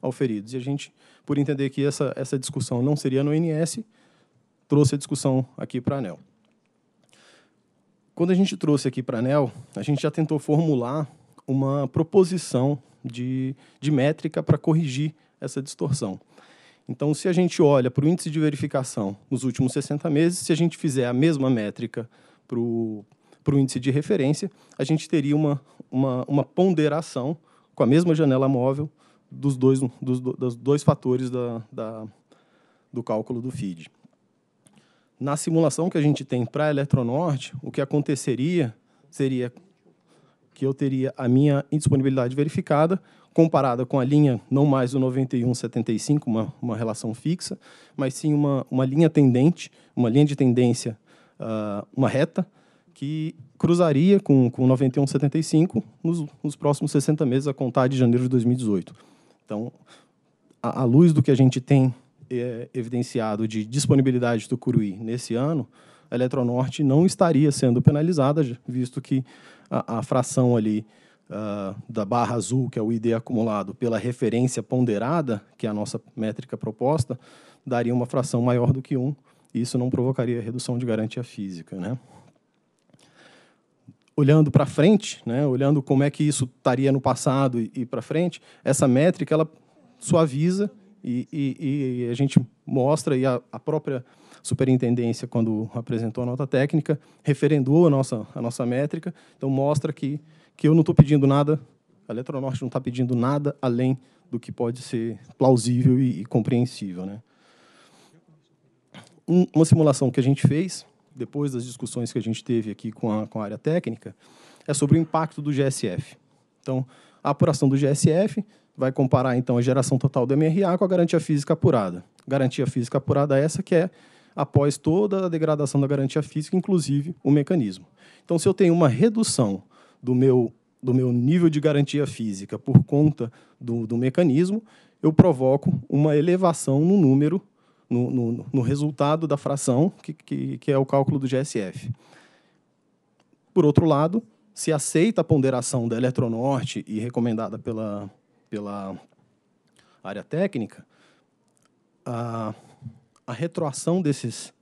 auferidos. E a gente, por entender que essa, essa discussão não seria no INS, trouxe a discussão aqui para a ANEL. Quando a gente trouxe aqui para a ANEL, a gente já tentou formular uma proposição de, de métrica para corrigir essa distorção. Então, se a gente olha para o índice de verificação nos últimos 60 meses, se a gente fizer a mesma métrica para o índice de referência, a gente teria uma, uma, uma ponderação com a mesma janela móvel dos dois, dos, dos dois fatores da, da, do cálculo do FID. Na simulação que a gente tem para a Eletronorte, o que aconteceria seria que eu teria a minha indisponibilidade verificada comparada com a linha, não mais o 9175, uma, uma relação fixa, mas sim uma, uma linha tendente, uma linha de tendência, uh, uma reta, que cruzaria com, com 91,75 nos, nos próximos 60 meses, a contar de janeiro de 2018. Então, à luz do que a gente tem é, evidenciado de disponibilidade do Curuí nesse ano, a Eletronorte não estaria sendo penalizada, visto que a, a fração ali uh, da barra azul, que é o ID acumulado, pela referência ponderada, que é a nossa métrica proposta, daria uma fração maior do que 1, um, e isso não provocaria redução de garantia física. Né? olhando para frente, né, olhando como é que isso estaria no passado e, e para frente, essa métrica ela suaviza e, e, e a gente mostra e a, a, própria superintendência quando apresentou a nota técnica referendou a nossa a nossa métrica, então mostra que que eu não estou pedindo nada, a Eletronorte não está pedindo nada além do que pode ser plausível e, compreensível, né? Um, uma simulação que a gente fez depois das discussões que a gente teve aqui com a, com a área técnica, é sobre o impacto do GSF. Então, a apuração do GSF vai comparar, então, a geração total do MRA com a garantia física apurada. Garantia física apurada é essa que é após toda a degradação da garantia física, inclusive o mecanismo. Então, se eu tenho uma redução do meu, do meu nível de garantia física por conta do, do mecanismo, eu provoco uma elevação no número no, no, no resultado da fração, que, que, que é o cálculo do GSF. Por outro lado, se aceita a ponderação da Eletronorte e recomendada pela, pela área técnica, a, a retroação desses,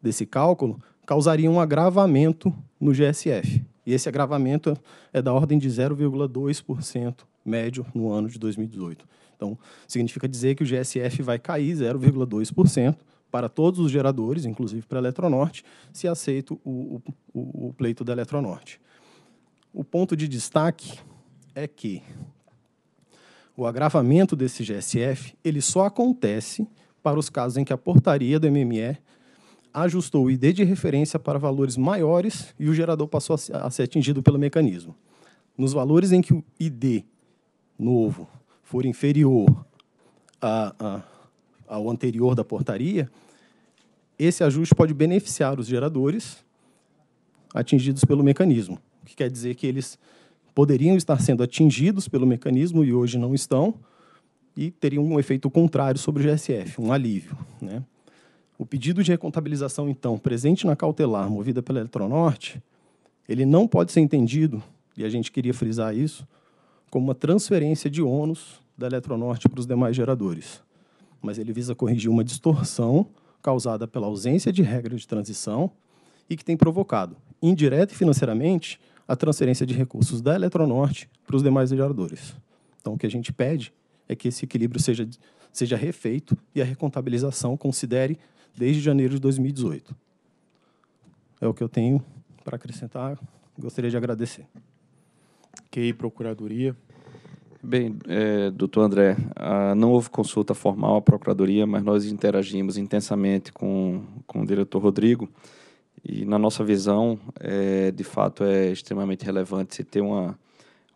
desse cálculo causaria um agravamento no GSF. E esse agravamento é da ordem de 0,2% médio no ano de 2018. Então, significa dizer que o GSF vai cair 0,2% para todos os geradores, inclusive para a Eletronorte, se aceito o, o, o pleito da Eletronorte. O ponto de destaque é que o agravamento desse GSF ele só acontece para os casos em que a portaria do MME ajustou o ID de referência para valores maiores e o gerador passou a ser atingido pelo mecanismo. Nos valores em que o ID novo for inferior a, a, ao anterior da portaria, esse ajuste pode beneficiar os geradores atingidos pelo mecanismo, o que quer dizer que eles poderiam estar sendo atingidos pelo mecanismo e hoje não estão, e teriam um efeito contrário sobre o GSF, um alívio. Né? O pedido de recontabilização, então, presente na cautelar movida pela Eletronorte, ele não pode ser entendido, e a gente queria frisar isso, como uma transferência de ônus da Eletronorte para os demais geradores. Mas ele visa corrigir uma distorção causada pela ausência de regra de transição e que tem provocado, indireta e financeiramente, a transferência de recursos da Eletronorte para os demais geradores. Então, o que a gente pede é que esse equilíbrio seja, seja refeito e a recontabilização considere desde janeiro de 2018. É o que eu tenho para acrescentar. Gostaria de agradecer. Ok, Procuradoria. Bem, é, doutor André, a, ah, não houve consulta formal à Procuradoria, mas nós interagimos intensamente com, com o diretor Rodrigo. E, na nossa visão, é, de fato, é extremamente relevante se ter uma,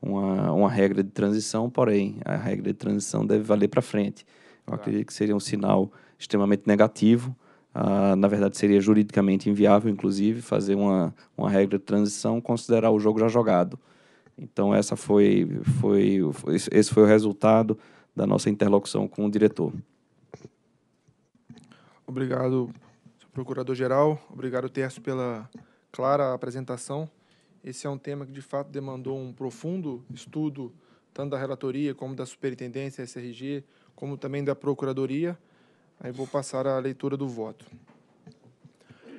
uma, uma regra de transição, porém, a regra de transição deve valer para frente. Eu claro. acredito que seria um sinal extremamente negativo. Ah, na verdade, seria juridicamente inviável, inclusive, fazer uma, uma regra de transição, considerar o jogo já jogado. Então essa foi, foi esse foi o resultado da nossa interlocução com o diretor. Obrigado, procurador-geral. Obrigado, Terço, pela clara apresentação. Esse é um tema que, de fato, demandou um profundo estudo, tanto da relatoria como da superintendência SRG, como também da procuradoria. Aí vou passar a leitura do voto.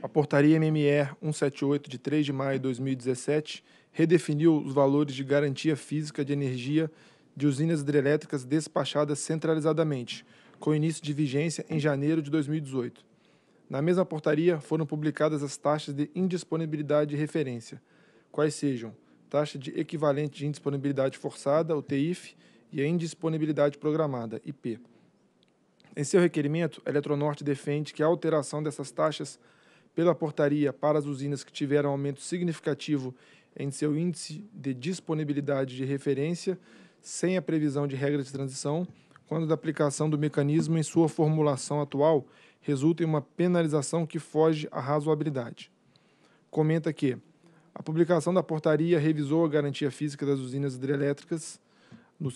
A portaria MME 178, de 3 de maio de 2017, redefiniu os valores de garantia física de energia de usinas hidrelétricas despachadas centralizadamente, com início de vigência em janeiro de 2018. Na mesma portaria foram publicadas as taxas de indisponibilidade de referência, quais sejam taxa de equivalente de indisponibilidade forçada, o TIF, e a indisponibilidade programada, IP. Em seu requerimento, a Eletronorte defende que a alteração dessas taxas pela portaria para as usinas que tiveram aumento significativo em seu índice de disponibilidade de referência, sem a previsão de regra de transição, quando da aplicação do mecanismo em sua formulação atual resulta em uma penalização que foge à razoabilidade. Comenta que a publicação da portaria revisou a garantia física das usinas hidrelétricas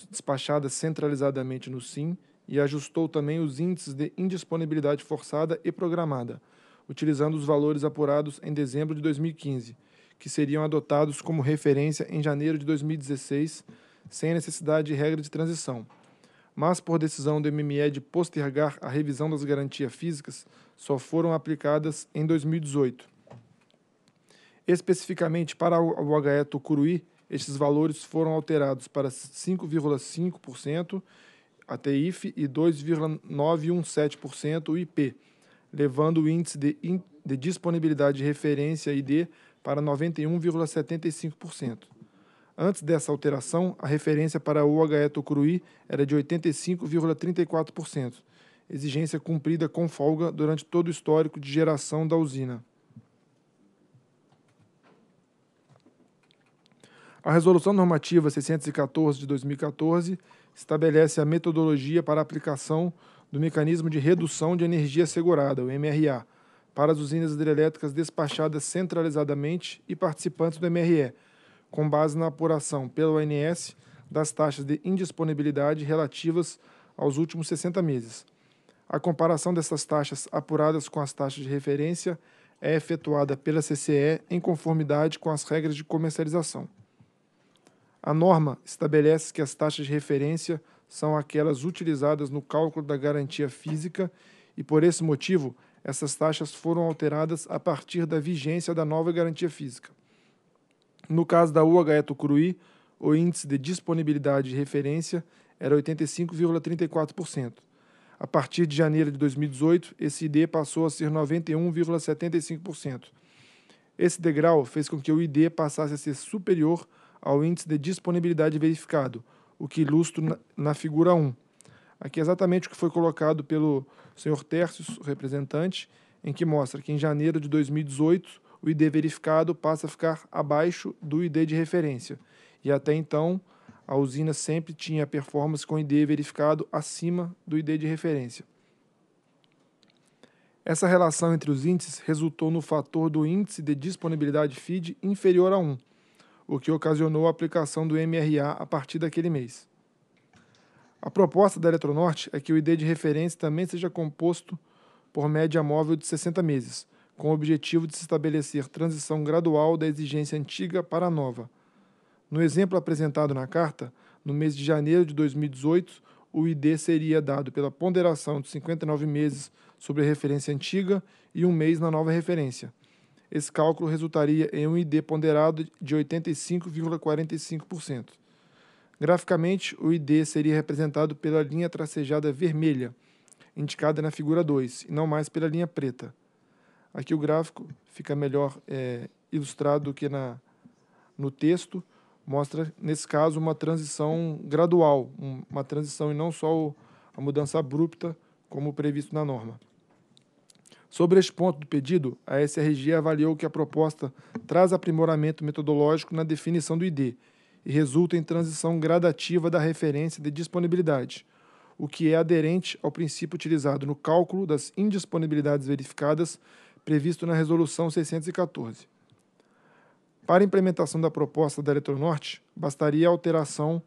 despachadas centralizadamente no SIM e ajustou também os índices de indisponibilidade forçada e programada, utilizando os valores apurados em dezembro de 2015 que seriam adotados como referência em janeiro de 2016, sem necessidade de regra de transição. Mas, por decisão do MME de postergar a revisão das garantias físicas, só foram aplicadas em 2018. Especificamente para o HE Tucuruí, estes valores foram alterados para 5,5% a TIF e 2,917% o IP, levando o índice de, de disponibilidade de referência ID para 91,75%. Antes dessa alteração, a referência para o OHE Tucuruí era de 85,34%, exigência cumprida com folga durante todo o histórico de geração da usina. A Resolução Normativa 614 de 2014 estabelece a metodologia para a aplicação do Mecanismo de Redução de Energia Segurada, o MRA, para as usinas hidrelétricas despachadas centralizadamente e participantes do MRE, com base na apuração pelo ONS das taxas de indisponibilidade relativas aos últimos 60 meses. A comparação dessas taxas apuradas com as taxas de referência é efetuada pela CCE em conformidade com as regras de comercialização. A norma estabelece que as taxas de referência são aquelas utilizadas no cálculo da garantia física e, por esse motivo, essas taxas foram alteradas a partir da vigência da nova garantia física. No caso da UHE Tucuruí, o índice de disponibilidade de referência era 85,34%. A partir de janeiro de 2018, esse ID passou a ser 91,75%. Esse degrau fez com que o ID passasse a ser superior ao índice de disponibilidade verificado, o que ilustro na figura 1. Aqui é exatamente o que foi colocado pelo senhor Tércio, representante, em que mostra que em janeiro de 2018 o ID verificado passa a ficar abaixo do ID de referência. E até então a usina sempre tinha performance com ID verificado acima do ID de referência. Essa relação entre os índices resultou no fator do índice de disponibilidade FID inferior a 1, o que ocasionou a aplicação do MRA a partir daquele mês. A proposta da Eletronorte é que o ID de referência também seja composto por média móvel de 60 meses, com o objetivo de se estabelecer transição gradual da exigência antiga para a nova. No exemplo apresentado na carta, no mês de janeiro de 2018, o ID seria dado pela ponderação de 59 meses sobre a referência antiga e um mês na nova referência. Esse cálculo resultaria em um ID ponderado de 85,45%. Graficamente, o ID seria representado pela linha tracejada vermelha, indicada na figura 2, e não mais pela linha preta. Aqui o gráfico fica melhor é, ilustrado do que na, no texto, mostra, nesse caso, uma transição gradual, um, uma transição e não só o, a mudança abrupta, como previsto na norma. Sobre este ponto do pedido, a SRG avaliou que a proposta traz aprimoramento metodológico na definição do ID e resulta em transição gradativa da referência de disponibilidade, o que é aderente ao princípio utilizado no cálculo das indisponibilidades verificadas previsto na Resolução 614. Para a implementação da proposta da Eletronorte, bastaria a alteração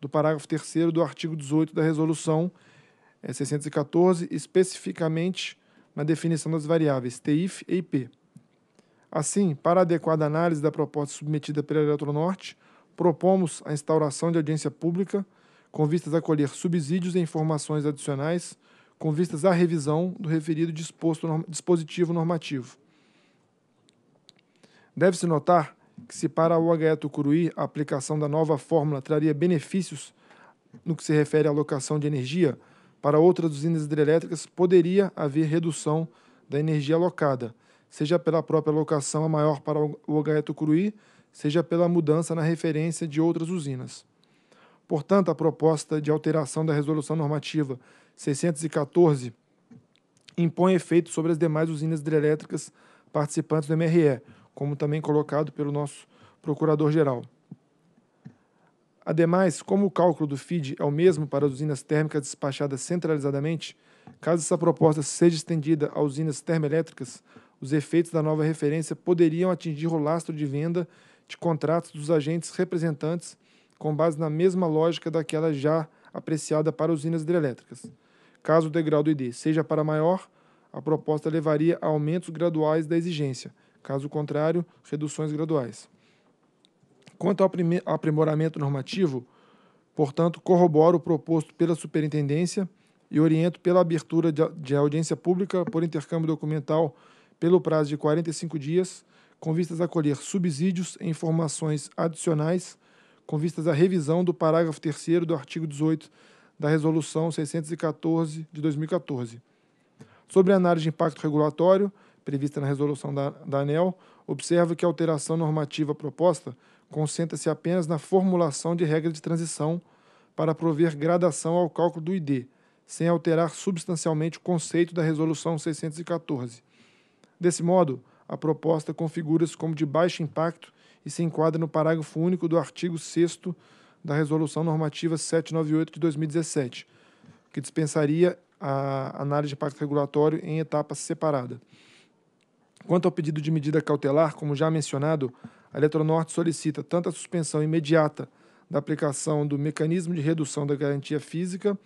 do parágrafo 3 do artigo 18 da Resolução 614, eh, especificamente na definição das variáveis TIF e IP. Assim, para a adequada análise da proposta submetida pela Eletronorte, Norte, propomos a instauração de audiência pública com vistas a colher subsídios e informações adicionais com vistas à revisão do referido disposto, dispositivo normativo. Deve-se notar que se para o UHE Tucuruí a aplicação da nova fórmula traria benefícios no que se refere à alocação de energia, para outras usinas hidrelétricas poderia haver redução da energia alocada, seja pela própria alocação a maior para o UHE Tucuruí, seja pela mudança na referência de outras usinas. Portanto, a proposta de alteração da Resolução Normativa 614 impõe efeito sobre as demais usinas hidrelétricas participantes do MRE, como também colocado pelo nosso procurador-geral. Ademais, como o cálculo do FID é o mesmo para as usinas térmicas despachadas centralizadamente, caso essa proposta seja estendida a usinas termoelétricas, os efeitos da nova referência poderiam atingir o lastro de venda de contratos dos agentes representantes com base na mesma lógica daquela já apreciada para usinas hidrelétricas. Caso o degrau do ID seja para maior, a proposta levaria a aumentos graduais da exigência, caso contrário, reduções graduais. Quanto ao aprimoramento normativo, portanto, corroboro o proposto pela Superintendência e oriento pela abertura de audiência pública por intercâmbio documental pelo prazo de 45 dias com vistas a colher subsídios e informações adicionais, com vistas à revisão do parágrafo 3 do artigo 18 da Resolução 614 de 2014. Sobre a análise de impacto regulatório, prevista na resolução da, da ANEL, observa que a alteração normativa proposta concentra-se apenas na formulação de regra de transição para prover gradação ao cálculo do ID, sem alterar substancialmente o conceito da Resolução 614. Desse modo, a proposta configura-se como de baixo impacto e se enquadra no parágrafo único do artigo 6 da Resolução Normativa 798 de 2017, que dispensaria a análise de impacto regulatório em etapa separada. Quanto ao pedido de medida cautelar, como já mencionado, a Eletronorte solicita tanto a suspensão imediata da aplicação do mecanismo de redução da garantia física,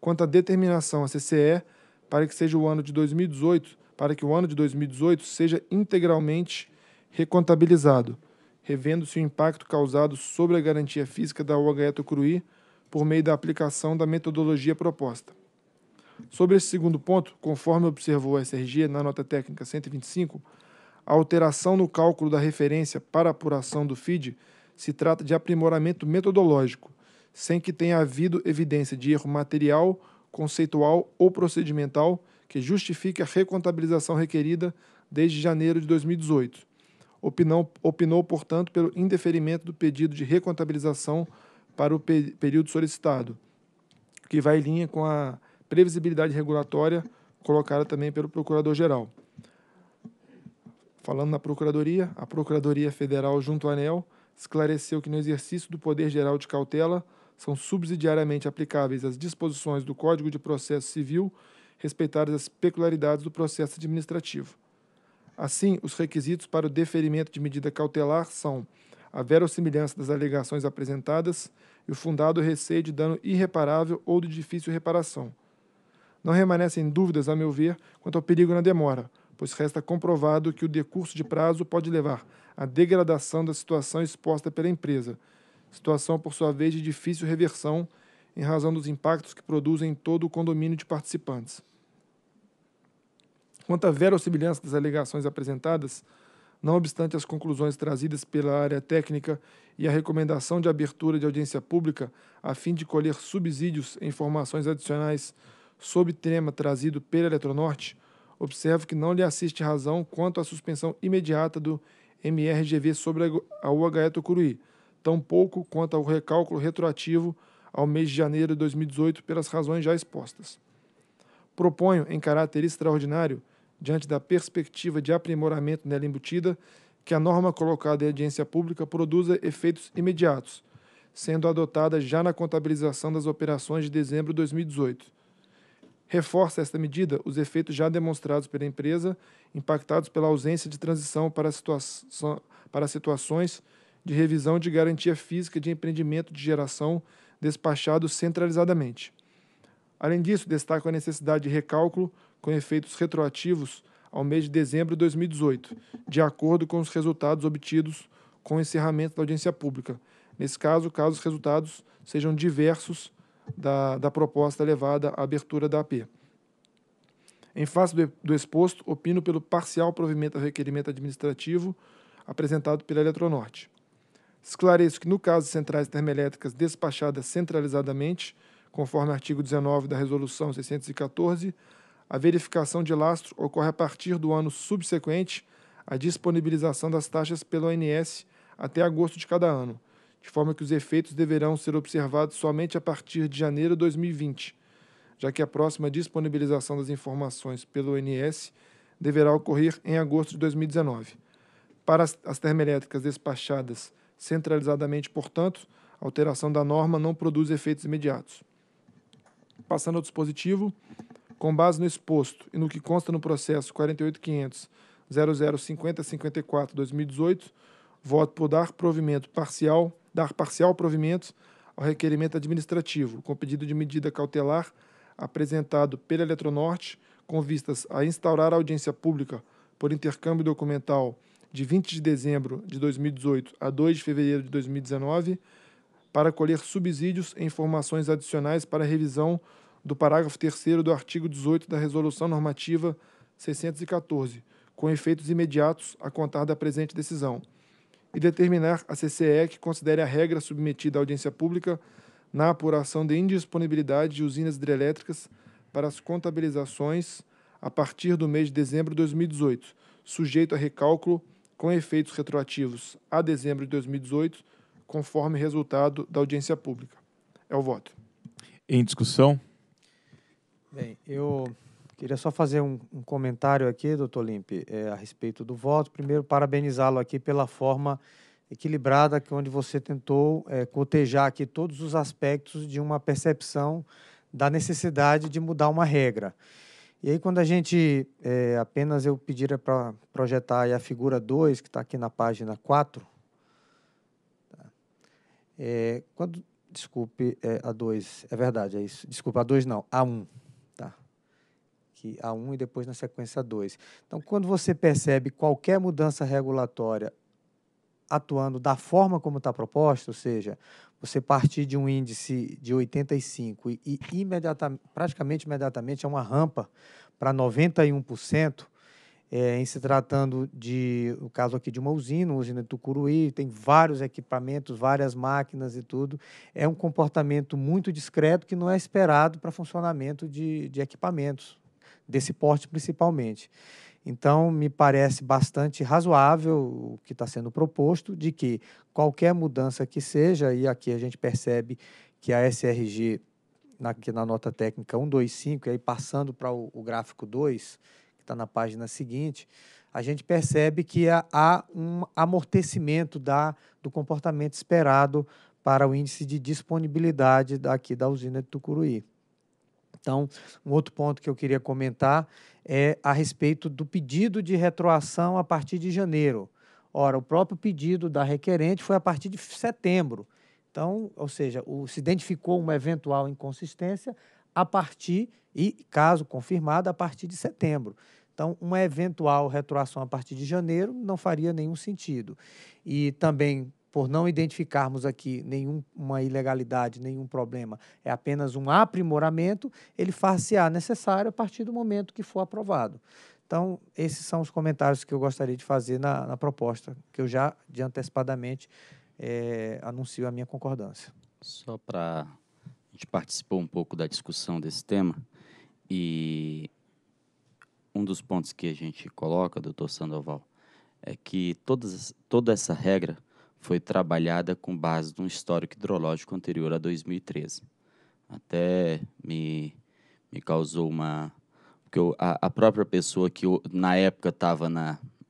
quanto a determinação à CCE para que seja o ano de 2018 para que o ano de 2018 seja integralmente recontabilizado, revendo-se o impacto causado sobre a garantia física da UHE Tucuruí por meio da aplicação da metodologia proposta. Sobre esse segundo ponto, conforme observou a SRG na nota técnica 125, a alteração no cálculo da referência para apuração do FID se trata de aprimoramento metodológico, sem que tenha havido evidência de erro material, conceitual ou procedimental que justifique a recontabilização requerida desde janeiro de 2018. Opinou, opinou portanto, pelo indeferimento do pedido de recontabilização para o pe período solicitado, que vai em linha com a previsibilidade regulatória colocada também pelo Procurador-Geral. Falando na Procuradoria, a Procuradoria Federal, junto à ANEL, esclareceu que no exercício do poder geral de cautela são subsidiariamente aplicáveis as disposições do Código de Processo Civil respeitadas as peculiaridades do processo administrativo. Assim, os requisitos para o deferimento de medida cautelar são a verossimilhança das alegações apresentadas e o fundado receio de dano irreparável ou de difícil reparação. Não remanescem dúvidas, a meu ver, quanto ao perigo na demora, pois resta comprovado que o decurso de prazo pode levar à degradação da situação exposta pela empresa, situação por sua vez de difícil reversão em razão dos impactos que produzem em todo o condomínio de participantes. Quanto à verossimilhança das alegações apresentadas, não obstante as conclusões trazidas pela área técnica e a recomendação de abertura de audiência pública a fim de colher subsídios e informações adicionais sobre tema trazido pela Eletronorte, observo que não lhe assiste razão quanto à suspensão imediata do MRGV sobre a UHE Tucuruí, tampouco quanto ao recálculo retroativo ao mês de janeiro de 2018 pelas razões já expostas. Proponho, em caráter extraordinário, diante da perspectiva de aprimoramento nela embutida, que a norma colocada em audiência pública produza efeitos imediatos, sendo adotada já na contabilização das operações de dezembro de 2018. Reforça esta medida os efeitos já demonstrados pela empresa, impactados pela ausência de transição para, situa para situações de revisão de garantia física de empreendimento de geração despachado centralizadamente. Além disso, destaca a necessidade de recálculo com efeitos retroativos ao mês de dezembro de 2018, de acordo com os resultados obtidos com o encerramento da audiência pública. Nesse caso, caso os resultados sejam diversos da, da proposta levada à abertura da AP. Em face do, do exposto, opino pelo parcial provimento ao requerimento administrativo apresentado pela Eletronorte. Esclareço que, no caso de centrais termoelétricas despachadas centralizadamente, conforme artigo 19 da Resolução 614, a verificação de lastro ocorre a partir do ano subsequente à disponibilização das taxas pelo ONS até agosto de cada ano, de forma que os efeitos deverão ser observados somente a partir de janeiro de 2020, já que a próxima disponibilização das informações pelo ONS deverá ocorrer em agosto de 2019. Para as termoelétricas despachadas centralizadamente, portanto, a alteração da norma não produz efeitos imediatos. Passando ao dispositivo, com base no exposto e no que consta no processo 48500 2018, voto por dar provimento parcial, dar parcial provimento ao requerimento administrativo com pedido de medida cautelar apresentado pela Eletronorte com vistas a instaurar a audiência pública por intercâmbio documental de 20 de dezembro de 2018 a 2 de fevereiro de 2019 para colher subsídios e informações adicionais para revisão do parágrafo 3 do artigo 18 da Resolução Normativa 614, com efeitos imediatos a contar da presente decisão, e determinar a CCE que considere a regra submetida à audiência pública na apuração de indisponibilidade de usinas hidrelétricas para as contabilizações a partir do mês de dezembro de 2018, sujeito a recálculo com efeitos retroativos a dezembro de 2018, conforme resultado da audiência pública. É o voto. Em discussão? Bem, eu queria só fazer um, um comentário aqui, doutor Limpe, é, a respeito do voto. Primeiro, parabenizá-lo aqui pela forma equilibrada que onde você tentou é, cotejar aqui todos os aspectos de uma percepção da necessidade de mudar uma regra. E aí, quando a gente, é, apenas eu pedir é para projetar a figura 2, que está aqui na página 4, tá? é, quando, desculpe, é, a 2, é verdade, é isso, desculpa, a 2 não, a 1. Um a 1 e depois na sequência a 2. Então, quando você percebe qualquer mudança regulatória atuando da forma como está proposta, ou seja, você partir de um índice de 85 e, e imediatamente, praticamente imediatamente é uma rampa para 91%, é, em se tratando de, o caso aqui de uma usina, uma usina de Tucuruí, tem vários equipamentos, várias máquinas e tudo, é um comportamento muito discreto que não é esperado para funcionamento de, de equipamentos, desse porte principalmente. Então, me parece bastante razoável o que está sendo proposto, de que qualquer mudança que seja, e aqui a gente percebe que a SRG, na, na nota técnica 125, e aí passando para o, o, gráfico 2, que está na página seguinte, a gente percebe que há, há um amortecimento da, do comportamento esperado para o índice de disponibilidade daqui da usina de Tucuruí. Então, um outro ponto que eu queria comentar é a respeito do pedido de retroação a partir de janeiro. Ora, o próprio pedido da requerente foi a partir de setembro. Então, ou seja, o, se identificou uma eventual inconsistência a partir, e caso confirmado, a partir de setembro. Então, uma eventual retroação a partir de janeiro não faria nenhum sentido. E também por não identificarmos aqui nenhuma ilegalidade, nenhum problema, é apenas um aprimoramento, ele far-se-á necessário a partir do momento que for aprovado. Então, esses são os comentários que eu gostaria de fazer na, na proposta, que eu já, de antecipadamente, é, anuncio a minha concordância. Só para... A gente participou um pouco da discussão desse tema e um dos pontos que a gente coloca, doutor Sandoval, é que todas, toda essa regra foi trabalhada com base num histórico hidrológico anterior a 2013. Até me, me causou uma. Porque eu, a, a, própria pessoa que eu, na época estava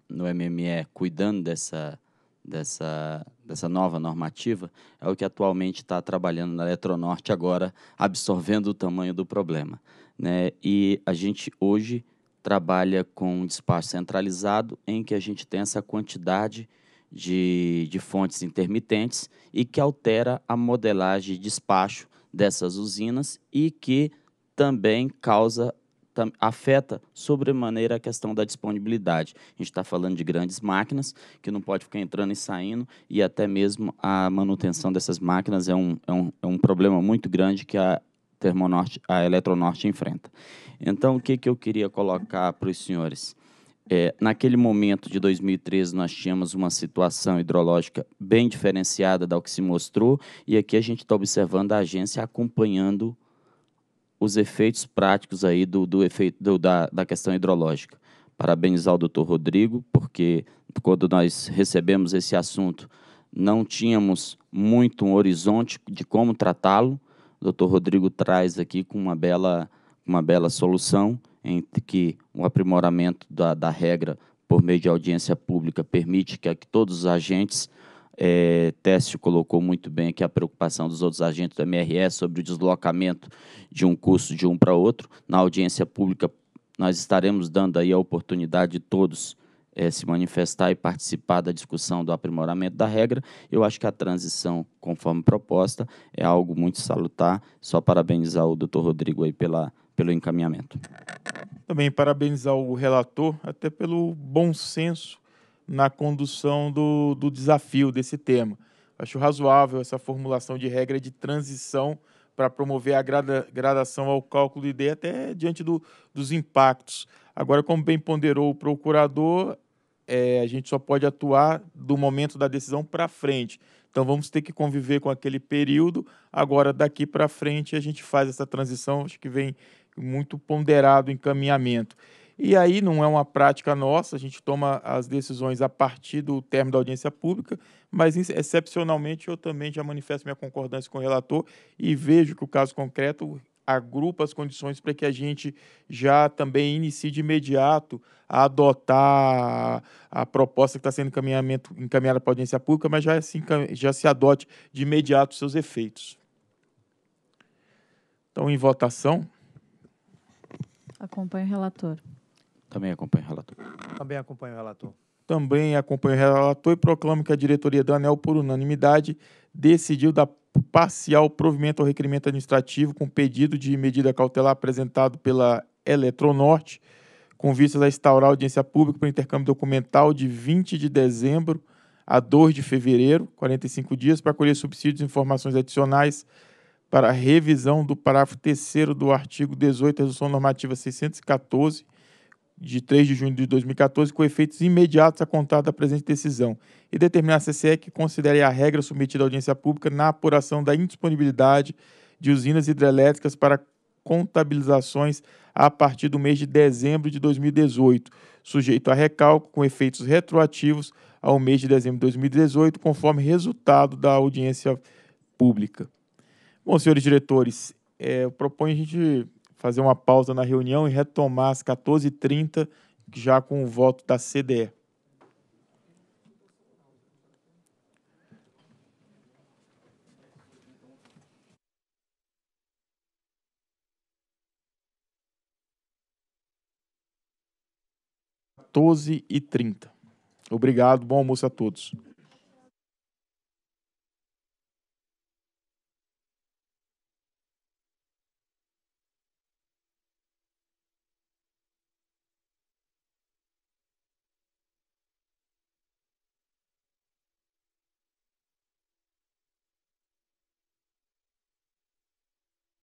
no MME cuidando dessa, dessa, dessa nova normativa é o que atualmente está trabalhando na Eletronorte, agora absorvendo o tamanho do problema. Né? E a gente hoje trabalha com um despacho centralizado em que a gente tem essa quantidade de de, de fontes intermitentes e que altera a modelagem de despacho dessas usinas e que também causa afeta sobremaneira a questão da disponibilidade. A gente está falando de grandes máquinas que não pode ficar entrando e saindo e até mesmo a manutenção dessas máquinas é um, é um, é um problema muito grande que a Termonorte, a Eletronorte enfrenta. Então, o que, que eu queria colocar para os senhores? É, naquele momento de 2013, nós tínhamos uma situação hidrológica bem diferenciada da que se mostrou, e aqui a gente está observando a agência acompanhando os efeitos práticos aí do, do efeito do, da, da questão hidrológica. Parabenizar o doutor Rodrigo, porque quando nós recebemos esse assunto, não tínhamos muito um horizonte de como tratá-lo. O doutor Rodrigo traz aqui com uma bela, uma bela solução em que o aprimoramento da, da regra por meio de audiência pública permite que, que todos os agentes, é, Técio colocou muito bem aqui a preocupação dos outros agentes do MRS sobre o deslocamento de um curso de um para outro. Na audiência pública, nós estaremos dando aí a oportunidade de todos é, se manifestar e participar da discussão do aprimoramento da regra. Eu acho que a transição, conforme proposta, é algo muito salutar. Só parabenizar o doutor Rodrigo aí pela pelo encaminhamento. Também parabenizar o relator, até pelo bom senso na condução do, do desafio desse tema. Acho razoável essa formulação de regra de transição para promover a grada, gradação ao cálculo de D até diante do, dos impactos. Agora, como bem ponderou o procurador, é, a gente só pode atuar do momento da decisão para frente. Então, vamos ter que conviver com aquele período. Agora, daqui para frente, a gente faz essa transição, acho que vem muito ponderado o encaminhamento. E aí não é uma prática nossa, a gente toma as decisões a partir do termo da audiência pública, mas excepcionalmente eu também já manifesto minha concordância com o relator e vejo que o caso concreto agrupa as condições para que a gente já também inicie de imediato a adotar a proposta que está sendo encaminhamento, encaminhada para a audiência pública, mas já se, já se adote de imediato seus efeitos. Então, em votação. Acompanho o relator. Também acompanho o relator. Também acompanho o relator. Também acompanho o relator e proclamo que a diretoria da ANEL, por unanimidade, decidiu dar parcial provimento ao requerimento administrativo com pedido de medida cautelar apresentado pela Eletronorte, com vistas a instaurar audiência pública para intercâmbio documental de 20 de dezembro a 2 de fevereiro, 45 dias, para colher subsídios e informações adicionais para a revisão do parágrafo 3 do artigo 18 da Resolução Normativa 614, de 3 de junho de 2014, com efeitos imediatos a contar da presente decisão, e determinar a CCE que considere a regra submetida à audiência pública na apuração da indisponibilidade de usinas hidrelétricas para contabilizações a partir do mês de dezembro de 2018, sujeito a recalco com efeitos retroativos ao mês de dezembro de 2018, conforme resultado da audiência pública. Bom, senhores diretores, é, eu proponho a gente fazer uma pausa na reunião e retomar às 14h30, já com o voto da CDE. e 30. Obrigado, bom almoço a todos.